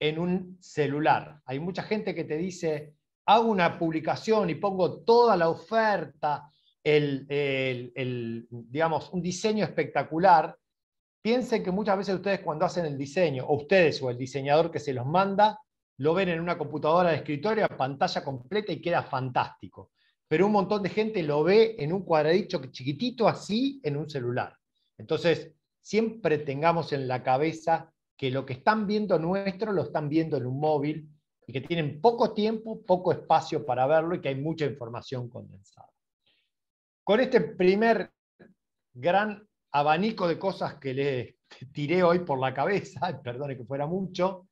en un celular. Hay mucha gente que te dice, hago una publicación y pongo toda la oferta el, digamos, un diseño espectacular, piensen que muchas veces ustedes cuando hacen el diseño, o ustedes o el diseñador que se los manda, lo ven en una computadora de escritorio pantalla completa y queda fantástico. Pero un montón de gente lo ve en un cuadradito chiquitito así en un celular. Entonces, siempre tengamos en la cabeza que lo que están viendo nuestro lo están viendo en un móvil y que tienen poco tiempo, poco espacio para verlo y que hay mucha información condensada. Con este primer gran abanico de cosas que les tiré hoy por la cabeza, *laughs* perdone que fuera mucho,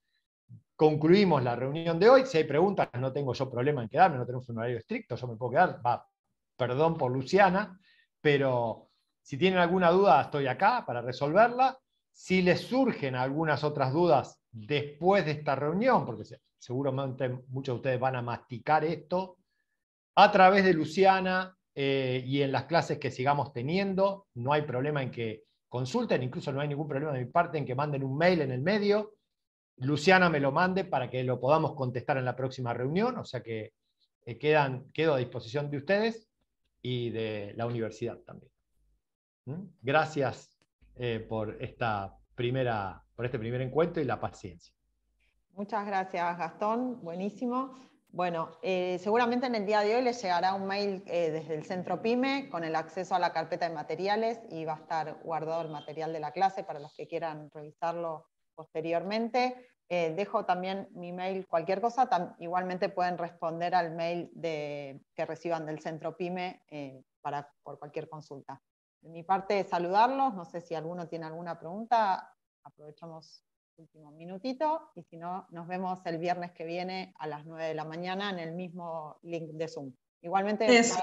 concluimos la reunión de hoy. Si hay preguntas, no tengo yo problema en quedarme, no tenemos un horario estricto, yo me puedo quedar. Va, perdón por Luciana, pero si tienen alguna duda, estoy acá para resolverla. Si les surgen algunas otras dudas después de esta reunión, porque seguramente muchos de ustedes van a masticar esto, a través de Luciana eh, y en las clases que sigamos teniendo. No hay problema en que consulten, incluso no hay ningún problema de mi parte en que manden un mail en el medio. Luciana me lo mande para que lo podamos contestar en la próxima reunión, o sea que eh, quedan, quedo a disposición de ustedes y de la universidad también. ¿Mm? Gracias eh, por, esta primera, por este primer encuentro y la paciencia. Muchas gracias, Gastón. Buenísimo. Bueno, eh, seguramente en el día de hoy les llegará un mail eh, desde el centro PyME con el acceso a la carpeta de materiales y va a estar guardado el material de la clase para los que quieran revisarlo posteriormente. Eh, dejo también mi mail, cualquier cosa, igualmente pueden responder al mail que reciban del centro PyME para, por cualquier consulta. De mi parte, saludarlos, no sé si alguno tiene alguna pregunta, aprovechamos último minutito y si no, nos vemos el viernes que viene a las 9 de la mañana en el mismo link de Zoom. Igualmente les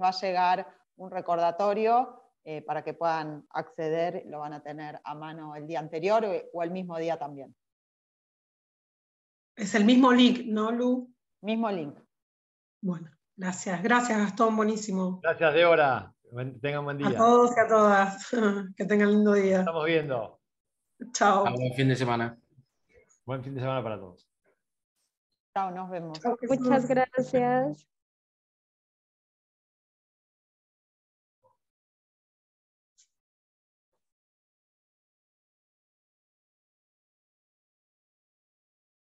va, a llegar un recordatorio eh, para que puedan acceder, lo van a tener a mano el día anterior eh, o, el mismo día también. Es el mismo link, ¿no, Lu? Mismo link. Bueno, gracias. Gracias, Gastón. Buenísimo. Gracias, Débora. Tengan buen día. A todos y a todas. *laughs* que tengan lindo día. Estamos viendo. Chao. Un ah, buen fin de semana. Buen fin de semana para todos. Chao, nos vemos. Muchas gracias.